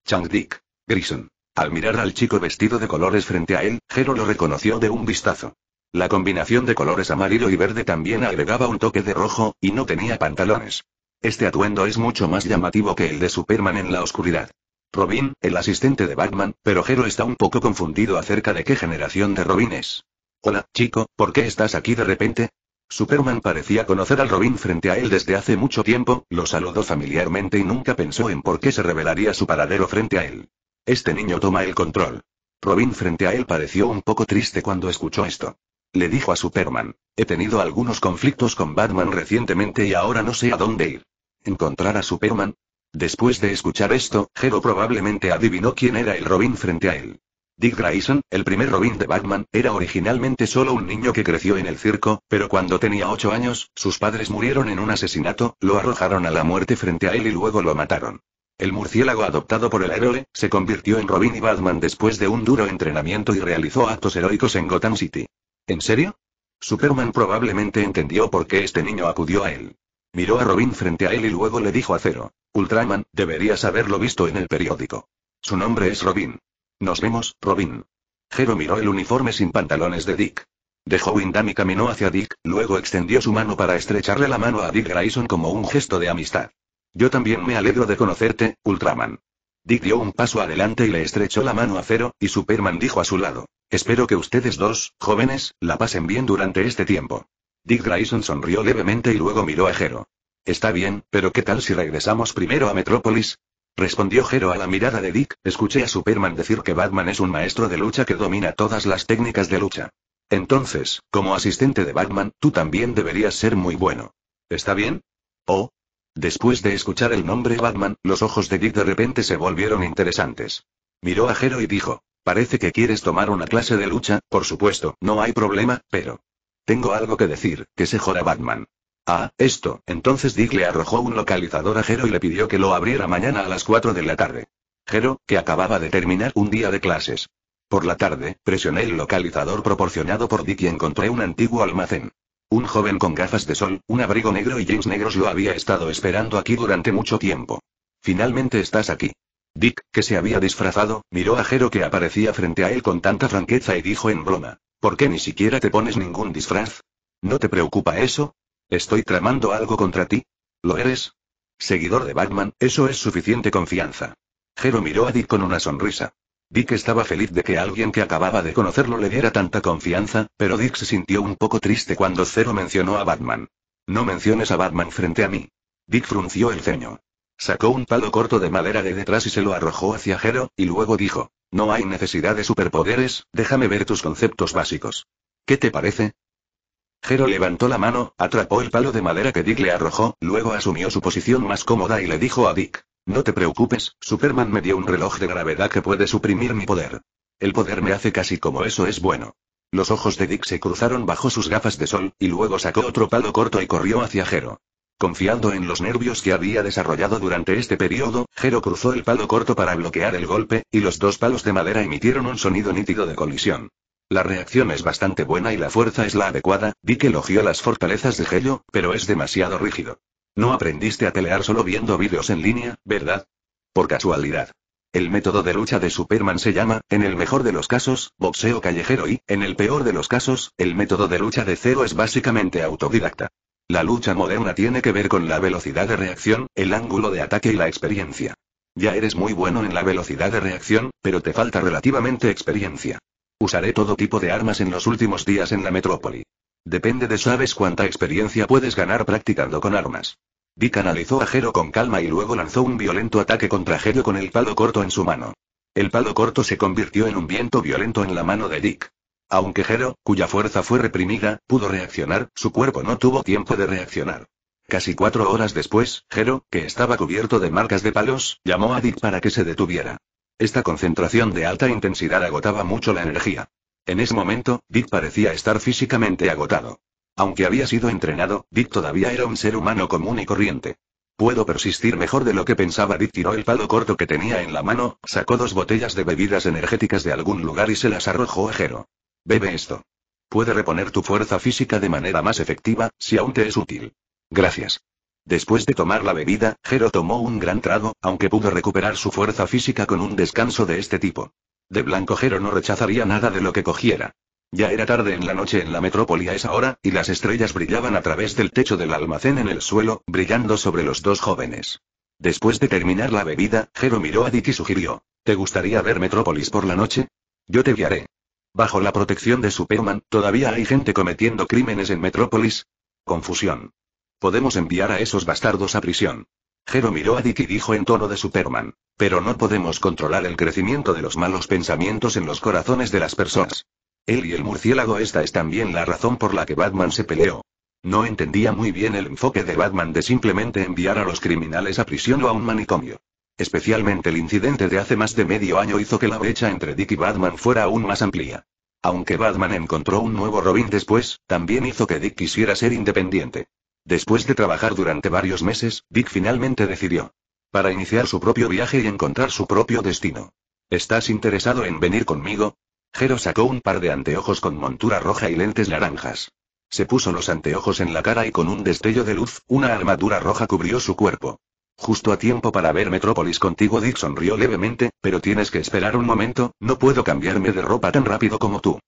Chang Dick. Grison. Al mirar al chico vestido de colores frente a él, Jero lo reconoció de un vistazo. La combinación de colores amarillo y verde también agregaba un toque de rojo, y no tenía pantalones. Este atuendo es mucho más llamativo que el de Superman en la oscuridad. Robin, el asistente de Batman, pero Jero está un poco confundido acerca de qué generación de Robin es. Hola, chico, ¿por qué estás aquí de repente? Superman parecía conocer al Robin frente a él desde hace mucho tiempo, lo saludó familiarmente y nunca pensó en por qué se revelaría su paradero frente a él. Este niño toma el control. Robin frente a él pareció un poco triste cuando escuchó esto. Le dijo a Superman, he tenido algunos conflictos con Batman recientemente y ahora no sé a dónde ir. ¿Encontrar a Superman? Después de escuchar esto, Hero probablemente adivinó quién era el Robin frente a él. Dick Grayson, el primer Robin de Batman, era originalmente solo un niño que creció en el circo, pero cuando tenía 8 años, sus padres murieron en un asesinato, lo arrojaron a la muerte frente a él y luego lo mataron. El murciélago adoptado por el héroe, se convirtió en Robin y Batman después de un duro entrenamiento y realizó actos heroicos en Gotham City. ¿En serio? Superman probablemente entendió por qué este niño acudió a él. Miró a Robin frente a él y luego le dijo a Cero, Ultraman, deberías haberlo visto en el periódico. Su nombre es Robin. Nos vemos, Robin. Jero miró el uniforme sin pantalones de Dick. Dejó Windham y caminó hacia Dick, luego extendió su mano para estrecharle la mano a Dick Grayson como un gesto de amistad. Yo también me alegro de conocerte, Ultraman. Dick dio un paso adelante y le estrechó la mano a Cero, y Superman dijo a su lado. Espero que ustedes dos, jóvenes, la pasen bien durante este tiempo. Dick Grayson sonrió levemente y luego miró a Jero. Está bien, pero ¿qué tal si regresamos primero a Metrópolis? Respondió Jero a la mirada de Dick, escuché a Superman decir que Batman es un maestro de lucha que domina todas las técnicas de lucha. Entonces, como asistente de Batman, tú también deberías ser muy bueno. ¿Está bien? Oh. Después de escuchar el nombre Batman, los ojos de Dick de repente se volvieron interesantes. Miró a Jero y dijo, parece que quieres tomar una clase de lucha, por supuesto, no hay problema, pero... Tengo algo que decir, que se joda Batman. Ah, esto, entonces Dick le arrojó un localizador a Jero y le pidió que lo abriera mañana a las 4 de la tarde. Jero, que acababa de terminar un día de clases. Por la tarde, presioné el localizador proporcionado por Dick y encontré un antiguo almacén. Un joven con gafas de sol, un abrigo negro y jeans negros lo había estado esperando aquí durante mucho tiempo. Finalmente estás aquí. Dick, que se había disfrazado, miró a Jero que aparecía frente a él con tanta franqueza y dijo en broma, ¿por qué ni siquiera te pones ningún disfraz? ¿No te preocupa eso? ¿Estoy tramando algo contra ti? ¿Lo eres? Seguidor de Batman, eso es suficiente confianza. Jero miró a Dick con una sonrisa. Dick estaba feliz de que alguien que acababa de conocerlo le diera tanta confianza, pero Dick se sintió un poco triste cuando Zero mencionó a Batman. No menciones a Batman frente a mí. Dick frunció el ceño. Sacó un palo corto de madera de detrás y se lo arrojó hacia Jero, y luego dijo, No hay necesidad de superpoderes, déjame ver tus conceptos básicos. ¿Qué te parece? Jero levantó la mano, atrapó el palo de madera que Dick le arrojó, luego asumió su posición más cómoda y le dijo a Dick. No te preocupes, Superman me dio un reloj de gravedad que puede suprimir mi poder. El poder me hace casi como eso es bueno. Los ojos de Dick se cruzaron bajo sus gafas de sol, y luego sacó otro palo corto y corrió hacia Jero. Confiando en los nervios que había desarrollado durante este periodo, Jero cruzó el palo corto para bloquear el golpe, y los dos palos de madera emitieron un sonido nítido de colisión. La reacción es bastante buena y la fuerza es la adecuada, que elogió las fortalezas de Hello, pero es demasiado rígido. No aprendiste a pelear solo viendo vídeos en línea, ¿verdad? Por casualidad. El método de lucha de Superman se llama, en el mejor de los casos, boxeo callejero y, en el peor de los casos, el método de lucha de cero es básicamente autodidacta. La lucha moderna tiene que ver con la velocidad de reacción, el ángulo de ataque y la experiencia. Ya eres muy bueno en la velocidad de reacción, pero te falta relativamente experiencia. Usaré todo tipo de armas en los últimos días en la metrópoli. Depende de sabes cuánta experiencia puedes ganar practicando con armas. Dick analizó a Jero con calma y luego lanzó un violento ataque contra Jero con el palo corto en su mano. El palo corto se convirtió en un viento violento en la mano de Dick. Aunque Jero, cuya fuerza fue reprimida, pudo reaccionar, su cuerpo no tuvo tiempo de reaccionar. Casi cuatro horas después, Jero, que estaba cubierto de marcas de palos, llamó a Dick para que se detuviera. Esta concentración de alta intensidad agotaba mucho la energía. En ese momento, Dick parecía estar físicamente agotado. Aunque había sido entrenado, Dick todavía era un ser humano común y corriente. Puedo persistir mejor de lo que pensaba. Dick tiró el palo corto que tenía en la mano, sacó dos botellas de bebidas energéticas de algún lugar y se las arrojó a Jero. Bebe esto. Puede reponer tu fuerza física de manera más efectiva, si aún te es útil. Gracias. Después de tomar la bebida, Jero tomó un gran trago, aunque pudo recuperar su fuerza física con un descanso de este tipo. De blanco Jero no rechazaría nada de lo que cogiera. Ya era tarde en la noche en la metrópoli a esa hora, y las estrellas brillaban a través del techo del almacén en el suelo, brillando sobre los dos jóvenes. Después de terminar la bebida, Jero miró a Dick y sugirió. ¿Te gustaría ver Metrópolis por la noche? Yo te guiaré. Bajo la protección de Superman, ¿todavía hay gente cometiendo crímenes en Metrópolis? Confusión. Podemos enviar a esos bastardos a prisión. Jero miró a Dick y dijo en tono de Superman. Pero no podemos controlar el crecimiento de los malos pensamientos en los corazones de las personas. Él y el murciélago esta es también la razón por la que Batman se peleó. No entendía muy bien el enfoque de Batman de simplemente enviar a los criminales a prisión o a un manicomio. Especialmente el incidente de hace más de medio año hizo que la brecha entre Dick y Batman fuera aún más amplia. Aunque Batman encontró un nuevo Robin después, también hizo que Dick quisiera ser independiente. Después de trabajar durante varios meses, Dick finalmente decidió. Para iniciar su propio viaje y encontrar su propio destino. ¿Estás interesado en venir conmigo? Jero sacó un par de anteojos con montura roja y lentes naranjas. Se puso los anteojos en la cara y con un destello de luz, una armadura roja cubrió su cuerpo. Justo a tiempo para ver Metrópolis contigo, Dick sonrió levemente, pero tienes que esperar un momento, no puedo cambiarme de ropa tan rápido como tú.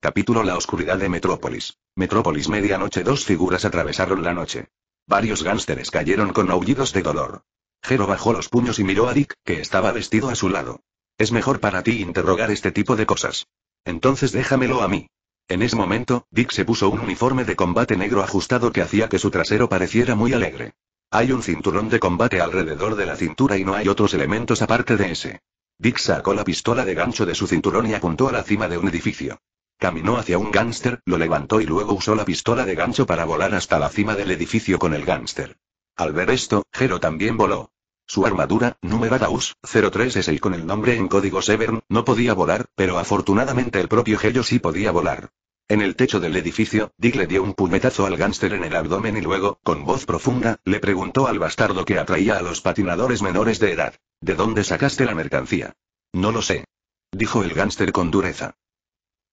Capítulo La oscuridad de Metrópolis. Metrópolis medianoche dos figuras atravesaron la noche. Varios gánsteres cayeron con aullidos de dolor. Jero bajó los puños y miró a Dick, que estaba vestido a su lado. Es mejor para ti interrogar este tipo de cosas. Entonces déjamelo a mí. En ese momento, Dick se puso un uniforme de combate negro ajustado que hacía que su trasero pareciera muy alegre. Hay un cinturón de combate alrededor de la cintura y no hay otros elementos aparte de ese. Dick sacó la pistola de gancho de su cinturón y apuntó a la cima de un edificio. Caminó hacia un gánster, lo levantó y luego usó la pistola de gancho para volar hasta la cima del edificio con el gánster. Al ver esto, Jero también voló. Su armadura, número 03 es el con el nombre en código Severn, no podía volar, pero afortunadamente el propio Jero sí podía volar. En el techo del edificio, Dick le dio un puñetazo al gánster en el abdomen y luego, con voz profunda, le preguntó al bastardo que atraía a los patinadores menores de edad. ¿De dónde sacaste la mercancía? No lo sé. Dijo el gánster con dureza.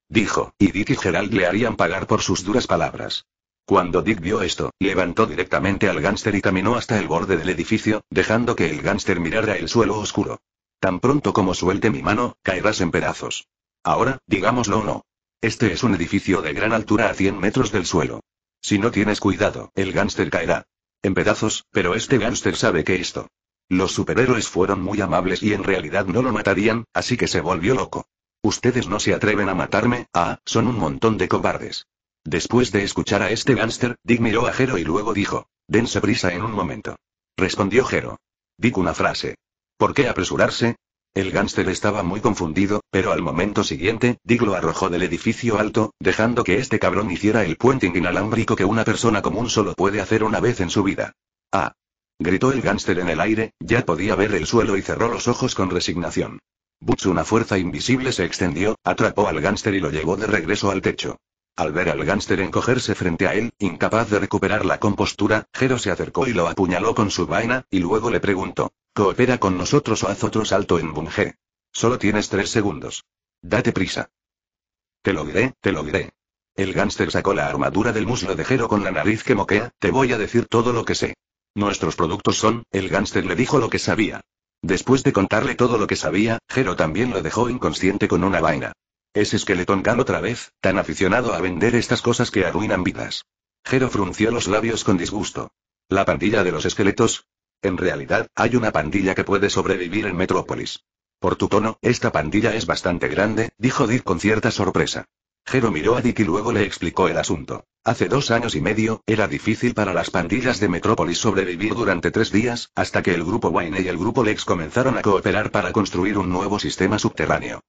Dijo, y Dick y Gerald le harían pagar por sus duras palabras. Cuando Dick vio esto, levantó directamente al gánster y caminó hasta el borde del edificio, dejando que el gánster mirara el suelo oscuro. Tan pronto como suelte mi mano, caerás en pedazos. Ahora, digámoslo o no. Este es un edificio de gran altura a 100 metros del suelo. Si no tienes cuidado, el gánster caerá. En pedazos, pero este gánster sabe que esto. Los superhéroes fueron muy amables y en realidad no lo matarían, así que se volvió loco. Ustedes no se atreven a matarme, ah, son un montón de cobardes. Después de escuchar a este gánster, Dick miró a Jero y luego dijo, dense prisa en un momento. Respondió Jero. Dick una frase. ¿Por qué apresurarse? El gánster estaba muy confundido, pero al momento siguiente, Dick lo arrojó del edificio alto, dejando que este cabrón hiciera el puente inalámbrico que una persona común solo puede hacer una vez en su vida. Ah. Gritó el gánster en el aire, ya podía ver el suelo y cerró los ojos con resignación. Butsu una fuerza invisible se extendió, atrapó al gánster y lo llevó de regreso al techo. Al ver al gánster encogerse frente a él, incapaz de recuperar la compostura, Jero se acercó y lo apuñaló con su vaina, y luego le preguntó, ¿coopera con nosotros o haz otro salto en Bunge? Solo tienes tres segundos. Date prisa. Te lo diré, te lo diré. El gánster sacó la armadura del muslo de Jero con la nariz que moquea, te voy a decir todo lo que sé. Nuestros productos son, el gánster le dijo lo que sabía. Después de contarle todo lo que sabía, Jero también lo dejó inconsciente con una vaina. Ese esqueletón can otra vez, tan aficionado a vender estas cosas que arruinan vidas. Jero frunció los labios con disgusto. ¿La pandilla de los esqueletos? En realidad, hay una pandilla que puede sobrevivir en Metrópolis. Por tu tono, esta pandilla es bastante grande, dijo Dick con cierta sorpresa. Jero miró a Dick y luego le explicó el asunto. Hace dos años y medio, era difícil para las pandillas de Metrópolis sobrevivir durante tres días, hasta que el grupo Wayne y el grupo Lex comenzaron a cooperar para construir un nuevo sistema subterráneo.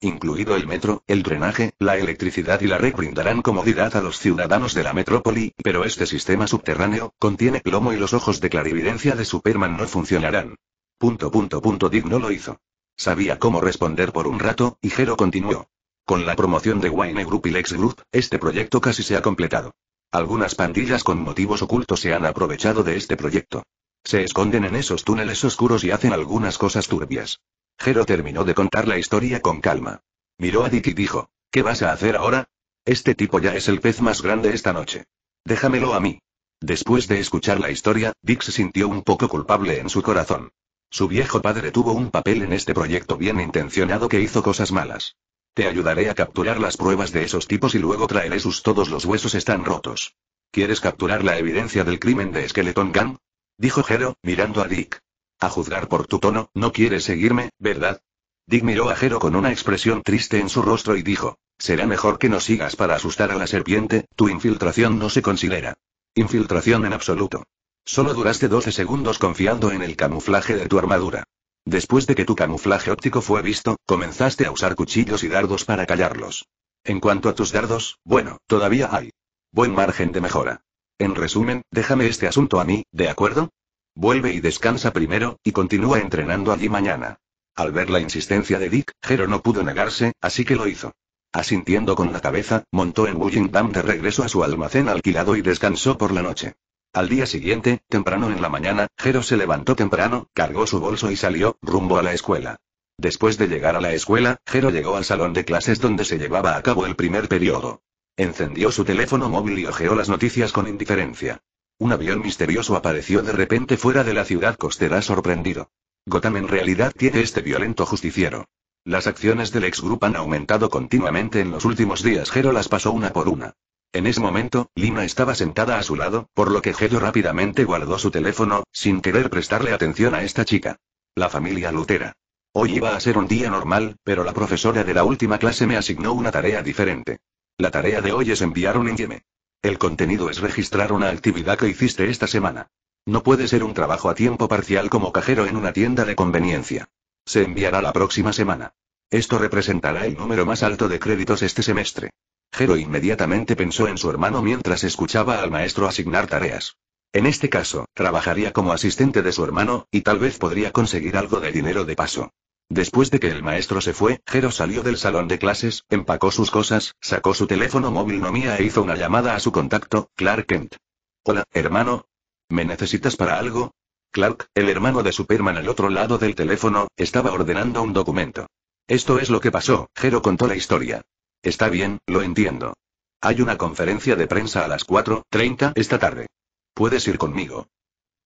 Incluido el metro, el drenaje, la electricidad y la red brindarán comodidad a los ciudadanos de la metrópoli, pero este sistema subterráneo, contiene plomo y los ojos de clarividencia de Superman no funcionarán. Punto punto punto Dick no lo hizo. Sabía cómo responder por un rato, y Jero continuó. Con la promoción de Wine Group y Lex Group, este proyecto casi se ha completado. Algunas pandillas con motivos ocultos se han aprovechado de este proyecto. Se esconden en esos túneles oscuros y hacen algunas cosas turbias. Jero terminó de contar la historia con calma. Miró a Dick y dijo, ¿qué vas a hacer ahora? Este tipo ya es el pez más grande esta noche. Déjamelo a mí. Después de escuchar la historia, Dick se sintió un poco culpable en su corazón. Su viejo padre tuvo un papel en este proyecto bien intencionado que hizo cosas malas. Te ayudaré a capturar las pruebas de esos tipos y luego traeré sus todos los huesos están rotos. ¿Quieres capturar la evidencia del crimen de Skeleton Gang? Dijo Jero, mirando a Dick. A juzgar por tu tono, no quieres seguirme, ¿verdad? Dick miró a Jero con una expresión triste en su rostro y dijo, será mejor que no sigas para asustar a la serpiente, tu infiltración no se considera. Infiltración en absoluto. Solo duraste 12 segundos confiando en el camuflaje de tu armadura. Después de que tu camuflaje óptico fue visto, comenzaste a usar cuchillos y dardos para callarlos. En cuanto a tus dardos, bueno, todavía hay buen margen de mejora. En resumen, déjame este asunto a mí, ¿de acuerdo? Vuelve y descansa primero, y continúa entrenando allí mañana. Al ver la insistencia de Dick, Jero no pudo negarse, así que lo hizo. Asintiendo con la cabeza, montó en Dam de regreso a su almacén alquilado y descansó por la noche. Al día siguiente, temprano en la mañana, Jero se levantó temprano, cargó su bolso y salió, rumbo a la escuela. Después de llegar a la escuela, Jero llegó al salón de clases donde se llevaba a cabo el primer periodo. Encendió su teléfono móvil y ojeó las noticias con indiferencia. Un avión misterioso apareció de repente fuera de la ciudad costera sorprendido. Gotham en realidad tiene este violento justiciero. Las acciones del ex han aumentado continuamente en los últimos días. Jero las pasó una por una. En ese momento, Lina estaba sentada a su lado, por lo que Gelo rápidamente guardó su teléfono, sin querer prestarle atención a esta chica. La familia Lutera. Hoy iba a ser un día normal, pero la profesora de la última clase me asignó una tarea diferente. La tarea de hoy es enviar un ingeme. El contenido es registrar una actividad que hiciste esta semana. No puede ser un trabajo a tiempo parcial como cajero en una tienda de conveniencia. Se enviará la próxima semana. Esto representará el número más alto de créditos este semestre. Jero inmediatamente pensó en su hermano mientras escuchaba al maestro asignar tareas. En este caso, trabajaría como asistente de su hermano, y tal vez podría conseguir algo de dinero de paso. Después de que el maestro se fue, Jero salió del salón de clases, empacó sus cosas, sacó su teléfono móvil nomía e hizo una llamada a su contacto, Clark Kent. Hola, hermano. ¿Me necesitas para algo? Clark, el hermano de Superman al otro lado del teléfono, estaba ordenando un documento. Esto es lo que pasó, Jero contó la historia. Está bien, lo entiendo. Hay una conferencia de prensa a las 4.30 esta tarde. Puedes ir conmigo.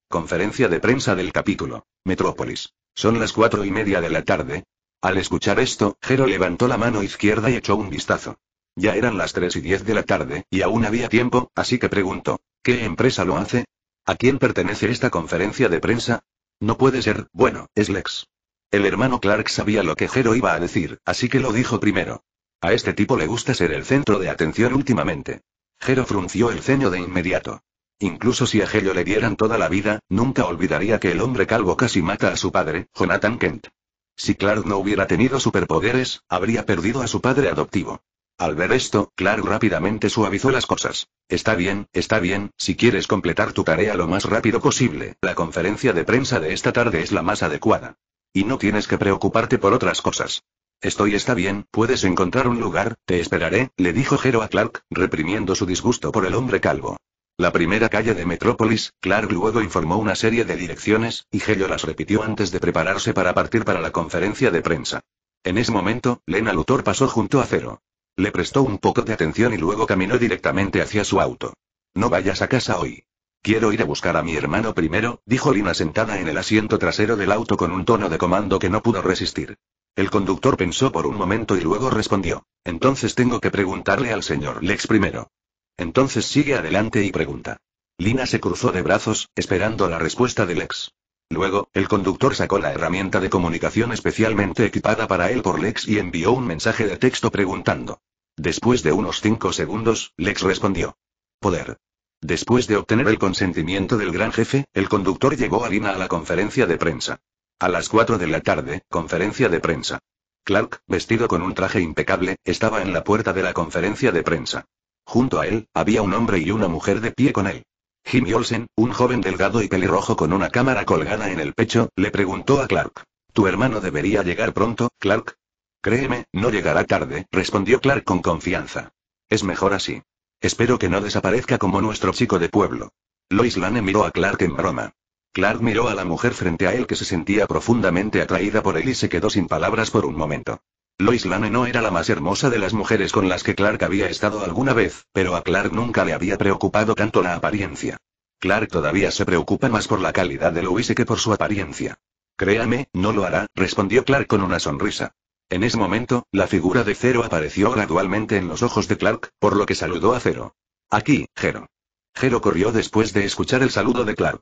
Conferencia de prensa del capítulo. Metrópolis. Son las cuatro y media de la tarde. Al escuchar esto, Jero levantó la mano izquierda y echó un vistazo. Ya eran las tres y diez de la tarde, y aún había tiempo, así que preguntó, ¿qué empresa lo hace? ¿A quién pertenece esta conferencia de prensa? No puede ser, bueno, es Lex. El hermano Clark sabía lo que Jero iba a decir, así que lo dijo primero. A este tipo le gusta ser el centro de atención últimamente. Jero frunció el ceño de inmediato. Incluso si a Hello le dieran toda la vida, nunca olvidaría que el hombre calvo casi mata a su padre, Jonathan Kent. Si Clark no hubiera tenido superpoderes, habría perdido a su padre adoptivo. Al ver esto, Clark rápidamente suavizó las cosas. Está bien, está bien, si quieres completar tu tarea lo más rápido posible, la conferencia de prensa de esta tarde es la más adecuada. Y no tienes que preocuparte por otras cosas. Estoy está bien, puedes encontrar un lugar, te esperaré, le dijo Jero a Clark, reprimiendo su disgusto por el hombre calvo. La primera calle de Metrópolis, Clark luego informó una serie de direcciones, y Jero las repitió antes de prepararse para partir para la conferencia de prensa. En ese momento, Lena Luthor pasó junto a Cero. Le prestó un poco de atención y luego caminó directamente hacia su auto. No vayas a casa hoy. Quiero ir a buscar a mi hermano primero, dijo Lina sentada en el asiento trasero del auto con un tono de comando que no pudo resistir. El conductor pensó por un momento y luego respondió. Entonces tengo que preguntarle al señor Lex primero. Entonces sigue adelante y pregunta. Lina se cruzó de brazos, esperando la respuesta de Lex. Luego, el conductor sacó la herramienta de comunicación especialmente equipada para él por Lex y envió un mensaje de texto preguntando. Después de unos cinco segundos, Lex respondió. Poder. Después de obtener el consentimiento del gran jefe, el conductor llevó a Lina a la conferencia de prensa. A las 4 de la tarde, conferencia de prensa. Clark, vestido con un traje impecable, estaba en la puerta de la conferencia de prensa. Junto a él, había un hombre y una mujer de pie con él. Jimmy Olsen, un joven delgado y pelirrojo con una cámara colgada en el pecho, le preguntó a Clark. ¿Tu hermano debería llegar pronto, Clark? Créeme, no llegará tarde, respondió Clark con confianza. Es mejor así. Espero que no desaparezca como nuestro chico de pueblo. Lois Lane miró a Clark en broma. Clark miró a la mujer frente a él que se sentía profundamente atraída por él y se quedó sin palabras por un momento. Lois Lane no era la más hermosa de las mujeres con las que Clark había estado alguna vez, pero a Clark nunca le había preocupado tanto la apariencia. Clark todavía se preocupa más por la calidad de Louise que por su apariencia. Créame, no lo hará, respondió Clark con una sonrisa. En ese momento, la figura de Zero apareció gradualmente en los ojos de Clark, por lo que saludó a Zero. Aquí, Jero. Jero corrió después de escuchar el saludo de Clark.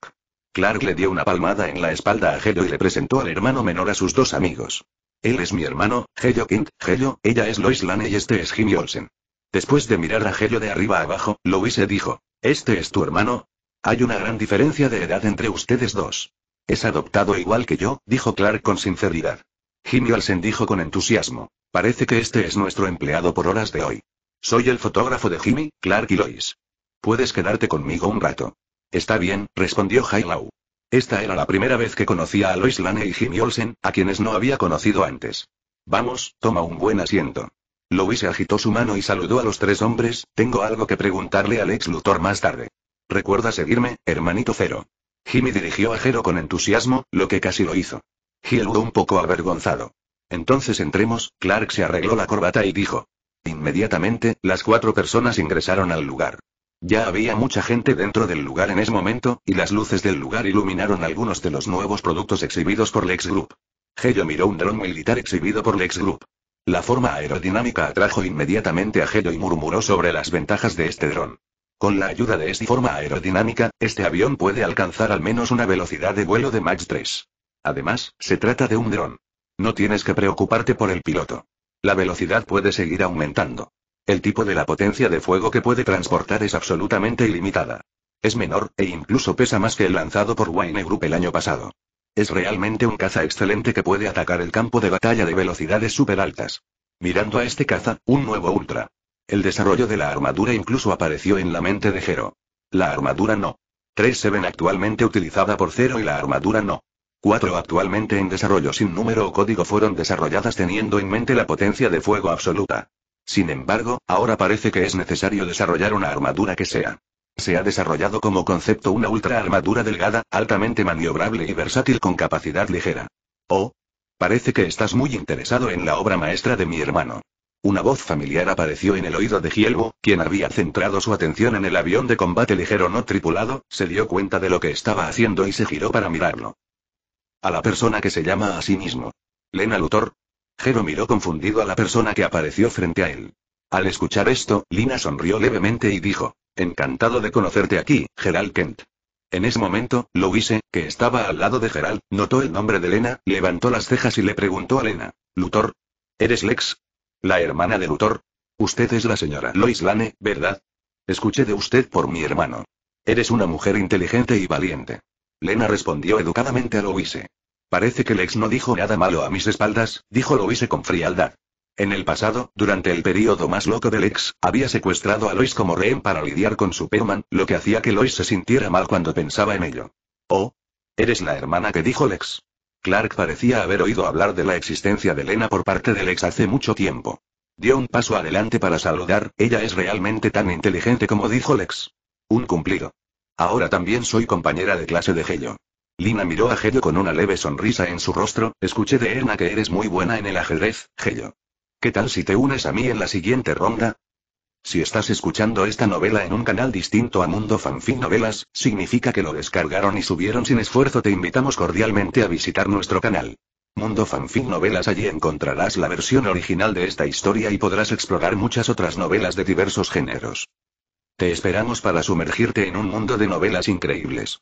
Clark le dio una palmada en la espalda a Hello y le presentó al hermano menor a sus dos amigos. Él es mi hermano, Hello Kent, Hello, ella es Lois Lane y este es Jimmy Olsen. Después de mirar a Hello de arriba abajo, Lois se dijo, ¿este es tu hermano? Hay una gran diferencia de edad entre ustedes dos. Es adoptado igual que yo, dijo Clark con sinceridad. Jimmy Olsen dijo con entusiasmo. Parece que este es nuestro empleado por horas de hoy. Soy el fotógrafo de Jimmy, Clark y Lois. Puedes quedarte conmigo un rato. Está bien, respondió Hailau. Esta era la primera vez que conocía a Lois Lane y Jimmy Olsen, a quienes no había conocido antes. Vamos, toma un buen asiento. Lois agitó su mano y saludó a los tres hombres, tengo algo que preguntarle al ex Luthor más tarde. Recuerda seguirme, hermanito Cero. Jimmy dirigió a Jero con entusiasmo, lo que casi lo hizo. Gil un poco avergonzado. Entonces entremos, Clark se arregló la corbata y dijo. Inmediatamente, las cuatro personas ingresaron al lugar. Ya había mucha gente dentro del lugar en ese momento, y las luces del lugar iluminaron algunos de los nuevos productos exhibidos por Lex Group. Hello miró un dron militar exhibido por Lex Group. La forma aerodinámica atrajo inmediatamente a Hello y murmuró sobre las ventajas de este dron. Con la ayuda de esta forma aerodinámica, este avión puede alcanzar al menos una velocidad de vuelo de Max 3. Además, se trata de un dron. No tienes que preocuparte por el piloto. La velocidad puede seguir aumentando. El tipo de la potencia de fuego que puede transportar es absolutamente ilimitada. Es menor, e incluso pesa más que el lanzado por Wayne Group el año pasado. Es realmente un caza excelente que puede atacar el campo de batalla de velocidades super altas. Mirando a este caza, un nuevo Ultra. El desarrollo de la armadura incluso apareció en la mente de Jero. La armadura no. 3 se ven actualmente utilizada por Cero y la armadura no. 4 actualmente en desarrollo sin número o código fueron desarrolladas teniendo en mente la potencia de fuego absoluta. Sin embargo, ahora parece que es necesario desarrollar una armadura que sea. Se ha desarrollado como concepto una ultra armadura delgada, altamente maniobrable y versátil con capacidad ligera. Oh. Parece que estás muy interesado en la obra maestra de mi hermano. Una voz familiar apareció en el oído de Hielbo, quien había centrado su atención en el avión de combate ligero no tripulado, se dio cuenta de lo que estaba haciendo y se giró para mirarlo. A la persona que se llama a sí mismo. Lena Luthor, Jero miró confundido a la persona que apareció frente a él. Al escuchar esto, Lina sonrió levemente y dijo, Encantado de conocerte aquí, Gerald Kent. En ese momento, Louise, que estaba al lado de Gerald, notó el nombre de Lena, levantó las cejas y le preguntó a Lena, Luthor. ¿Eres Lex? ¿La hermana de Luthor? Usted es la señora Lois Lane, ¿verdad? Escuché de usted por mi hermano. Eres una mujer inteligente y valiente. Lena respondió educadamente a Louise. Parece que Lex no dijo nada malo a mis espaldas, dijo Lois con frialdad. En el pasado, durante el periodo más loco de Lex, había secuestrado a Lois como rehén para lidiar con Superman, lo que hacía que Lois se sintiera mal cuando pensaba en ello. Oh. Eres la hermana que dijo Lex. Clark parecía haber oído hablar de la existencia de Lena por parte de Lex hace mucho tiempo. Dio un paso adelante para saludar, ella es realmente tan inteligente como dijo Lex. Un cumplido. Ahora también soy compañera de clase de Gello. Lina miró a Gello con una leve sonrisa en su rostro, escuché de Erna que eres muy buena en el ajedrez, Gello. ¿Qué tal si te unes a mí en la siguiente ronda? Si estás escuchando esta novela en un canal distinto a Mundo Fanfic Novelas, significa que lo descargaron y subieron sin esfuerzo. Te invitamos cordialmente a visitar nuestro canal. Mundo Fanfic Novelas allí encontrarás la versión original de esta historia y podrás explorar muchas otras novelas de diversos géneros. Te esperamos para sumergirte en un mundo de novelas increíbles.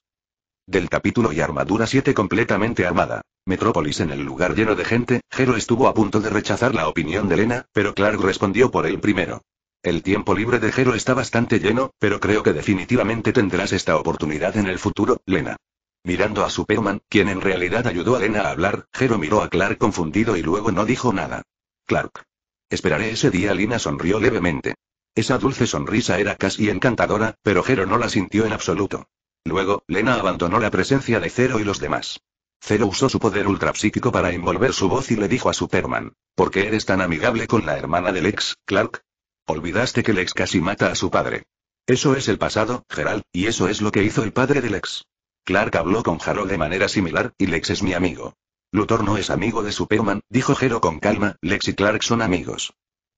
Del capítulo y armadura 7 completamente armada. Metrópolis en el lugar lleno de gente, Hero estuvo a punto de rechazar la opinión de Lena, pero Clark respondió por él primero. El tiempo libre de Hero está bastante lleno, pero creo que definitivamente tendrás esta oportunidad en el futuro, Lena. Mirando a Superman, quien en realidad ayudó a Lena a hablar, Hero miró a Clark confundido y luego no dijo nada. Clark. Esperaré ese día, Lena sonrió levemente. Esa dulce sonrisa era casi encantadora, pero Hero no la sintió en absoluto. Luego, Lena abandonó la presencia de Zero y los demás. Zero usó su poder ultrapsíquico para envolver su voz y le dijo a Superman, ¿por qué eres tan amigable con la hermana de Lex, Clark? Olvidaste que Lex casi mata a su padre. Eso es el pasado, Gerald, y eso es lo que hizo el padre de Lex. Clark habló con Jaro de manera similar, y Lex es mi amigo. Luthor no es amigo de Superman, dijo Zero con calma, Lex y Clark son amigos.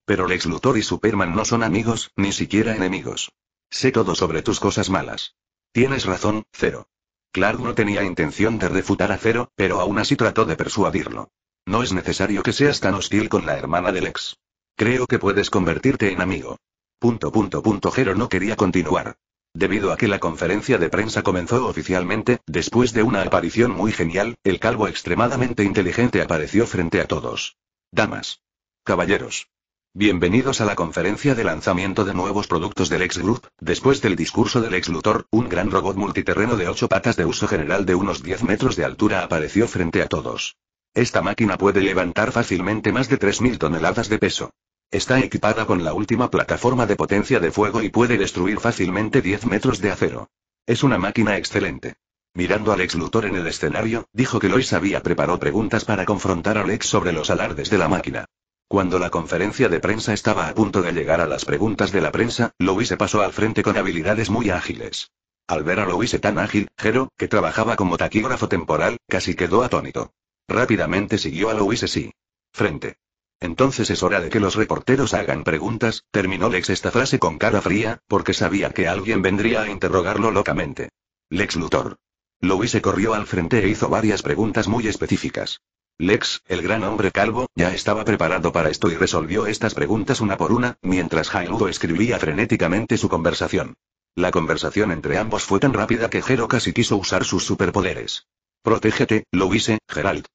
Pero Lex Luthor y Superman no son amigos, ni siquiera enemigos. Sé todo sobre tus cosas malas. Tienes razón, Cero. Clark no tenía intención de refutar a Cero, pero aún así trató de persuadirlo. No es necesario que seas tan hostil con la hermana del ex. Creo que puedes convertirte en amigo. Punto punto punto no quería continuar. Debido a que la conferencia de prensa comenzó oficialmente, después de una aparición muy genial, el calvo extremadamente inteligente apareció frente a todos. Damas. Caballeros. Bienvenidos a la conferencia de lanzamiento de nuevos productos del Ex Group. Después del discurso del Ex Luthor, un gran robot multiterreno de 8 patas de uso general de unos 10 metros de altura apareció frente a todos. Esta máquina puede levantar fácilmente más de 3.000 toneladas de peso. Está equipada con la última plataforma de potencia de fuego y puede destruir fácilmente 10 metros de acero. Es una máquina excelente. Mirando al ex Luthor en el escenario, dijo que Lois había preparado preguntas para confrontar al ex sobre los alardes de la máquina. Cuando la conferencia de prensa estaba a punto de llegar a las preguntas de la prensa, Louise pasó al frente con habilidades muy ágiles. Al ver a Louise tan ágil, Jero, que trabajaba como taquígrafo temporal, casi quedó atónito. Rápidamente siguió a Louise sí. Frente. Entonces es hora de que los reporteros hagan preguntas, terminó Lex esta frase con cara fría, porque sabía que alguien vendría a interrogarlo locamente. Lex Luthor. Louise corrió al frente e hizo varias preguntas muy específicas. Lex, el gran hombre calvo, ya estaba preparado para esto y resolvió estas preguntas una por una, mientras Halo escribía frenéticamente su conversación. La conversación entre ambos fue tan rápida que Jero casi quiso usar sus superpoderes. Protégete, Louise, Gerald.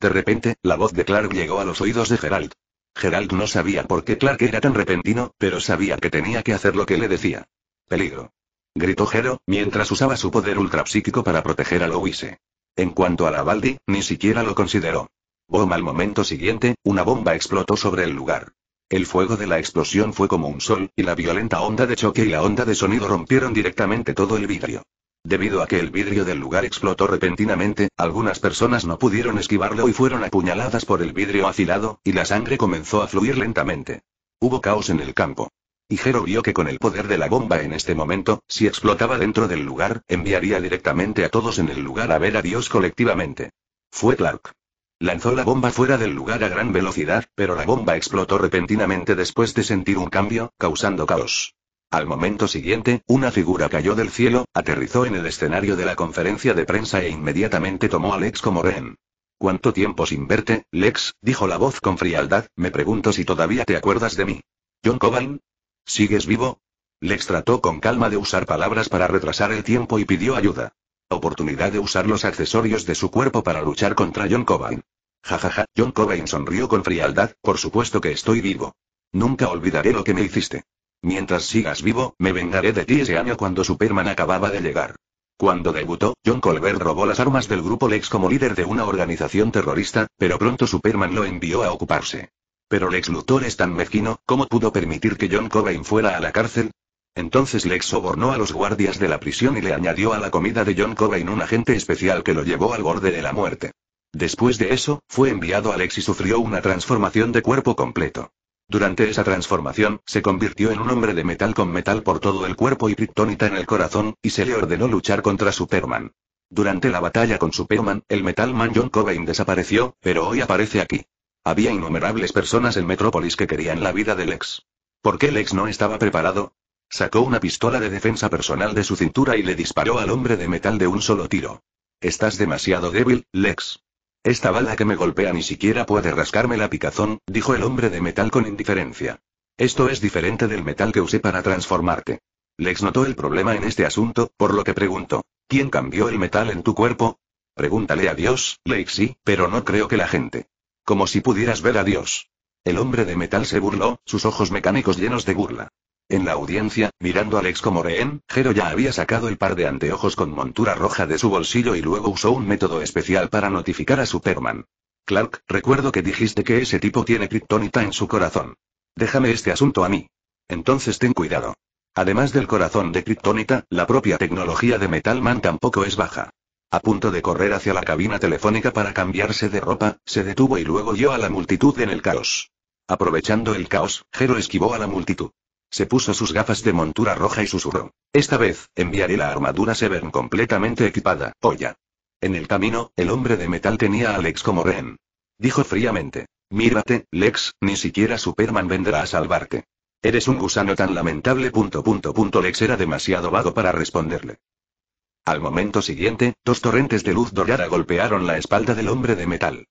De repente, la voz de Clark llegó a los oídos de Gerald. Gerald no sabía por qué Clark era tan repentino, pero sabía que tenía que hacer lo que le decía. Peligro. Gritó Jero, mientras usaba su poder ultrapsíquico para proteger a Louise. En cuanto a la Baldi, ni siquiera lo consideró. Boom al momento siguiente, una bomba explotó sobre el lugar. El fuego de la explosión fue como un sol, y la violenta onda de choque y la onda de sonido rompieron directamente todo el vidrio. Debido a que el vidrio del lugar explotó repentinamente, algunas personas no pudieron esquivarlo y fueron apuñaladas por el vidrio afilado, y la sangre comenzó a fluir lentamente. Hubo caos en el campo. Y vio que con el poder de la bomba en este momento, si explotaba dentro del lugar, enviaría directamente a todos en el lugar a ver a Dios colectivamente. Fue Clark. Lanzó la bomba fuera del lugar a gran velocidad, pero la bomba explotó repentinamente después de sentir un cambio, causando caos. Al momento siguiente, una figura cayó del cielo, aterrizó en el escenario de la conferencia de prensa e inmediatamente tomó a Lex como rehén. ¿Cuánto tiempo sin verte, Lex? dijo la voz con frialdad, me pregunto si todavía te acuerdas de mí. John Cobain, ¿Sigues vivo? Lex trató con calma de usar palabras para retrasar el tiempo y pidió ayuda. Oportunidad de usar los accesorios de su cuerpo para luchar contra John Cobain. Jajaja, ja, John Cobain sonrió con frialdad, por supuesto que estoy vivo. Nunca olvidaré lo que me hiciste. Mientras sigas vivo, me vengaré de ti ese año cuando Superman acababa de llegar. Cuando debutó, John Colbert robó las armas del grupo Lex como líder de una organización terrorista, pero pronto Superman lo envió a ocuparse. Pero Lex Luthor es tan mezquino, ¿cómo pudo permitir que John Cobain fuera a la cárcel? Entonces Lex sobornó a los guardias de la prisión y le añadió a la comida de John Cobain un agente especial que lo llevó al borde de la muerte. Después de eso, fue enviado a Lex y sufrió una transformación de cuerpo completo. Durante esa transformación, se convirtió en un hombre de metal con metal por todo el cuerpo y criptónita en el corazón, y se le ordenó luchar contra Superman. Durante la batalla con Superman, el Metal Man John Cobain desapareció, pero hoy aparece aquí. Había innumerables personas en Metrópolis que querían la vida de Lex. ¿Por qué Lex no estaba preparado? Sacó una pistola de defensa personal de su cintura y le disparó al hombre de metal de un solo tiro. Estás demasiado débil, Lex. Esta bala que me golpea ni siquiera puede rascarme la picazón, dijo el hombre de metal con indiferencia. Esto es diferente del metal que usé para transformarte. Lex notó el problema en este asunto, por lo que preguntó. ¿Quién cambió el metal en tu cuerpo? Pregúntale a Dios, Lexi, pero no creo que la gente. Como si pudieras ver a Dios. El hombre de metal se burló, sus ojos mecánicos llenos de burla. En la audiencia, mirando a Alex como rehén, Jero ya había sacado el par de anteojos con montura roja de su bolsillo y luego usó un método especial para notificar a Superman. Clark, recuerdo que dijiste que ese tipo tiene kriptonita en su corazón. Déjame este asunto a mí. Entonces ten cuidado. Además del corazón de kriptonita, la propia tecnología de Metalman tampoco es baja. A punto de correr hacia la cabina telefónica para cambiarse de ropa, se detuvo y luego dio a la multitud en el caos. Aprovechando el caos, Jero esquivó a la multitud. Se puso sus gafas de montura roja y susurró. Esta vez, enviaré la armadura Severn completamente equipada, Oya. En el camino, el hombre de metal tenía a Lex como rehén. Dijo fríamente. Mírate, Lex, ni siquiera Superman vendrá a salvarte. Eres un gusano tan lamentable. Punto, punto, punto. Lex era demasiado vago para responderle. Al momento siguiente, dos torrentes de luz dorada golpearon la espalda del hombre de metal.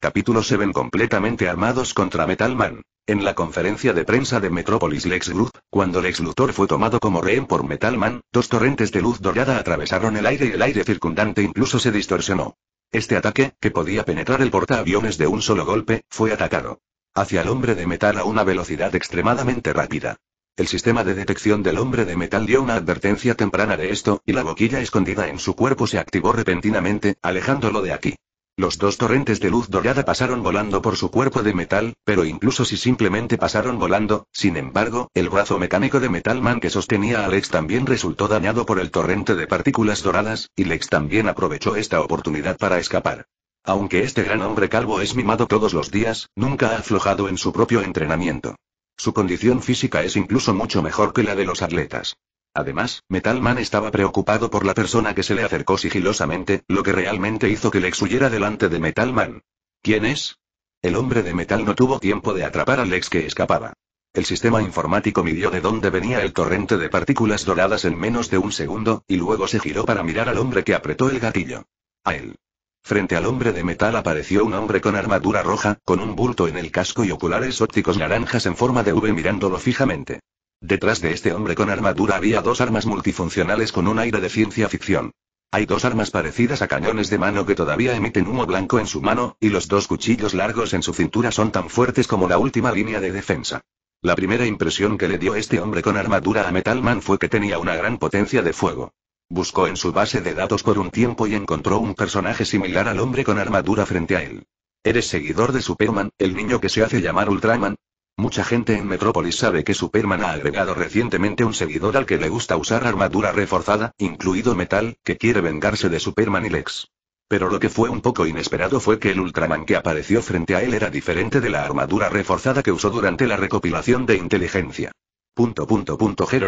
Capítulo 7 completamente armados contra Metal Man. En la conferencia de prensa de Metropolis Lex Luthor, cuando Lex Luthor fue tomado como rehén por Metal Man, dos torrentes de luz dorada atravesaron el aire y el aire circundante incluso se distorsionó. Este ataque, que podía penetrar el portaaviones de un solo golpe, fue atacado hacia el hombre de metal a una velocidad extremadamente rápida. El sistema de detección del hombre de metal dio una advertencia temprana de esto, y la boquilla escondida en su cuerpo se activó repentinamente, alejándolo de aquí. Los dos torrentes de luz dorada pasaron volando por su cuerpo de metal, pero incluso si simplemente pasaron volando, sin embargo, el brazo mecánico de Metal Man que sostenía a Alex también resultó dañado por el torrente de partículas doradas, y Lex también aprovechó esta oportunidad para escapar. Aunque este gran hombre calvo es mimado todos los días, nunca ha aflojado en su propio entrenamiento. Su condición física es incluso mucho mejor que la de los atletas. Además, Metal Man estaba preocupado por la persona que se le acercó sigilosamente, lo que realmente hizo que Lex huyera delante de Man. ¿Quién es? El hombre de metal no tuvo tiempo de atrapar a Lex que escapaba. El sistema informático midió de dónde venía el torrente de partículas doradas en menos de un segundo, y luego se giró para mirar al hombre que apretó el gatillo. A él. Frente al hombre de metal apareció un hombre con armadura roja, con un bulto en el casco y oculares ópticos naranjas en forma de V mirándolo fijamente. Detrás de este hombre con armadura había dos armas multifuncionales con un aire de ciencia ficción. Hay dos armas parecidas a cañones de mano que todavía emiten humo blanco en su mano, y los dos cuchillos largos en su cintura son tan fuertes como la última línea de defensa. La primera impresión que le dio este hombre con armadura a Metal Man fue que tenía una gran potencia de fuego. Buscó en su base de datos por un tiempo y encontró un personaje similar al hombre con armadura frente a él. ¿Eres seguidor de Superman, el niño que se hace llamar Ultraman? Mucha gente en Metrópolis sabe que Superman ha agregado recientemente un seguidor al que le gusta usar armadura reforzada, incluido metal, que quiere vengarse de Superman y Lex. Pero lo que fue un poco inesperado fue que el Ultraman que apareció frente a él era diferente de la armadura reforzada que usó durante la recopilación de inteligencia. Punto punto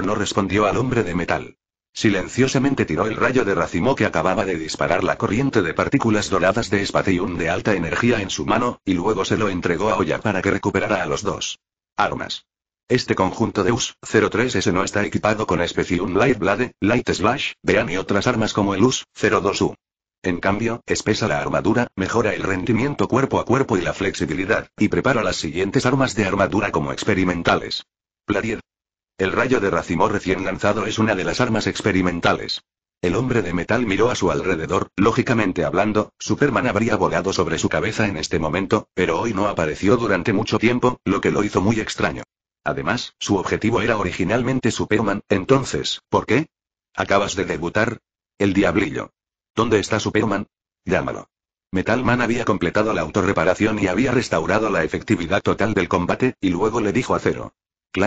no respondió al hombre de metal. Silenciosamente tiró el rayo de racimo que acababa de disparar la corriente de partículas doradas de Spatium de alta energía en su mano, y luego se lo entregó a Oya para que recuperara a los dos. Armas. Este conjunto de US-03S no está equipado con Light Blade, Light Slash, Bean y otras armas como el US-02U. En cambio, espesa la armadura, mejora el rendimiento cuerpo a cuerpo y la flexibilidad, y prepara las siguientes armas de armadura como experimentales. Pladier el rayo de racimo recién lanzado es una de las armas experimentales. El hombre de metal miró a su alrededor, lógicamente hablando, Superman habría volado sobre su cabeza en este momento, pero hoy no apareció durante mucho tiempo, lo que lo hizo muy extraño. Además, su objetivo era originalmente Superman, entonces, ¿por qué? ¿Acabas de debutar? El diablillo. ¿Dónde está Superman? Llámalo. Metalman había completado la autorreparación y había restaurado la efectividad total del combate, y luego le dijo a Cero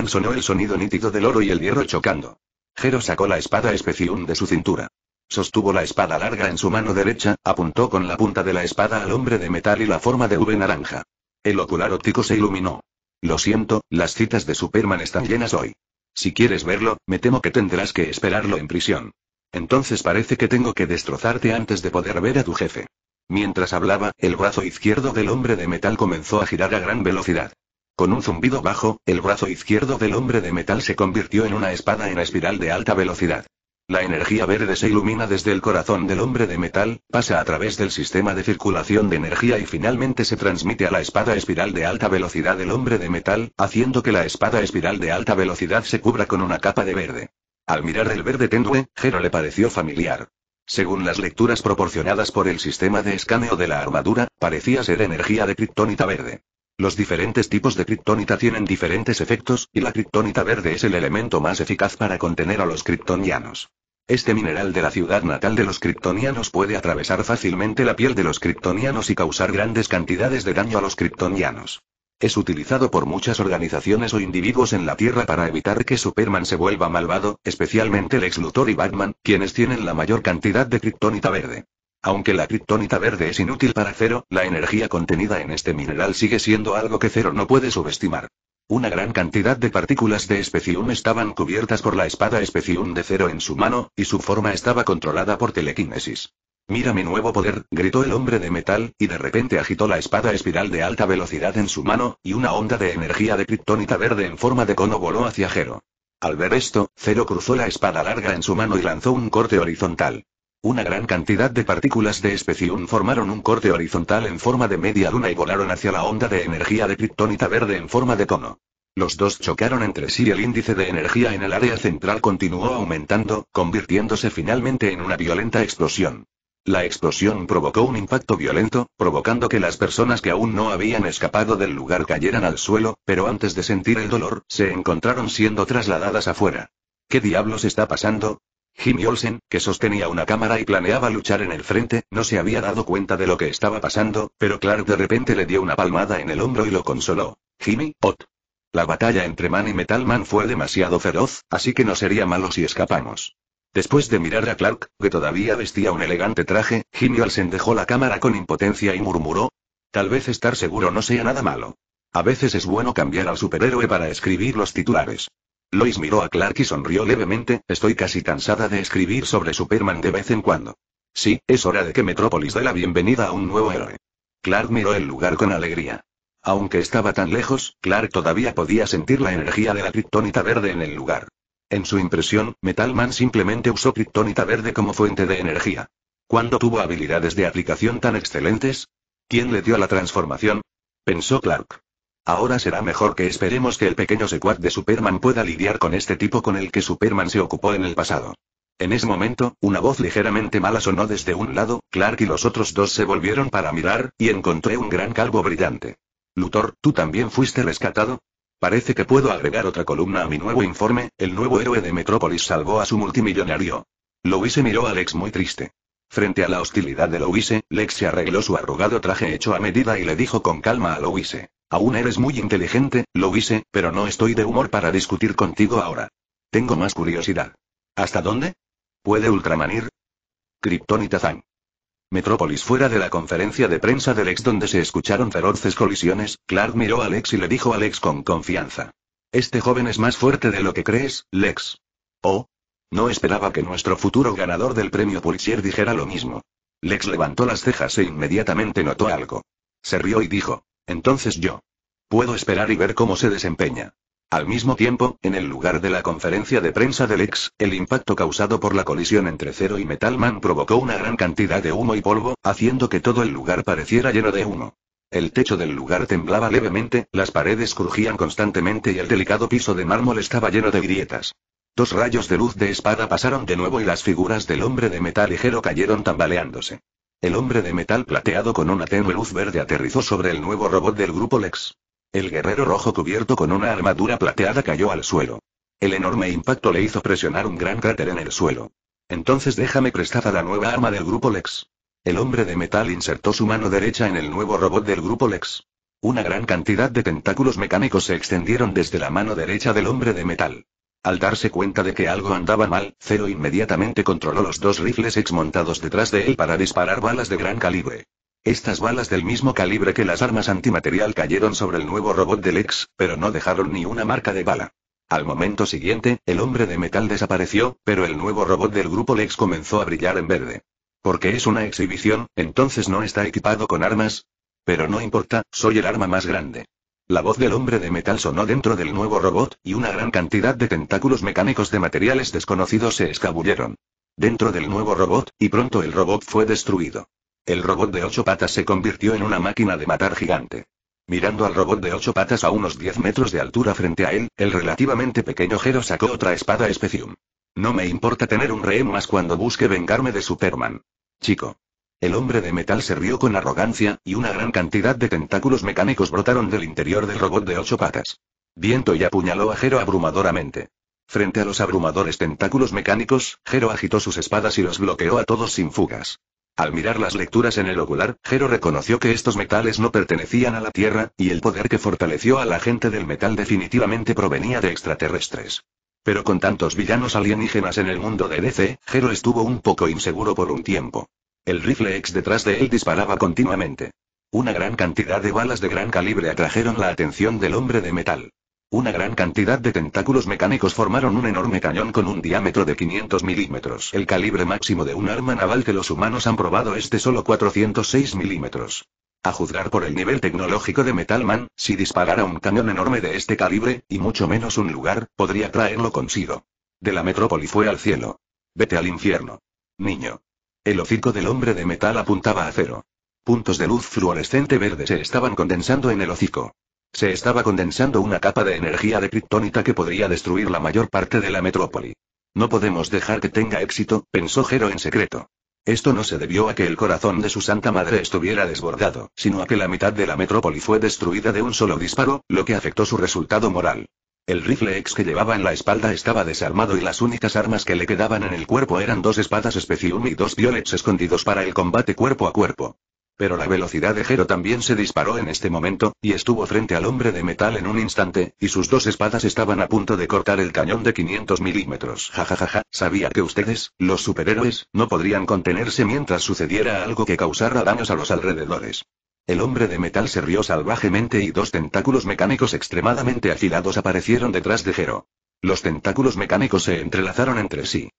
sonó el sonido nítido del oro y el hierro chocando. Jero sacó la espada Especium de su cintura. Sostuvo la espada larga en su mano derecha, apuntó con la punta de la espada al hombre de metal y la forma de V naranja. El ocular óptico se iluminó. Lo siento, las citas de Superman están llenas hoy. Si quieres verlo, me temo que tendrás que esperarlo en prisión. Entonces parece que tengo que destrozarte antes de poder ver a tu jefe. Mientras hablaba, el brazo izquierdo del hombre de metal comenzó a girar a gran velocidad. Con un zumbido bajo, el brazo izquierdo del hombre de metal se convirtió en una espada en espiral de alta velocidad. La energía verde se ilumina desde el corazón del hombre de metal, pasa a través del sistema de circulación de energía y finalmente se transmite a la espada espiral de alta velocidad del hombre de metal, haciendo que la espada espiral de alta velocidad se cubra con una capa de verde. Al mirar el verde tendue, Gero le pareció familiar. Según las lecturas proporcionadas por el sistema de escaneo de la armadura, parecía ser energía de kriptonita verde. Los diferentes tipos de kriptonita tienen diferentes efectos, y la kriptonita verde es el elemento más eficaz para contener a los kriptonianos. Este mineral de la ciudad natal de los kriptonianos puede atravesar fácilmente la piel de los kriptonianos y causar grandes cantidades de daño a los kriptonianos. Es utilizado por muchas organizaciones o individuos en la Tierra para evitar que Superman se vuelva malvado, especialmente el ex Luthor y Batman, quienes tienen la mayor cantidad de kriptonita verde. Aunque la kriptonita verde es inútil para Cero, la energía contenida en este mineral sigue siendo algo que Cero no puede subestimar. Una gran cantidad de partículas de especium estaban cubiertas por la espada especium de Cero en su mano, y su forma estaba controlada por telequinesis. Mira mi nuevo poder, gritó el hombre de metal, y de repente agitó la espada espiral de alta velocidad en su mano, y una onda de energía de kriptonita verde en forma de cono voló hacia Cero. Al ver esto, Cero cruzó la espada larga en su mano y lanzó un corte horizontal. Una gran cantidad de partículas de especium formaron un corte horizontal en forma de media luna y volaron hacia la onda de energía de criptónita verde en forma de cono. Los dos chocaron entre sí y el índice de energía en el área central continuó aumentando, convirtiéndose finalmente en una violenta explosión. La explosión provocó un impacto violento, provocando que las personas que aún no habían escapado del lugar cayeran al suelo, pero antes de sentir el dolor, se encontraron siendo trasladadas afuera. ¿Qué diablos está pasando? Jimmy Olsen, que sostenía una cámara y planeaba luchar en el frente, no se había dado cuenta de lo que estaba pasando, pero Clark de repente le dio una palmada en el hombro y lo consoló. Jimmy, Ott. La batalla entre Man y Metal Man fue demasiado feroz, así que no sería malo si escapamos. Después de mirar a Clark, que todavía vestía un elegante traje, Jimmy Olsen dejó la cámara con impotencia y murmuró. Tal vez estar seguro no sea nada malo. A veces es bueno cambiar al superhéroe para escribir los titulares. Lois miró a Clark y sonrió levemente, estoy casi cansada de escribir sobre Superman de vez en cuando. Sí, es hora de que Metrópolis dé la bienvenida a un nuevo héroe. Clark miró el lugar con alegría. Aunque estaba tan lejos, Clark todavía podía sentir la energía de la criptónita verde en el lugar. En su impresión, Metalman simplemente usó criptónita verde como fuente de energía. ¿Cuándo tuvo habilidades de aplicación tan excelentes? ¿Quién le dio la transformación? Pensó Clark. Ahora será mejor que esperemos que el pequeño secuad de Superman pueda lidiar con este tipo con el que Superman se ocupó en el pasado. En ese momento, una voz ligeramente mala sonó desde un lado, Clark y los otros dos se volvieron para mirar, y encontré un gran calvo brillante. Luthor, ¿tú también fuiste rescatado? Parece que puedo agregar otra columna a mi nuevo informe, el nuevo héroe de Metrópolis salvó a su multimillonario. Louise miró a Lex muy triste. Frente a la hostilidad de Louise, Lex se arregló su arrugado traje hecho a medida y le dijo con calma a Louise. Aún eres muy inteligente, lo hice, pero no estoy de humor para discutir contigo ahora. Tengo más curiosidad. ¿Hasta dónde? ¿Puede Ultramanir? kryptonita y Metrópolis fuera de la conferencia de prensa de Lex donde se escucharon feroces colisiones, Clark miró a Lex y le dijo a Lex con confianza. Este joven es más fuerte de lo que crees, Lex. Oh. No esperaba que nuestro futuro ganador del premio Pulitzer dijera lo mismo. Lex levantó las cejas e inmediatamente notó algo. Se rió y dijo. Entonces yo. Puedo esperar y ver cómo se desempeña. Al mismo tiempo, en el lugar de la conferencia de prensa del ex, el impacto causado por la colisión entre Cero y Metalman provocó una gran cantidad de humo y polvo, haciendo que todo el lugar pareciera lleno de humo. El techo del lugar temblaba levemente, las paredes crujían constantemente y el delicado piso de mármol estaba lleno de grietas. Dos rayos de luz de espada pasaron de nuevo y las figuras del hombre de metal ligero cayeron tambaleándose. El hombre de metal plateado con una tenue luz verde aterrizó sobre el nuevo robot del grupo Lex. El guerrero rojo cubierto con una armadura plateada cayó al suelo. El enorme impacto le hizo presionar un gran cráter en el suelo. Entonces déjame prestada la nueva arma del grupo Lex. El hombre de metal insertó su mano derecha en el nuevo robot del grupo Lex. Una gran cantidad de tentáculos mecánicos se extendieron desde la mano derecha del hombre de metal. Al darse cuenta de que algo andaba mal, Zero inmediatamente controló los dos rifles montados detrás de él para disparar balas de gran calibre. Estas balas del mismo calibre que las armas antimaterial cayeron sobre el nuevo robot del ex, pero no dejaron ni una marca de bala. Al momento siguiente, el hombre de metal desapareció, pero el nuevo robot del grupo Lex comenzó a brillar en verde. Porque es una exhibición, entonces no está equipado con armas. Pero no importa, soy el arma más grande. La voz del hombre de metal sonó dentro del nuevo robot, y una gran cantidad de tentáculos mecánicos de materiales desconocidos se escabulleron. Dentro del nuevo robot, y pronto el robot fue destruido. El robot de ocho patas se convirtió en una máquina de matar gigante. Mirando al robot de ocho patas a unos 10 metros de altura frente a él, el relativamente pequeño Jero sacó otra espada Especium. No me importa tener un rehén más cuando busque vengarme de Superman. Chico. El hombre de metal se rió con arrogancia, y una gran cantidad de tentáculos mecánicos brotaron del interior del robot de ocho patas. Viento y apuñaló a Jero abrumadoramente. Frente a los abrumadores tentáculos mecánicos, Jero agitó sus espadas y los bloqueó a todos sin fugas. Al mirar las lecturas en el ocular, Jero reconoció que estos metales no pertenecían a la Tierra, y el poder que fortaleció a la gente del metal definitivamente provenía de extraterrestres. Pero con tantos villanos alienígenas en el mundo de DC, Jero estuvo un poco inseguro por un tiempo. El rifle ex detrás de él disparaba continuamente. Una gran cantidad de balas de gran calibre atrajeron la atención del hombre de metal. Una gran cantidad de tentáculos mecánicos formaron un enorme cañón con un diámetro de 500 milímetros. El calibre máximo de un arma naval que los humanos han probado es de solo 406 milímetros. A juzgar por el nivel tecnológico de Metalman, si disparara un cañón enorme de este calibre, y mucho menos un lugar, podría traerlo consigo. De la metrópoli fue al cielo. Vete al infierno. Niño. El hocico del hombre de metal apuntaba a cero. Puntos de luz fluorescente verde se estaban condensando en el hocico. Se estaba condensando una capa de energía de kriptonita que podría destruir la mayor parte de la metrópoli. No podemos dejar que tenga éxito, pensó Jero en secreto. Esto no se debió a que el corazón de su santa madre estuviera desbordado, sino a que la mitad de la metrópoli fue destruida de un solo disparo, lo que afectó su resultado moral. El rifle ex que llevaba en la espalda estaba desarmado y las únicas armas que le quedaban en el cuerpo eran dos espadas Specium y dos violets escondidos para el combate cuerpo a cuerpo. Pero la velocidad de Jero también se disparó en este momento, y estuvo frente al hombre de metal en un instante, y sus dos espadas estaban a punto de cortar el cañón de 500 milímetros. Jajajaja, sabía que ustedes, los superhéroes, no podrían contenerse mientras sucediera algo que causara daños a los alrededores. El hombre de metal se rió salvajemente y dos tentáculos mecánicos extremadamente afilados aparecieron detrás de Jero. Los tentáculos mecánicos se entrelazaron entre sí.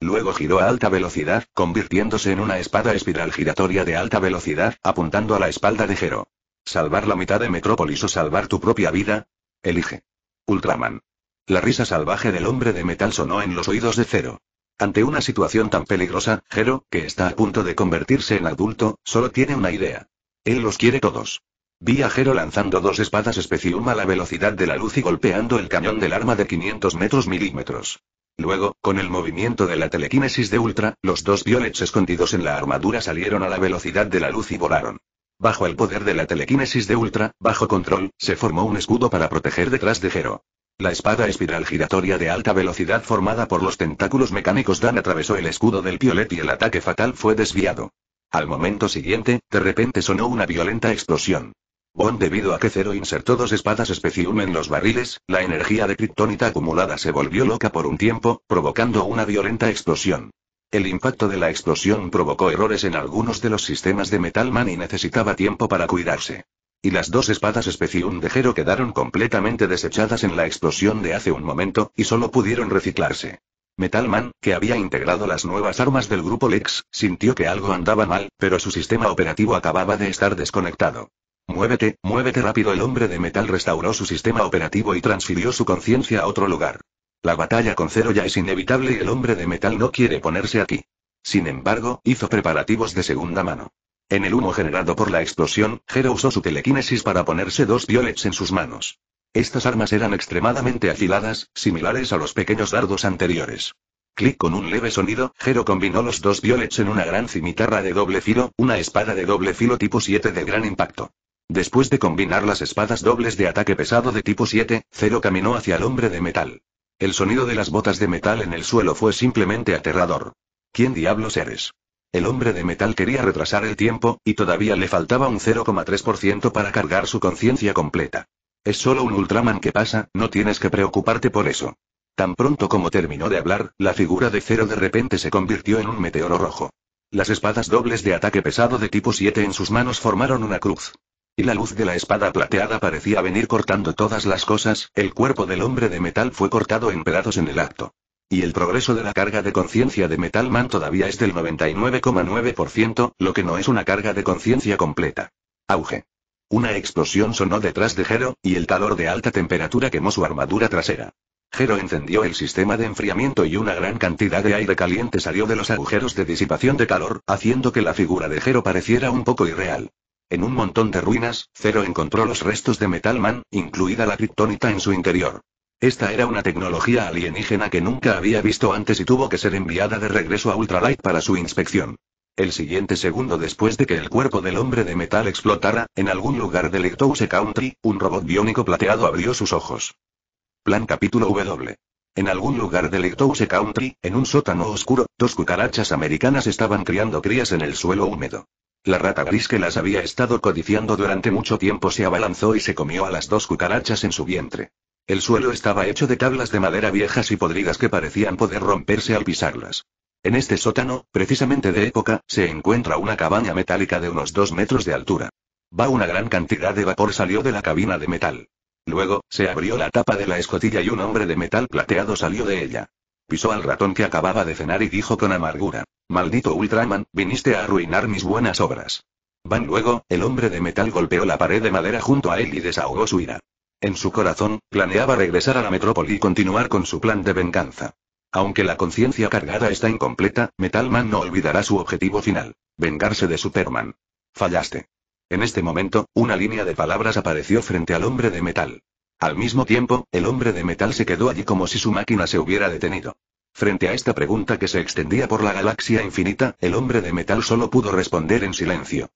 Luego giró a alta velocidad, convirtiéndose en una espada espiral giratoria de alta velocidad, apuntando a la espalda de Jero. ¿Salvar la mitad de Metrópolis o salvar tu propia vida? Elige. Ultraman. La risa salvaje del hombre de metal sonó en los oídos de Cero. Ante una situación tan peligrosa, Jero, que está a punto de convertirse en adulto, solo tiene una idea. Él los quiere todos. Viajero lanzando dos espadas especium a la velocidad de la luz y golpeando el cañón del arma de 500 metros milímetros. Luego, con el movimiento de la telequinesis de Ultra, los dos violets escondidos en la armadura salieron a la velocidad de la luz y volaron. Bajo el poder de la telequinesis de Ultra, bajo control, se formó un escudo para proteger detrás de Jero. La espada espiral giratoria de alta velocidad formada por los tentáculos mecánicos Dan atravesó el escudo del Violet y el ataque fatal fue desviado. Al momento siguiente, de repente sonó una violenta explosión. Bond debido a que Zero insertó dos espadas Specium en los barriles, la energía de kriptonita acumulada se volvió loca por un tiempo, provocando una violenta explosión. El impacto de la explosión provocó errores en algunos de los sistemas de Metal Man y necesitaba tiempo para cuidarse. Y las dos espadas Specium de Zero quedaron completamente desechadas en la explosión de hace un momento, y solo pudieron reciclarse. Metalman, que había integrado las nuevas armas del grupo Lex, sintió que algo andaba mal, pero su sistema operativo acababa de estar desconectado. Muévete, muévete rápido. El hombre de metal restauró su sistema operativo y transfirió su conciencia a otro lugar. La batalla con Zero ya es inevitable y el hombre de metal no quiere ponerse aquí. Sin embargo, hizo preparativos de segunda mano. En el humo generado por la explosión, Zero usó su telequinesis para ponerse dos violets en sus manos. Estas armas eran extremadamente afiladas, similares a los pequeños dardos anteriores. Clic con un leve sonido, Jero combinó los dos violets en una gran cimitarra de doble filo, una espada de doble filo tipo 7 de gran impacto. Después de combinar las espadas dobles de ataque pesado de tipo 7, Zero caminó hacia el hombre de metal. El sonido de las botas de metal en el suelo fue simplemente aterrador. ¿Quién diablos eres? El hombre de metal quería retrasar el tiempo, y todavía le faltaba un 0,3% para cargar su conciencia completa. Es solo un Ultraman que pasa, no tienes que preocuparte por eso. Tan pronto como terminó de hablar, la figura de Cero de repente se convirtió en un meteoro rojo. Las espadas dobles de ataque pesado de tipo 7 en sus manos formaron una cruz. Y la luz de la espada plateada parecía venir cortando todas las cosas, el cuerpo del hombre de metal fue cortado en pedazos en el acto. Y el progreso de la carga de conciencia de Metal Man todavía es del 99,9%, lo que no es una carga de conciencia completa. Auge. Una explosión sonó detrás de Jero, y el calor de alta temperatura quemó su armadura trasera. Jero encendió el sistema de enfriamiento y una gran cantidad de aire caliente salió de los agujeros de disipación de calor, haciendo que la figura de Jero pareciera un poco irreal. En un montón de ruinas, Zero encontró los restos de Metal Man, incluida la criptónita en su interior. Esta era una tecnología alienígena que nunca había visto antes y tuvo que ser enviada de regreso a Ultralight para su inspección. El siguiente segundo después de que el cuerpo del hombre de metal explotara, en algún lugar del Ectouse Country, un robot biónico plateado abrió sus ojos. Plan capítulo W. En algún lugar del Ectouse Country, en un sótano oscuro, dos cucarachas americanas estaban criando crías en el suelo húmedo. La rata gris que las había estado codiciando durante mucho tiempo se abalanzó y se comió a las dos cucarachas en su vientre. El suelo estaba hecho de tablas de madera viejas y podridas que parecían poder romperse al pisarlas. En este sótano, precisamente de época, se encuentra una cabaña metálica de unos dos metros de altura. Va una gran cantidad de vapor salió de la cabina de metal. Luego, se abrió la tapa de la escotilla y un hombre de metal plateado salió de ella. Pisó al ratón que acababa de cenar y dijo con amargura, Maldito Ultraman, viniste a arruinar mis buenas obras. Van luego, el hombre de metal golpeó la pared de madera junto a él y desahogó su ira. En su corazón, planeaba regresar a la metrópoli y continuar con su plan de venganza. Aunque la conciencia cargada está incompleta, Metal Man no olvidará su objetivo final. Vengarse de Superman. Fallaste. En este momento, una línea de palabras apareció frente al hombre de metal. Al mismo tiempo, el hombre de metal se quedó allí como si su máquina se hubiera detenido. Frente a esta pregunta que se extendía por la galaxia infinita, el hombre de metal solo pudo responder en silencio.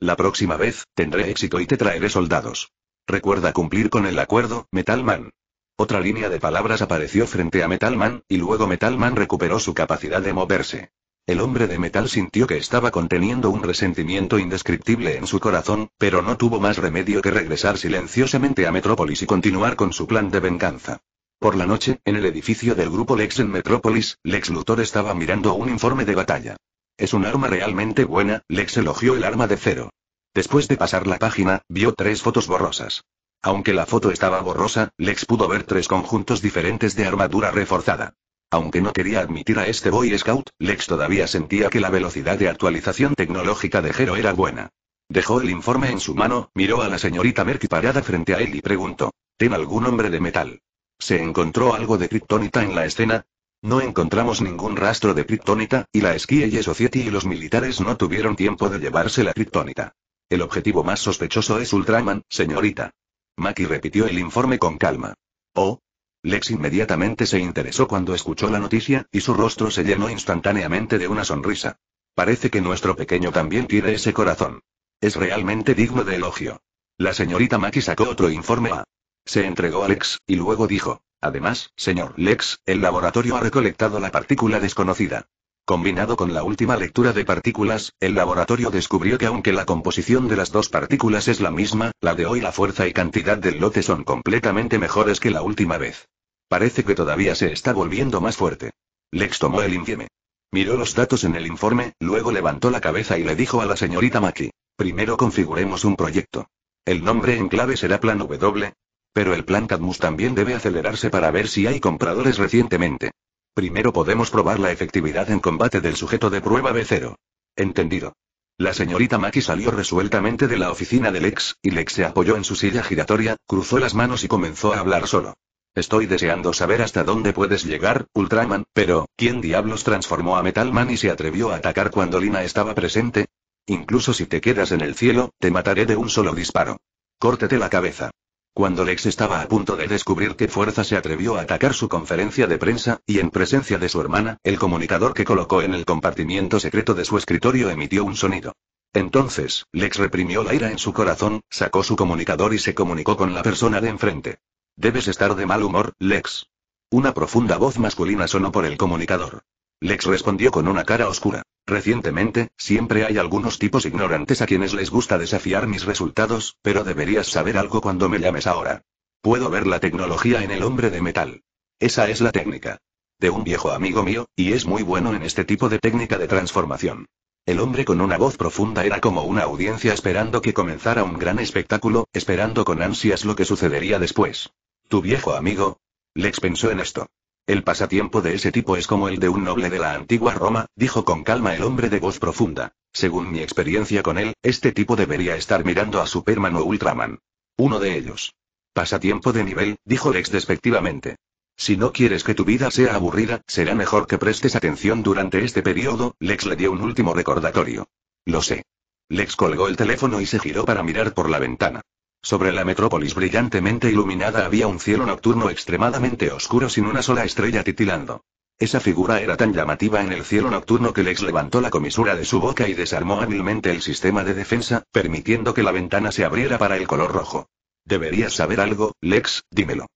La próxima vez, tendré éxito y te traeré soldados. Recuerda cumplir con el acuerdo, Metal Man. Otra línea de palabras apareció frente a Metalman, y luego Metalman recuperó su capacidad de moverse. El hombre de metal sintió que estaba conteniendo un resentimiento indescriptible en su corazón, pero no tuvo más remedio que regresar silenciosamente a Metrópolis y continuar con su plan de venganza. Por la noche, en el edificio del grupo Lex en Metrópolis, Lex Luthor estaba mirando un informe de batalla. Es un arma realmente buena, Lex elogió el arma de cero. Después de pasar la página, vio tres fotos borrosas. Aunque la foto estaba borrosa, Lex pudo ver tres conjuntos diferentes de armadura reforzada. Aunque no quería admitir a este Boy Scout, Lex todavía sentía que la velocidad de actualización tecnológica de Hero era buena. Dejó el informe en su mano, miró a la señorita Mercky parada frente a él y preguntó. ¿Ten algún hombre de metal? ¿Se encontró algo de kriptonita en la escena? No encontramos ningún rastro de kriptonita, y la y Society y los militares no tuvieron tiempo de llevarse la kriptonita. El objetivo más sospechoso es Ultraman, señorita. Maki repitió el informe con calma. Oh. Lex inmediatamente se interesó cuando escuchó la noticia, y su rostro se llenó instantáneamente de una sonrisa. Parece que nuestro pequeño también tiene ese corazón. Es realmente digno de elogio. La señorita Maki sacó otro informe A. Se entregó a Lex, y luego dijo. Además, señor Lex, el laboratorio ha recolectado la partícula desconocida. Combinado con la última lectura de partículas, el laboratorio descubrió que aunque la composición de las dos partículas es la misma, la de hoy la fuerza y cantidad del lote son completamente mejores que la última vez. Parece que todavía se está volviendo más fuerte. Lex tomó el infieme. Miró los datos en el informe, luego levantó la cabeza y le dijo a la señorita Maki. Primero configuremos un proyecto. El nombre en clave será Plan W. Pero el Plan Cadmus también debe acelerarse para ver si hay compradores recientemente. Primero podemos probar la efectividad en combate del sujeto de prueba B0. Entendido. La señorita Maki salió resueltamente de la oficina de Lex, y Lex se apoyó en su silla giratoria, cruzó las manos y comenzó a hablar solo. Estoy deseando saber hasta dónde puedes llegar, Ultraman, pero, ¿quién diablos transformó a Metalman y se atrevió a atacar cuando Lina estaba presente? Incluso si te quedas en el cielo, te mataré de un solo disparo. Córtete la cabeza. Cuando Lex estaba a punto de descubrir qué fuerza se atrevió a atacar su conferencia de prensa, y en presencia de su hermana, el comunicador que colocó en el compartimiento secreto de su escritorio emitió un sonido. Entonces, Lex reprimió la ira en su corazón, sacó su comunicador y se comunicó con la persona de enfrente. Debes estar de mal humor, Lex. Una profunda voz masculina sonó por el comunicador. Lex respondió con una cara oscura. Recientemente, siempre hay algunos tipos ignorantes a quienes les gusta desafiar mis resultados, pero deberías saber algo cuando me llames ahora. Puedo ver la tecnología en el hombre de metal. Esa es la técnica. De un viejo amigo mío, y es muy bueno en este tipo de técnica de transformación. El hombre con una voz profunda era como una audiencia esperando que comenzara un gran espectáculo, esperando con ansias lo que sucedería después. Tu viejo amigo. Lex pensó en esto. El pasatiempo de ese tipo es como el de un noble de la antigua Roma, dijo con calma el hombre de voz profunda. Según mi experiencia con él, este tipo debería estar mirando a Superman o Ultraman. Uno de ellos. Pasatiempo de nivel, dijo Lex despectivamente. Si no quieres que tu vida sea aburrida, será mejor que prestes atención durante este periodo, Lex le dio un último recordatorio. Lo sé. Lex colgó el teléfono y se giró para mirar por la ventana. Sobre la metrópolis brillantemente iluminada había un cielo nocturno extremadamente oscuro sin una sola estrella titilando. Esa figura era tan llamativa en el cielo nocturno que Lex levantó la comisura de su boca y desarmó hábilmente el sistema de defensa, permitiendo que la ventana se abriera para el color rojo. Deberías saber algo, Lex, dímelo.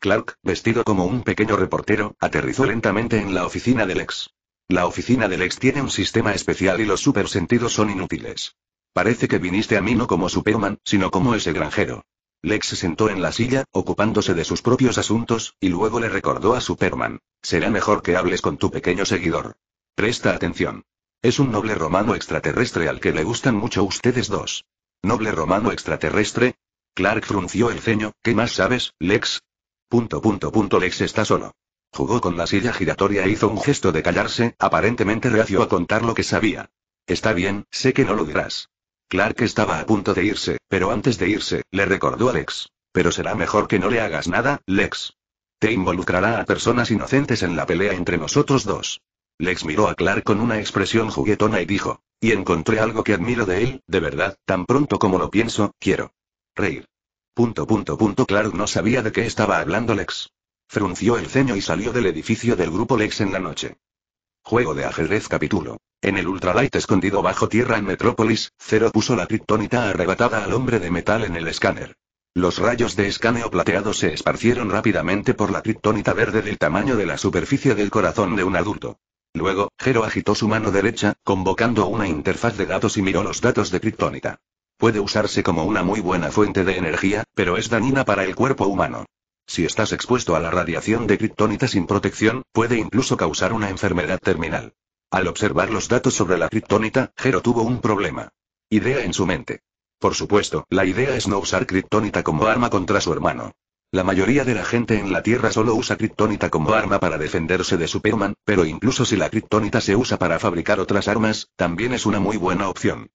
Clark, vestido como un pequeño reportero, aterrizó lentamente en la oficina de Lex. La oficina de Lex tiene un sistema especial y los supersentidos son inútiles. Parece que viniste a mí no como Superman, sino como ese granjero. Lex se sentó en la silla, ocupándose de sus propios asuntos, y luego le recordó a Superman. Será mejor que hables con tu pequeño seguidor. Presta atención. Es un noble romano extraterrestre al que le gustan mucho ustedes dos. ¿Noble romano extraterrestre? Clark frunció el ceño, ¿qué más sabes, Lex? Punto punto punto Lex está solo. Jugó con la silla giratoria e hizo un gesto de callarse, aparentemente reacio a contar lo que sabía. Está bien, sé que no lo dirás. Clark estaba a punto de irse, pero antes de irse, le recordó a Lex. Pero será mejor que no le hagas nada, Lex. Te involucrará a personas inocentes en la pelea entre nosotros dos. Lex miró a Clark con una expresión juguetona y dijo, y encontré algo que admiro de él, de verdad, tan pronto como lo pienso, quiero. Reír. Punto punto Clark no sabía de qué estaba hablando Lex. Frunció el ceño y salió del edificio del grupo Lex en la noche. Juego de ajedrez capítulo en el ultralight escondido bajo tierra en Metrópolis, Zero puso la kriptonita arrebatada al hombre de metal en el escáner. Los rayos de escaneo plateado se esparcieron rápidamente por la kriptonita verde del tamaño de la superficie del corazón de un adulto. Luego, Zero agitó su mano derecha, convocando una interfaz de datos y miró los datos de kriptonita. Puede usarse como una muy buena fuente de energía, pero es dañina para el cuerpo humano. Si estás expuesto a la radiación de kriptonita sin protección, puede incluso causar una enfermedad terminal. Al observar los datos sobre la criptónita, Jero tuvo un problema. Idea en su mente. Por supuesto, la idea es no usar criptónita como arma contra su hermano. La mayoría de la gente en la Tierra solo usa criptónita como arma para defenderse de Superman, pero incluso si la criptónita se usa para fabricar otras armas, también es una muy buena opción.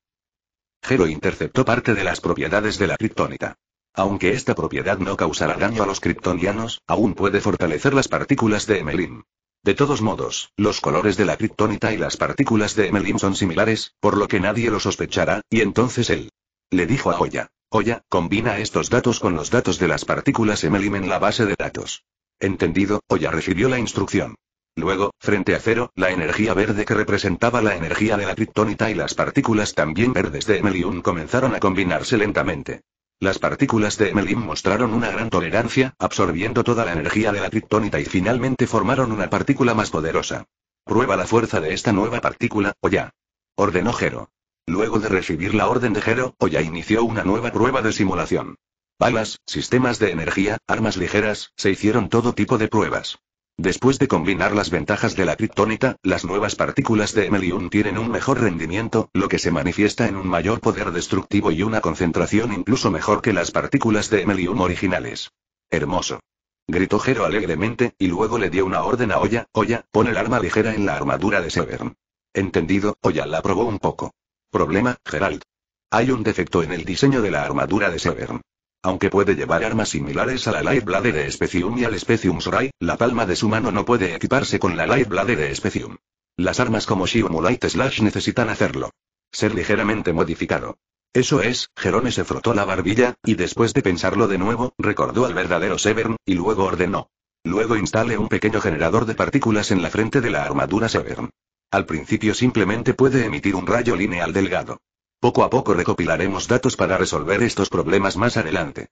Jero interceptó parte de las propiedades de la criptónita. Aunque esta propiedad no causará daño a los criptonianos, aún puede fortalecer las partículas de Emelin. De todos modos, los colores de la criptónita y las partículas de Emelim son similares, por lo que nadie lo sospechará, y entonces él le dijo a Oya. Oya, combina estos datos con los datos de las partículas Emelim en la base de datos. Entendido, Oya recibió la instrucción. Luego, frente a cero, la energía verde que representaba la energía de la criptónita y las partículas también verdes de Emelium comenzaron a combinarse lentamente. Las partículas de Emelim mostraron una gran tolerancia, absorbiendo toda la energía de la triptónita y finalmente formaron una partícula más poderosa. Prueba la fuerza de esta nueva partícula, Oya. Ordenó Jero. Luego de recibir la orden de Jero, Oya inició una nueva prueba de simulación. Balas, sistemas de energía, armas ligeras, se hicieron todo tipo de pruebas. Después de combinar las ventajas de la kriptonita, las nuevas partículas de Emelium tienen un mejor rendimiento, lo que se manifiesta en un mayor poder destructivo y una concentración incluso mejor que las partículas de Emelium originales. Hermoso. Gritó Gero alegremente, y luego le dio una orden a Oya, Oya, pon el arma ligera en la armadura de Severn. Entendido, Oya la probó un poco. Problema, Gerald. Hay un defecto en el diseño de la armadura de Severn. Aunque puede llevar armas similares a la Light Blade de Specium y al Specium Ray, la palma de su mano no puede equiparse con la Light Blade de Specium. Las armas como Shiomu Slash necesitan hacerlo. Ser ligeramente modificado. Eso es, Jerome se frotó la barbilla, y después de pensarlo de nuevo, recordó al verdadero Severn, y luego ordenó. Luego instale un pequeño generador de partículas en la frente de la armadura Severn. Al principio simplemente puede emitir un rayo lineal delgado. Poco a poco recopilaremos datos para resolver estos problemas más adelante.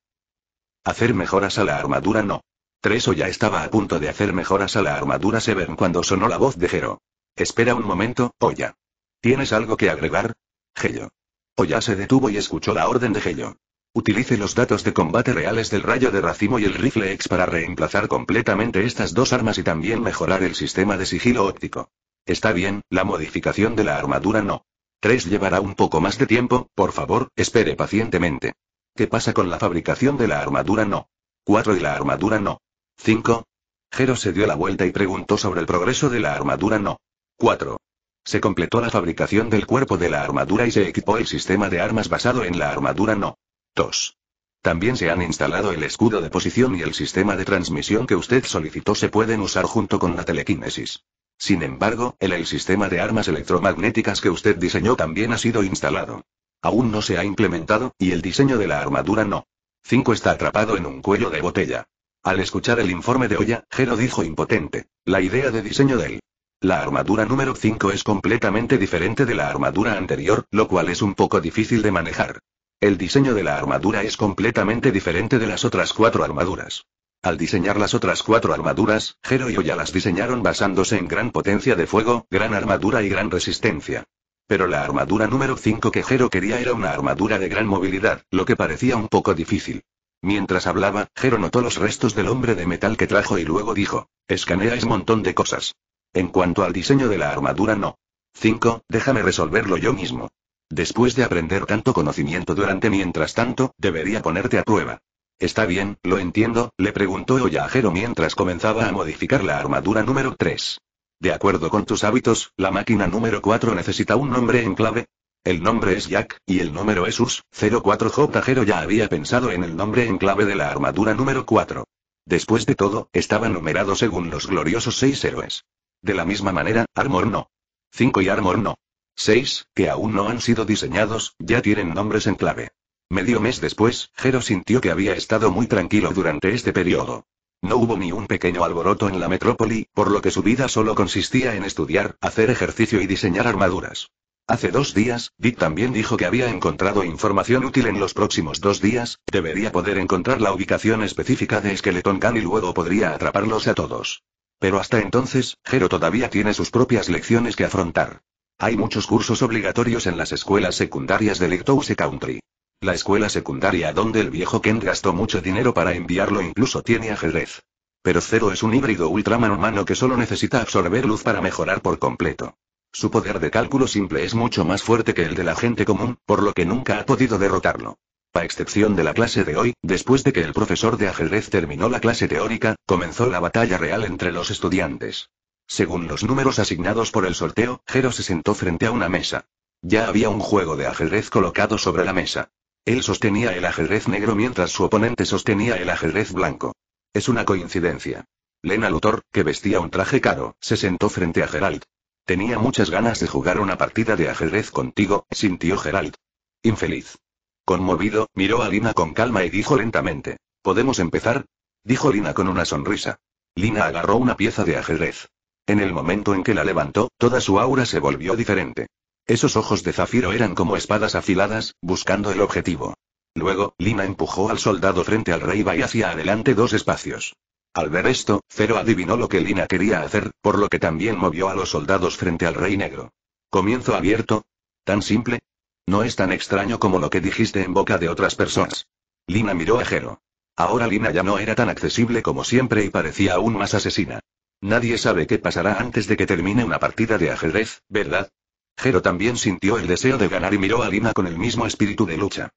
Hacer mejoras a la armadura no. Treso ya estaba a punto de hacer mejoras a la armadura Severn cuando sonó la voz de Gero. Espera un momento, Oya. ¿Tienes algo que agregar? Gello. Oya se detuvo y escuchó la orden de Gello. Utilice los datos de combate reales del rayo de racimo y el rifle X para reemplazar completamente estas dos armas y también mejorar el sistema de sigilo óptico. Está bien, la modificación de la armadura no. 3. llevará un poco más de tiempo, por favor, espere pacientemente. ¿Qué pasa con la fabricación de la armadura no? 4. y la armadura no. 5. Jero se dio la vuelta y preguntó sobre el progreso de la armadura no. 4. Se completó la fabricación del cuerpo de la armadura y se equipó el sistema de armas basado en la armadura no. 2. También se han instalado el escudo de posición y el sistema de transmisión que usted solicitó se pueden usar junto con la telequinesis. Sin embargo, el sistema de armas electromagnéticas que usted diseñó también ha sido instalado. Aún no se ha implementado, y el diseño de la armadura no. 5 está atrapado en un cuello de botella. Al escuchar el informe de Oya, Jero dijo impotente. La idea de diseño de él. La armadura número 5 es completamente diferente de la armadura anterior, lo cual es un poco difícil de manejar. El diseño de la armadura es completamente diferente de las otras cuatro armaduras. Al diseñar las otras cuatro armaduras, Jero y Oya las diseñaron basándose en gran potencia de fuego, gran armadura y gran resistencia. Pero la armadura número 5 que Jero quería era una armadura de gran movilidad, lo que parecía un poco difícil. Mientras hablaba, Jero notó los restos del hombre de metal que trajo y luego dijo, escanea ese montón de cosas. En cuanto al diseño de la armadura no. 5. Déjame resolverlo yo mismo. Después de aprender tanto conocimiento durante mientras tanto, debería ponerte a prueba. ¿Está bien, lo entiendo? le preguntó Oyajero mientras comenzaba a modificar la armadura número 3. De acuerdo con tus hábitos, la máquina número 4 necesita un nombre en clave. El nombre es Jack, y el número es US, 04J. ya había pensado en el nombre en clave de la armadura número 4. Después de todo, estaba numerado según los gloriosos seis héroes. De la misma manera, Armor no. 5 y Armor no. 6, que aún no han sido diseñados, ya tienen nombres en clave. Medio mes después, Jero sintió que había estado muy tranquilo durante este periodo. No hubo ni un pequeño alboroto en la metrópoli, por lo que su vida solo consistía en estudiar, hacer ejercicio y diseñar armaduras. Hace dos días, Dick también dijo que había encontrado información útil en los próximos dos días, debería poder encontrar la ubicación específica de Skeleton Gun y luego podría atraparlos a todos. Pero hasta entonces, Jero todavía tiene sus propias lecciones que afrontar. Hay muchos cursos obligatorios en las escuelas secundarias de Lectouse Country. La escuela secundaria donde el viejo Ken gastó mucho dinero para enviarlo incluso tiene ajedrez. Pero Zero es un híbrido ultraman humano que solo necesita absorber luz para mejorar por completo. Su poder de cálculo simple es mucho más fuerte que el de la gente común, por lo que nunca ha podido derrotarlo. A excepción de la clase de hoy, después de que el profesor de ajedrez terminó la clase teórica, comenzó la batalla real entre los estudiantes. Según los números asignados por el sorteo, Zero se sentó frente a una mesa. Ya había un juego de ajedrez colocado sobre la mesa. Él sostenía el ajedrez negro mientras su oponente sostenía el ajedrez blanco. Es una coincidencia. Lena Luthor, que vestía un traje caro, se sentó frente a Gerald. Tenía muchas ganas de jugar una partida de ajedrez contigo, sintió Gerald. Infeliz. Conmovido, miró a Lina con calma y dijo lentamente. ¿Podemos empezar? Dijo Lina con una sonrisa. Lina agarró una pieza de ajedrez. En el momento en que la levantó, toda su aura se volvió diferente. Esos ojos de zafiro eran como espadas afiladas, buscando el objetivo. Luego, Lina empujó al soldado frente al rey y hacia adelante dos espacios. Al ver esto, Zero adivinó lo que Lina quería hacer, por lo que también movió a los soldados frente al rey negro. ¿Comienzo abierto? ¿Tan simple? No es tan extraño como lo que dijiste en boca de otras personas. Lina miró a Jero. Ahora Lina ya no era tan accesible como siempre y parecía aún más asesina. Nadie sabe qué pasará antes de que termine una partida de ajedrez, ¿verdad? Jero también sintió el deseo de ganar y miró a Lina con el mismo espíritu de lucha.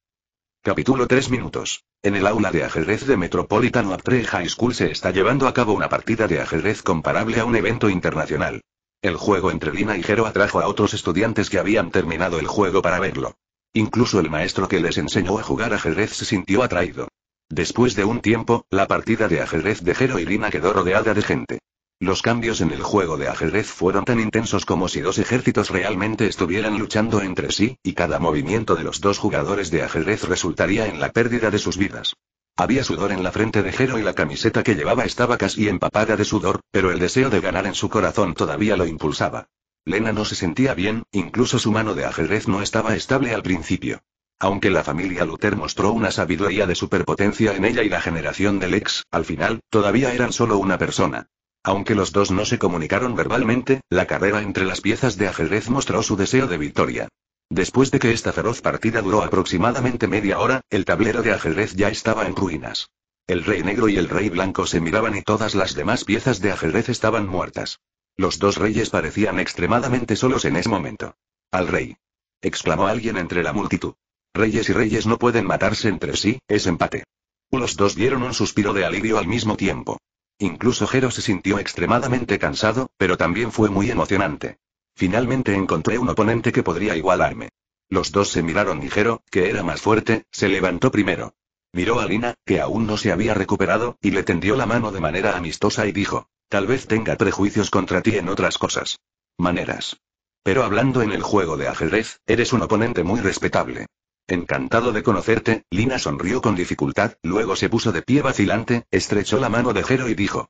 Capítulo 3 minutos. En el aula de ajedrez de Metropolitan 3 High School se está llevando a cabo una partida de ajedrez comparable a un evento internacional. El juego entre Lina y Jero atrajo a otros estudiantes que habían terminado el juego para verlo. Incluso el maestro que les enseñó a jugar ajedrez se sintió atraído. Después de un tiempo, la partida de ajedrez de Jero y Lina quedó rodeada de gente. Los cambios en el juego de ajedrez fueron tan intensos como si dos ejércitos realmente estuvieran luchando entre sí, y cada movimiento de los dos jugadores de ajedrez resultaría en la pérdida de sus vidas. Había sudor en la frente de Jero y la camiseta que llevaba estaba casi empapada de sudor, pero el deseo de ganar en su corazón todavía lo impulsaba. Lena no se sentía bien, incluso su mano de ajedrez no estaba estable al principio. Aunque la familia Luther mostró una sabiduría de superpotencia en ella y la generación del ex, al final, todavía eran solo una persona. Aunque los dos no se comunicaron verbalmente, la carrera entre las piezas de ajedrez mostró su deseo de victoria. Después de que esta feroz partida duró aproximadamente media hora, el tablero de ajedrez ya estaba en ruinas. El rey negro y el rey blanco se miraban y todas las demás piezas de ajedrez estaban muertas. Los dos reyes parecían extremadamente solos en ese momento. Al rey. exclamó alguien entre la multitud. Reyes y reyes no pueden matarse entre sí, es empate. Los dos dieron un suspiro de alivio al mismo tiempo. Incluso Jero se sintió extremadamente cansado, pero también fue muy emocionante. Finalmente encontré un oponente que podría igualarme. Los dos se miraron y Jero, que era más fuerte, se levantó primero. Miró a Lina, que aún no se había recuperado, y le tendió la mano de manera amistosa y dijo, tal vez tenga prejuicios contra ti en otras cosas. Maneras. Pero hablando en el juego de ajedrez, eres un oponente muy respetable. Encantado de conocerte, Lina sonrió con dificultad, luego se puso de pie vacilante, estrechó la mano de Jero y dijo.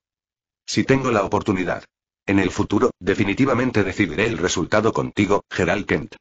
Si tengo la oportunidad. En el futuro, definitivamente decidiré el resultado contigo, Gerald Kent.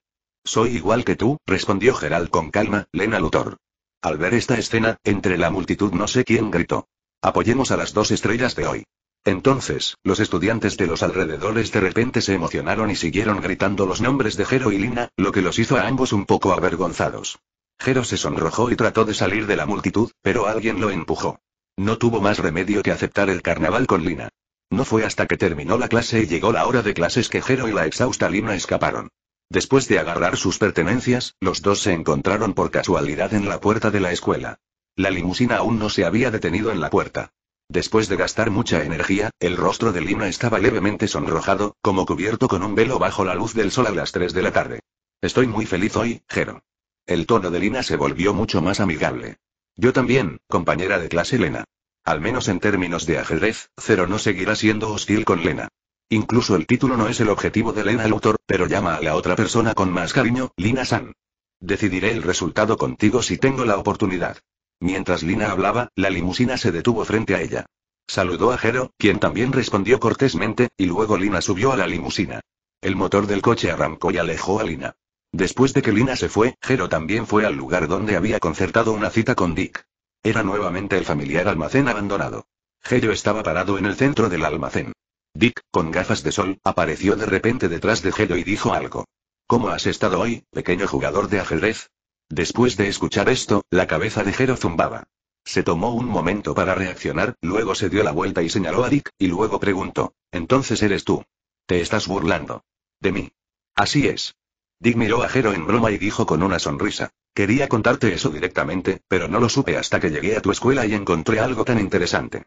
Soy igual que tú, respondió Gerald con calma, Lena Luthor. Al ver esta escena, entre la multitud no sé quién gritó. Apoyemos a las dos estrellas de hoy. Entonces, los estudiantes de los alrededores de repente se emocionaron y siguieron gritando los nombres de Jero y Lina, lo que los hizo a ambos un poco avergonzados. Jero se sonrojó y trató de salir de la multitud, pero alguien lo empujó. No tuvo más remedio que aceptar el carnaval con Lina. No fue hasta que terminó la clase y llegó la hora de clases que Jero y la exhausta Lina escaparon. Después de agarrar sus pertenencias, los dos se encontraron por casualidad en la puerta de la escuela. La limusina aún no se había detenido en la puerta. Después de gastar mucha energía, el rostro de Lina estaba levemente sonrojado, como cubierto con un velo bajo la luz del sol a las 3 de la tarde. Estoy muy feliz hoy, Jero. El tono de Lina se volvió mucho más amigable. Yo también, compañera de clase Lena. Al menos en términos de ajedrez, Cero no seguirá siendo hostil con Lena. Incluso el título no es el objetivo de Lena Luthor, pero llama a la otra persona con más cariño, Lina San. Decidiré el resultado contigo si tengo la oportunidad. Mientras Lina hablaba, la limusina se detuvo frente a ella. Saludó a Jero, quien también respondió cortésmente, y luego Lina subió a la limusina. El motor del coche arrancó y alejó a Lina. Después de que Lina se fue, Jero también fue al lugar donde había concertado una cita con Dick. Era nuevamente el familiar almacén abandonado. Jero estaba parado en el centro del almacén. Dick, con gafas de sol, apareció de repente detrás de Jero y dijo algo. ¿Cómo has estado hoy, pequeño jugador de ajedrez? Después de escuchar esto, la cabeza de Jero zumbaba. Se tomó un momento para reaccionar, luego se dio la vuelta y señaló a Dick, y luego preguntó, ¿entonces eres tú? Te estás burlando. De mí. Así es. Dick miró a Jero en broma y dijo con una sonrisa, quería contarte eso directamente, pero no lo supe hasta que llegué a tu escuela y encontré algo tan interesante.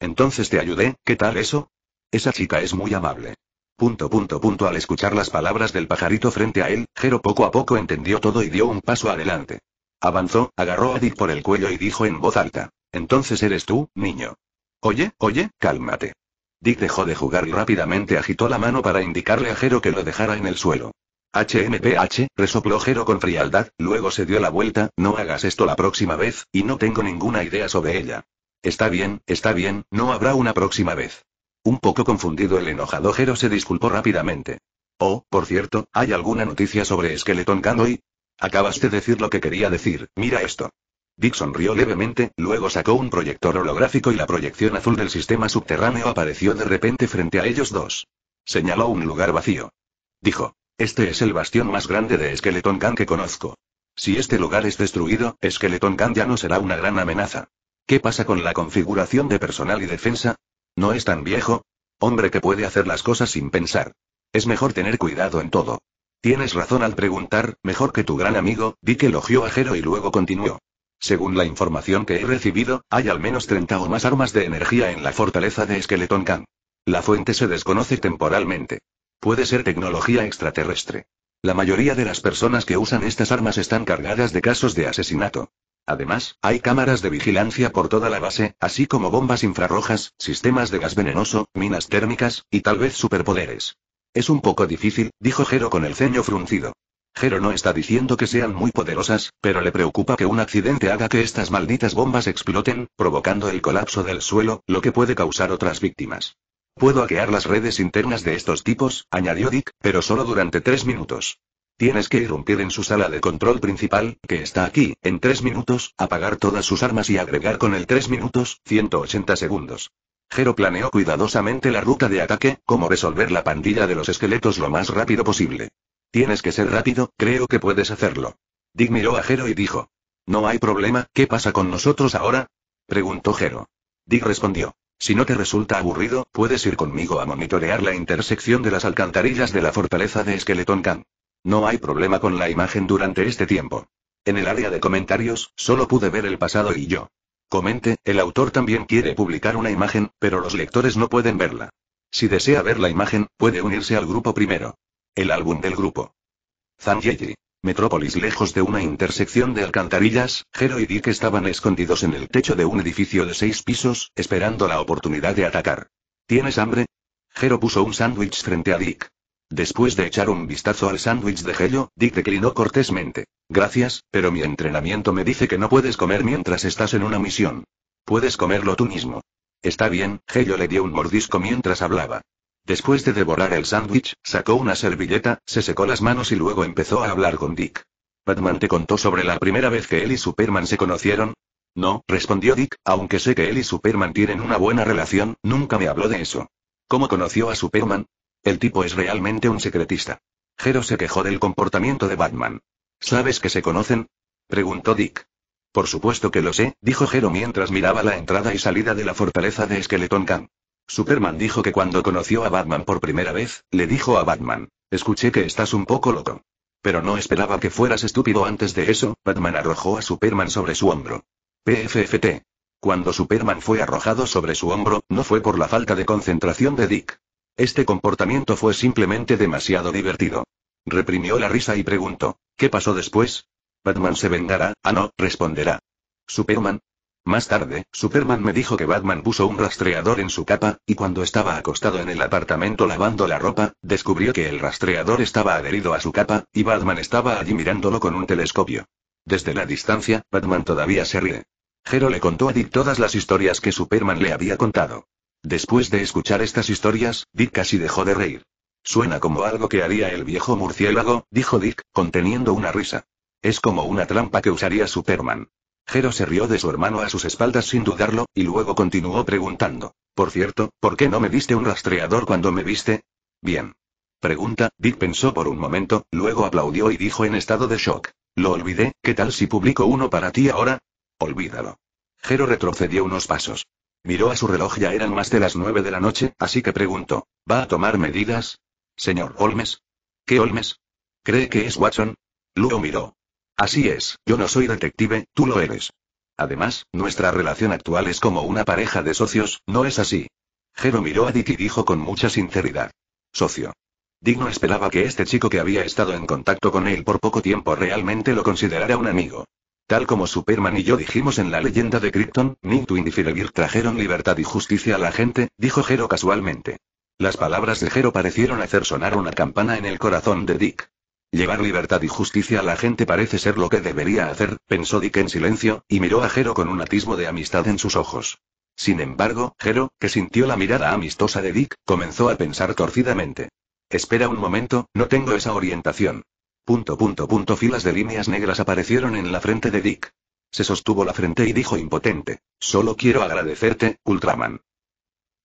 Entonces te ayudé, ¿qué tal eso? Esa chica es muy amable. Punto punto punto al escuchar las palabras del pajarito frente a él, Jero poco a poco entendió todo y dio un paso adelante. Avanzó, agarró a Dick por el cuello y dijo en voz alta. Entonces eres tú, niño. Oye, oye, cálmate. Dick dejó de jugar y rápidamente agitó la mano para indicarle a Jero que lo dejara en el suelo. HMPH, resopló Jero con frialdad, luego se dio la vuelta, no hagas esto la próxima vez, y no tengo ninguna idea sobre ella. Está bien, está bien, no habrá una próxima vez. Un poco confundido el enojado Jero se disculpó rápidamente. Oh, por cierto, ¿hay alguna noticia sobre Skeleton Khan hoy? Acabas de decir lo que quería decir, mira esto. Dick sonrió levemente, luego sacó un proyector holográfico y la proyección azul del sistema subterráneo apareció de repente frente a ellos dos. Señaló un lugar vacío. Dijo. Este es el bastión más grande de Skeleton Khan que conozco. Si este lugar es destruido, Skeleton Khan ya no será una gran amenaza. ¿Qué pasa con la configuración de personal y defensa? No es tan viejo. Hombre que puede hacer las cosas sin pensar. Es mejor tener cuidado en todo. Tienes razón al preguntar, mejor que tu gran amigo, que elogió a Jero y luego continuó. Según la información que he recibido, hay al menos 30 o más armas de energía en la fortaleza de Skeleton Khan. La fuente se desconoce temporalmente. Puede ser tecnología extraterrestre. La mayoría de las personas que usan estas armas están cargadas de casos de asesinato. Además, hay cámaras de vigilancia por toda la base, así como bombas infrarrojas, sistemas de gas venenoso, minas térmicas, y tal vez superpoderes. Es un poco difícil, dijo Jero con el ceño fruncido. Jero no está diciendo que sean muy poderosas, pero le preocupa que un accidente haga que estas malditas bombas exploten, provocando el colapso del suelo, lo que puede causar otras víctimas. Puedo hackear las redes internas de estos tipos, añadió Dick, pero solo durante tres minutos. Tienes que irrumpir en su sala de control principal, que está aquí, en tres minutos, apagar todas sus armas y agregar con el 3 minutos, 180 segundos. Jero planeó cuidadosamente la ruta de ataque, como resolver la pandilla de los esqueletos lo más rápido posible. Tienes que ser rápido, creo que puedes hacerlo. Dick miró a Jero y dijo. No hay problema, ¿qué pasa con nosotros ahora? Preguntó Jero. Dick respondió. Si no te resulta aburrido, puedes ir conmigo a monitorear la intersección de las alcantarillas de la fortaleza de Skeleton Camp. No hay problema con la imagen durante este tiempo. En el área de comentarios, solo pude ver el pasado y yo. Comente, el autor también quiere publicar una imagen, pero los lectores no pueden verla. Si desea ver la imagen, puede unirse al grupo primero. El álbum del grupo. Zanyeji. Metrópolis lejos de una intersección de alcantarillas, Jero y Dick estaban escondidos en el techo de un edificio de seis pisos, esperando la oportunidad de atacar. ¿Tienes hambre? Jero puso un sándwich frente a Dick. Después de echar un vistazo al sándwich de gello, Dick declinó cortésmente. Gracias, pero mi entrenamiento me dice que no puedes comer mientras estás en una misión. Puedes comerlo tú mismo. Está bien, Gello le dio un mordisco mientras hablaba. Después de devorar el sándwich, sacó una servilleta, se secó las manos y luego empezó a hablar con Dick. Batman te contó sobre la primera vez que él y Superman se conocieron. No, respondió Dick, aunque sé que él y Superman tienen una buena relación, nunca me habló de eso. ¿Cómo conoció a Superman? El tipo es realmente un secretista. Jero se quejó del comportamiento de Batman. ¿Sabes que se conocen? preguntó Dick. Por supuesto que lo sé, dijo Jero mientras miraba la entrada y salida de la fortaleza de Skeleton Khan. Superman dijo que cuando conoció a Batman por primera vez, le dijo a Batman, escuché que estás un poco loco. Pero no esperaba que fueras estúpido antes de eso, Batman arrojó a Superman sobre su hombro. PFFT. Cuando Superman fue arrojado sobre su hombro, no fue por la falta de concentración de Dick. Este comportamiento fue simplemente demasiado divertido. Reprimió la risa y preguntó, ¿qué pasó después? Batman se vengará, ah no, responderá. Superman. Más tarde, Superman me dijo que Batman puso un rastreador en su capa, y cuando estaba acostado en el apartamento lavando la ropa, descubrió que el rastreador estaba adherido a su capa, y Batman estaba allí mirándolo con un telescopio. Desde la distancia, Batman todavía se ríe. Jero le contó a Dick todas las historias que Superman le había contado. Después de escuchar estas historias, Dick casi dejó de reír. Suena como algo que haría el viejo murciélago, dijo Dick, conteniendo una risa. Es como una trampa que usaría Superman. Jero se rió de su hermano a sus espaldas sin dudarlo, y luego continuó preguntando. Por cierto, ¿por qué no me diste un rastreador cuando me viste? Bien. Pregunta, Dick pensó por un momento, luego aplaudió y dijo en estado de shock. Lo olvidé, ¿qué tal si publico uno para ti ahora? Olvídalo. Jero retrocedió unos pasos. Miró a su reloj, ya eran más de las nueve de la noche, así que preguntó, ¿va a tomar medidas? Señor Holmes. ¿Qué Holmes? ¿Cree que es Watson? Luego miró. Así es, yo no soy detective, tú lo eres. Además, nuestra relación actual es como una pareja de socios, ¿no es así? Jero miró a Dick y dijo con mucha sinceridad. Socio. Dick no esperaba que este chico que había estado en contacto con él por poco tiempo realmente lo considerara un amigo. Tal como Superman y yo dijimos en la leyenda de Krypton, Nightwing y Firebird trajeron libertad y justicia a la gente, dijo Jero casualmente. Las palabras de Jero parecieron hacer sonar una campana en el corazón de Dick. Llevar libertad y justicia a la gente parece ser lo que debería hacer, pensó Dick en silencio, y miró a Jero con un atisbo de amistad en sus ojos. Sin embargo, Jero, que sintió la mirada amistosa de Dick, comenzó a pensar torcidamente. Espera un momento, no tengo esa orientación. Punto punto punto filas de líneas negras aparecieron en la frente de Dick. Se sostuvo la frente y dijo impotente. Solo quiero agradecerte, Ultraman.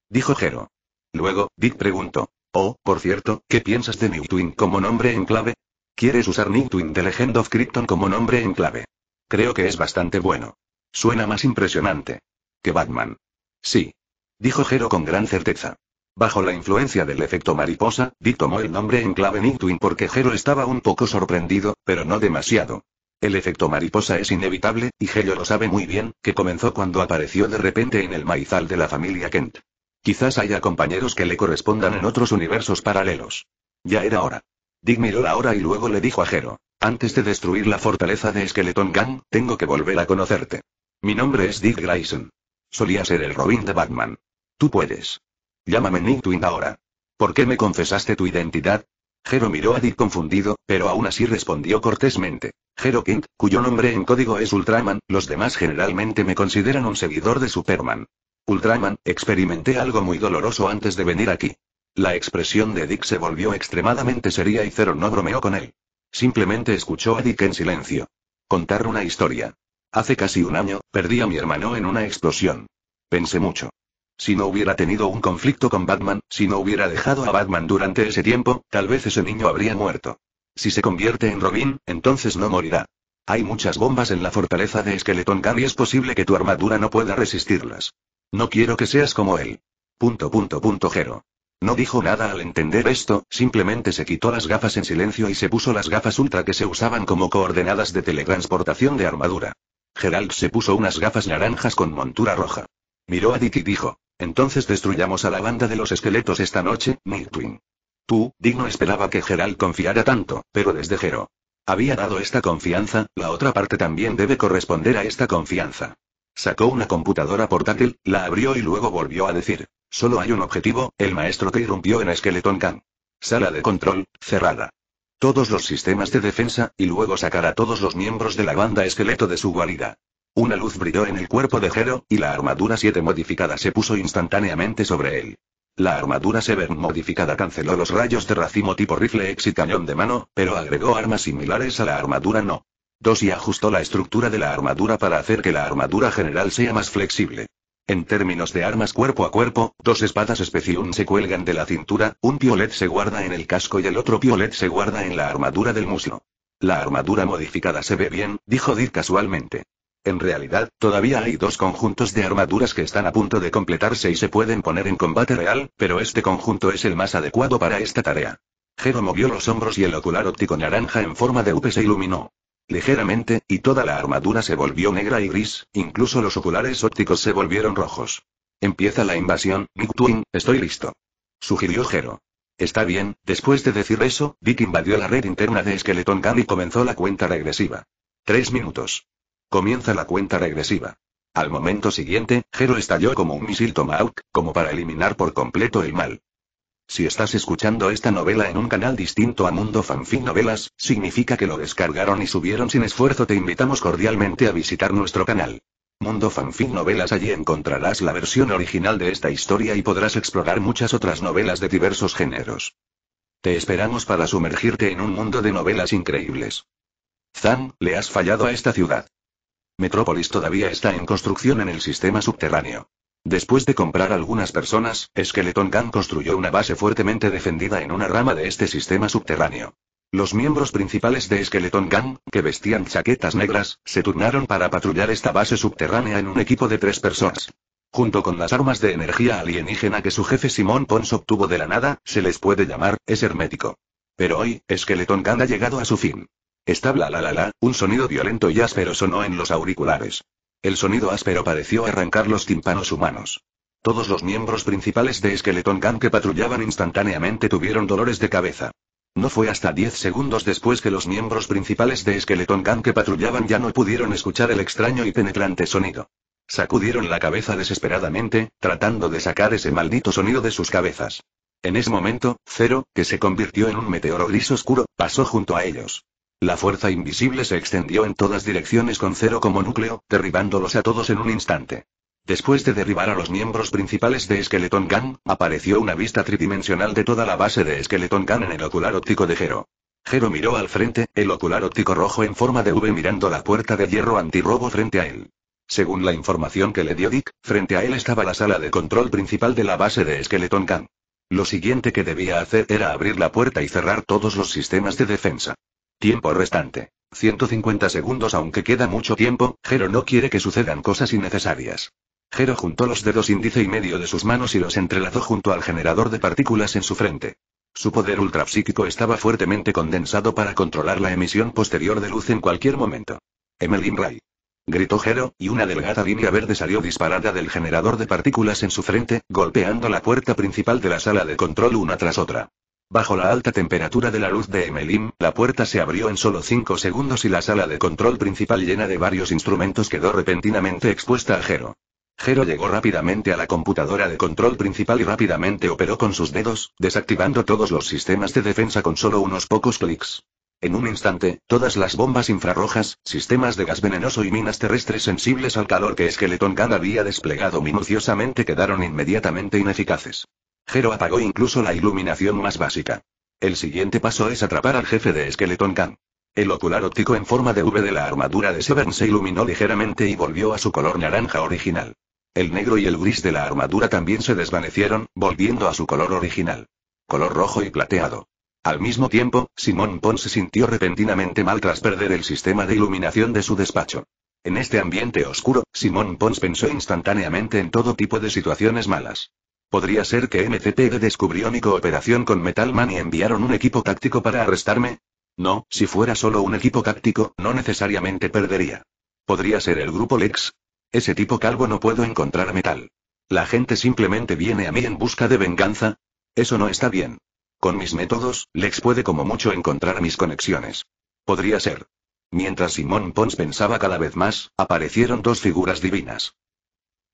Dijo Jero. Luego, Dick preguntó. Oh, por cierto, ¿qué piensas de Newtwin como nombre en clave? ¿Quieres usar Newtwin de Legend of Krypton como nombre en clave? Creo que es bastante bueno. Suena más impresionante. Que Batman. Sí. Dijo Jero con gran certeza. Bajo la influencia del efecto mariposa, Dick tomó el nombre en clave Twin porque Hero estaba un poco sorprendido, pero no demasiado. El efecto mariposa es inevitable, y Gero lo sabe muy bien, que comenzó cuando apareció de repente en el maizal de la familia Kent. Quizás haya compañeros que le correspondan en otros universos paralelos. Ya era hora. Dick miró la hora y luego le dijo a Gero. Antes de destruir la fortaleza de Skeleton Gang, tengo que volver a conocerte. Mi nombre es Dick Grayson. Solía ser el Robin de Batman. Tú puedes. Llámame Nick Twin ahora. ¿Por qué me confesaste tu identidad? Hero miró a Dick confundido, pero aún así respondió cortésmente. Hero Kent, cuyo nombre en código es Ultraman, los demás generalmente me consideran un seguidor de Superman. Ultraman, experimenté algo muy doloroso antes de venir aquí. La expresión de Dick se volvió extremadamente seria y Cero no bromeó con él. Simplemente escuchó a Dick en silencio. Contar una historia. Hace casi un año, perdí a mi hermano en una explosión. Pensé mucho. Si no hubiera tenido un conflicto con Batman, si no hubiera dejado a Batman durante ese tiempo, tal vez ese niño habría muerto. Si se convierte en Robin, entonces no morirá. Hay muchas bombas en la fortaleza de Skeleton Gun y es posible que tu armadura no pueda resistirlas. No quiero que seas como él. Punto punto punto No dijo nada al entender esto, simplemente se quitó las gafas en silencio y se puso las gafas ultra que se usaban como coordenadas de teletransportación de armadura. Gerald se puso unas gafas naranjas con montura roja. Miró a Dick y dijo. Entonces destruyamos a la banda de los esqueletos esta noche, Twin. Tú, digno esperaba que Gerald confiara tanto, pero desde Gero. Había dado esta confianza, la otra parte también debe corresponder a esta confianza. Sacó una computadora portátil, la abrió y luego volvió a decir. Solo hay un objetivo, el maestro que irrumpió en Skeleton Khan. Sala de control, cerrada. Todos los sistemas de defensa, y luego sacar a todos los miembros de la banda esqueleto de su guarida. Una luz brilló en el cuerpo de Jero, y la armadura 7 modificada se puso instantáneamente sobre él. La armadura Severn modificada canceló los rayos de racimo tipo rifle ex y cañón de mano, pero agregó armas similares a la armadura no. 2 y ajustó la estructura de la armadura para hacer que la armadura general sea más flexible. En términos de armas cuerpo a cuerpo, dos espadas Specium se cuelgan de la cintura, un piolet se guarda en el casco y el otro piolet se guarda en la armadura del muslo. La armadura modificada se ve bien, dijo Dir casualmente. En realidad, todavía hay dos conjuntos de armaduras que están a punto de completarse y se pueden poner en combate real, pero este conjunto es el más adecuado para esta tarea. Jero movió los hombros y el ocular óptico naranja en forma de UP se iluminó. Ligeramente, y toda la armadura se volvió negra y gris, incluso los oculares ópticos se volvieron rojos. Empieza la invasión, Nick estoy listo. Sugirió Jero. Está bien, después de decir eso, Dick invadió la red interna de Skeleton Gun y comenzó la cuenta regresiva. Tres minutos. Comienza la cuenta regresiva. Al momento siguiente, Gero estalló como un misil Tomahawk, como para eliminar por completo el mal. Si estás escuchando esta novela en un canal distinto a Mundo Fanfic Novelas, significa que lo descargaron y subieron sin esfuerzo. Te invitamos cordialmente a visitar nuestro canal. Mundo Fanfic Novelas allí encontrarás la versión original de esta historia y podrás explorar muchas otras novelas de diversos géneros. Te esperamos para sumergirte en un mundo de novelas increíbles. Zan, le has fallado a esta ciudad. Metrópolis todavía está en construcción en el sistema subterráneo. Después de comprar algunas personas, Skeleton Gang construyó una base fuertemente defendida en una rama de este sistema subterráneo. Los miembros principales de Skeleton Gang, que vestían chaquetas negras, se turnaron para patrullar esta base subterránea en un equipo de tres personas. Junto con las armas de energía alienígena que su jefe Simón Pons obtuvo de la nada, se les puede llamar, es hermético. Pero hoy, Skeleton Gang ha llegado a su fin. Está la la la, un sonido violento y áspero sonó en los auriculares. El sonido áspero pareció arrancar los tímpanos humanos. Todos los miembros principales de Skeleton Gang que patrullaban instantáneamente tuvieron dolores de cabeza. No fue hasta 10 segundos después que los miembros principales de Skeleton Gang que patrullaban ya no pudieron escuchar el extraño y penetrante sonido. Sacudieron la cabeza desesperadamente, tratando de sacar ese maldito sonido de sus cabezas. En ese momento, Cero, que se convirtió en un meteoro gris oscuro, pasó junto a ellos. La fuerza invisible se extendió en todas direcciones con cero como núcleo, derribándolos a todos en un instante. Después de derribar a los miembros principales de Skeleton Gang, apareció una vista tridimensional de toda la base de Skeleton Gun en el ocular óptico de Jero. Jero miró al frente, el ocular óptico rojo en forma de V mirando la puerta de hierro antirrobo frente a él. Según la información que le dio Dick, frente a él estaba la sala de control principal de la base de Skeleton Gang. Lo siguiente que debía hacer era abrir la puerta y cerrar todos los sistemas de defensa. Tiempo restante. 150 segundos aunque queda mucho tiempo, Jero no quiere que sucedan cosas innecesarias. Jero juntó los dedos índice y medio de sus manos y los entrelazó junto al generador de partículas en su frente. Su poder ultrapsíquico estaba fuertemente condensado para controlar la emisión posterior de luz en cualquier momento. Emelin Ray. Gritó Jero, y una delgada línea verde salió disparada del generador de partículas en su frente, golpeando la puerta principal de la sala de control una tras otra. Bajo la alta temperatura de la luz de Emelim, la puerta se abrió en solo 5 segundos y la sala de control principal llena de varios instrumentos quedó repentinamente expuesta a Jero. Jero llegó rápidamente a la computadora de control principal y rápidamente operó con sus dedos, desactivando todos los sistemas de defensa con solo unos pocos clics. En un instante, todas las bombas infrarrojas, sistemas de gas venenoso y minas terrestres sensibles al calor que Skeleton Khan había desplegado minuciosamente quedaron inmediatamente ineficaces. Jero apagó incluso la iluminación más básica. El siguiente paso es atrapar al jefe de Skeleton Khan. El ocular óptico en forma de V de la armadura de Severn se iluminó ligeramente y volvió a su color naranja original. El negro y el gris de la armadura también se desvanecieron, volviendo a su color original. Color rojo y plateado. Al mismo tiempo, Simón Pons se sintió repentinamente mal tras perder el sistema de iluminación de su despacho. En este ambiente oscuro, Simón Pons pensó instantáneamente en todo tipo de situaciones malas. ¿Podría ser que MCTD descubrió mi cooperación con Metal Man y enviaron un equipo táctico para arrestarme? No, si fuera solo un equipo táctico, no necesariamente perdería. ¿Podría ser el grupo Lex? Ese tipo calvo no puedo encontrar metal. La gente simplemente viene a mí en busca de venganza. Eso no está bien. Con mis métodos, Lex puede como mucho encontrar mis conexiones. Podría ser. Mientras Simón Pons pensaba cada vez más, aparecieron dos figuras divinas.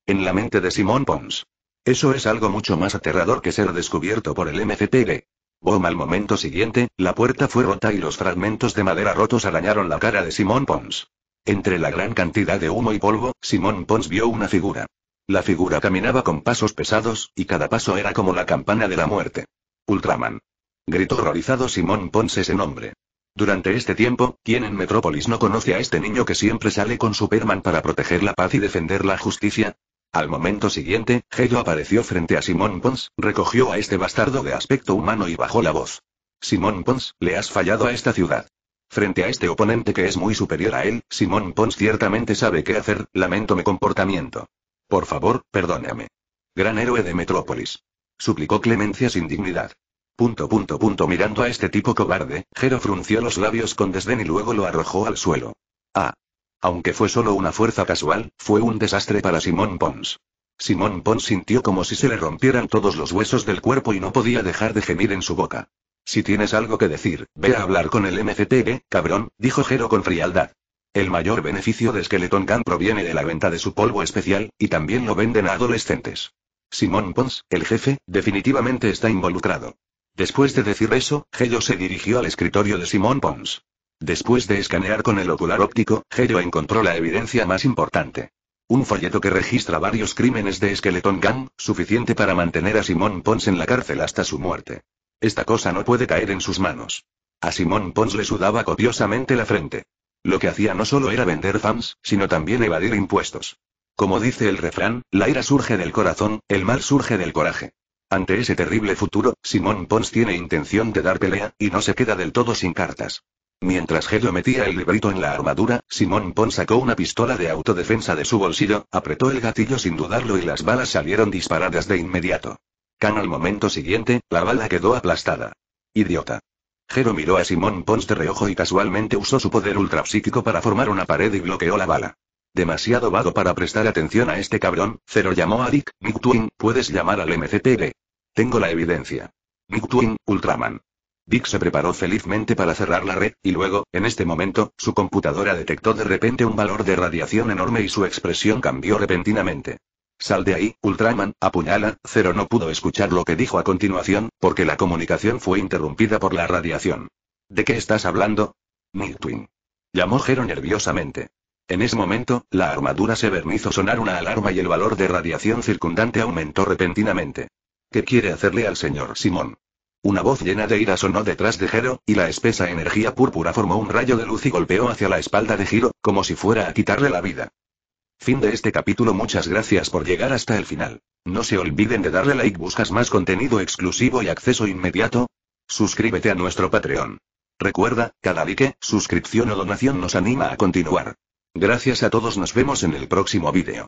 En la mente de Simón Pons. Eso es algo mucho más aterrador que ser descubierto por el MCTV. Bom al momento siguiente, la puerta fue rota y los fragmentos de madera rotos arañaron la cara de Simón Pons. Entre la gran cantidad de humo y polvo, Simón Pons vio una figura. La figura caminaba con pasos pesados, y cada paso era como la campana de la muerte. Ultraman. Gritó horrorizado Simón Ponce ese nombre. Durante este tiempo, ¿quién en Metrópolis no conoce a este niño que siempre sale con Superman para proteger la paz y defender la justicia? Al momento siguiente, Geo apareció frente a Simón Pons, recogió a este bastardo de aspecto humano y bajó la voz. Simón Pons, le has fallado a esta ciudad. Frente a este oponente que es muy superior a él, Simón Pons ciertamente sabe qué hacer, lamento mi comportamiento. Por favor, perdóname. Gran héroe de Metrópolis suplicó clemencia sin dignidad. Punto punto punto mirando a este tipo cobarde, Jero frunció los labios con desdén y luego lo arrojó al suelo. Ah. Aunque fue solo una fuerza casual, fue un desastre para Simón Pons. Simón Pons sintió como si se le rompieran todos los huesos del cuerpo y no podía dejar de gemir en su boca. Si tienes algo que decir, ve a hablar con el MCTG, cabrón, dijo Jero con frialdad. El mayor beneficio de Skeleton Gun proviene de la venta de su polvo especial, y también lo venden a adolescentes. Simón Pons, el jefe, definitivamente está involucrado. Después de decir eso, Gello se dirigió al escritorio de Simón Pons. Después de escanear con el ocular óptico, Gello encontró la evidencia más importante. Un folleto que registra varios crímenes de Skeleton Gang, suficiente para mantener a Simón Pons en la cárcel hasta su muerte. Esta cosa no puede caer en sus manos. A Simón Pons le sudaba copiosamente la frente. Lo que hacía no solo era vender fans, sino también evadir impuestos. Como dice el refrán, la ira surge del corazón, el mal surge del coraje. Ante ese terrible futuro, Simón Pons tiene intención de dar pelea, y no se queda del todo sin cartas. Mientras Jero metía el librito en la armadura, Simón Pons sacó una pistola de autodefensa de su bolsillo, apretó el gatillo sin dudarlo y las balas salieron disparadas de inmediato. Can al momento siguiente, la bala quedó aplastada. Idiota. Gero miró a Simón Pons de reojo y casualmente usó su poder ultrapsíquico para formar una pared y bloqueó la bala. Demasiado vago para prestar atención a este cabrón, Cero llamó a Dick, Nick Twin, puedes llamar al MCTV. Tengo la evidencia. Nick Twin, Ultraman. Dick se preparó felizmente para cerrar la red, y luego, en este momento, su computadora detectó de repente un valor de radiación enorme y su expresión cambió repentinamente. Sal de ahí, Ultraman, apuñala, Cero no pudo escuchar lo que dijo a continuación, porque la comunicación fue interrumpida por la radiación. ¿De qué estás hablando? Nick Twin. Llamó Jero nerviosamente. En ese momento, la armadura se vernizó sonar una alarma y el valor de radiación circundante aumentó repentinamente. ¿Qué quiere hacerle al señor Simón? Una voz llena de ira sonó detrás de Jero, y la espesa energía púrpura formó un rayo de luz y golpeó hacia la espalda de Giro, como si fuera a quitarle la vida. Fin de este capítulo Muchas gracias por llegar hasta el final. No se olviden de darle like buscas más contenido exclusivo y acceso inmediato. Suscríbete a nuestro Patreon. Recuerda, cada like, suscripción o donación nos anima a continuar. Gracias a todos nos vemos en el próximo vídeo.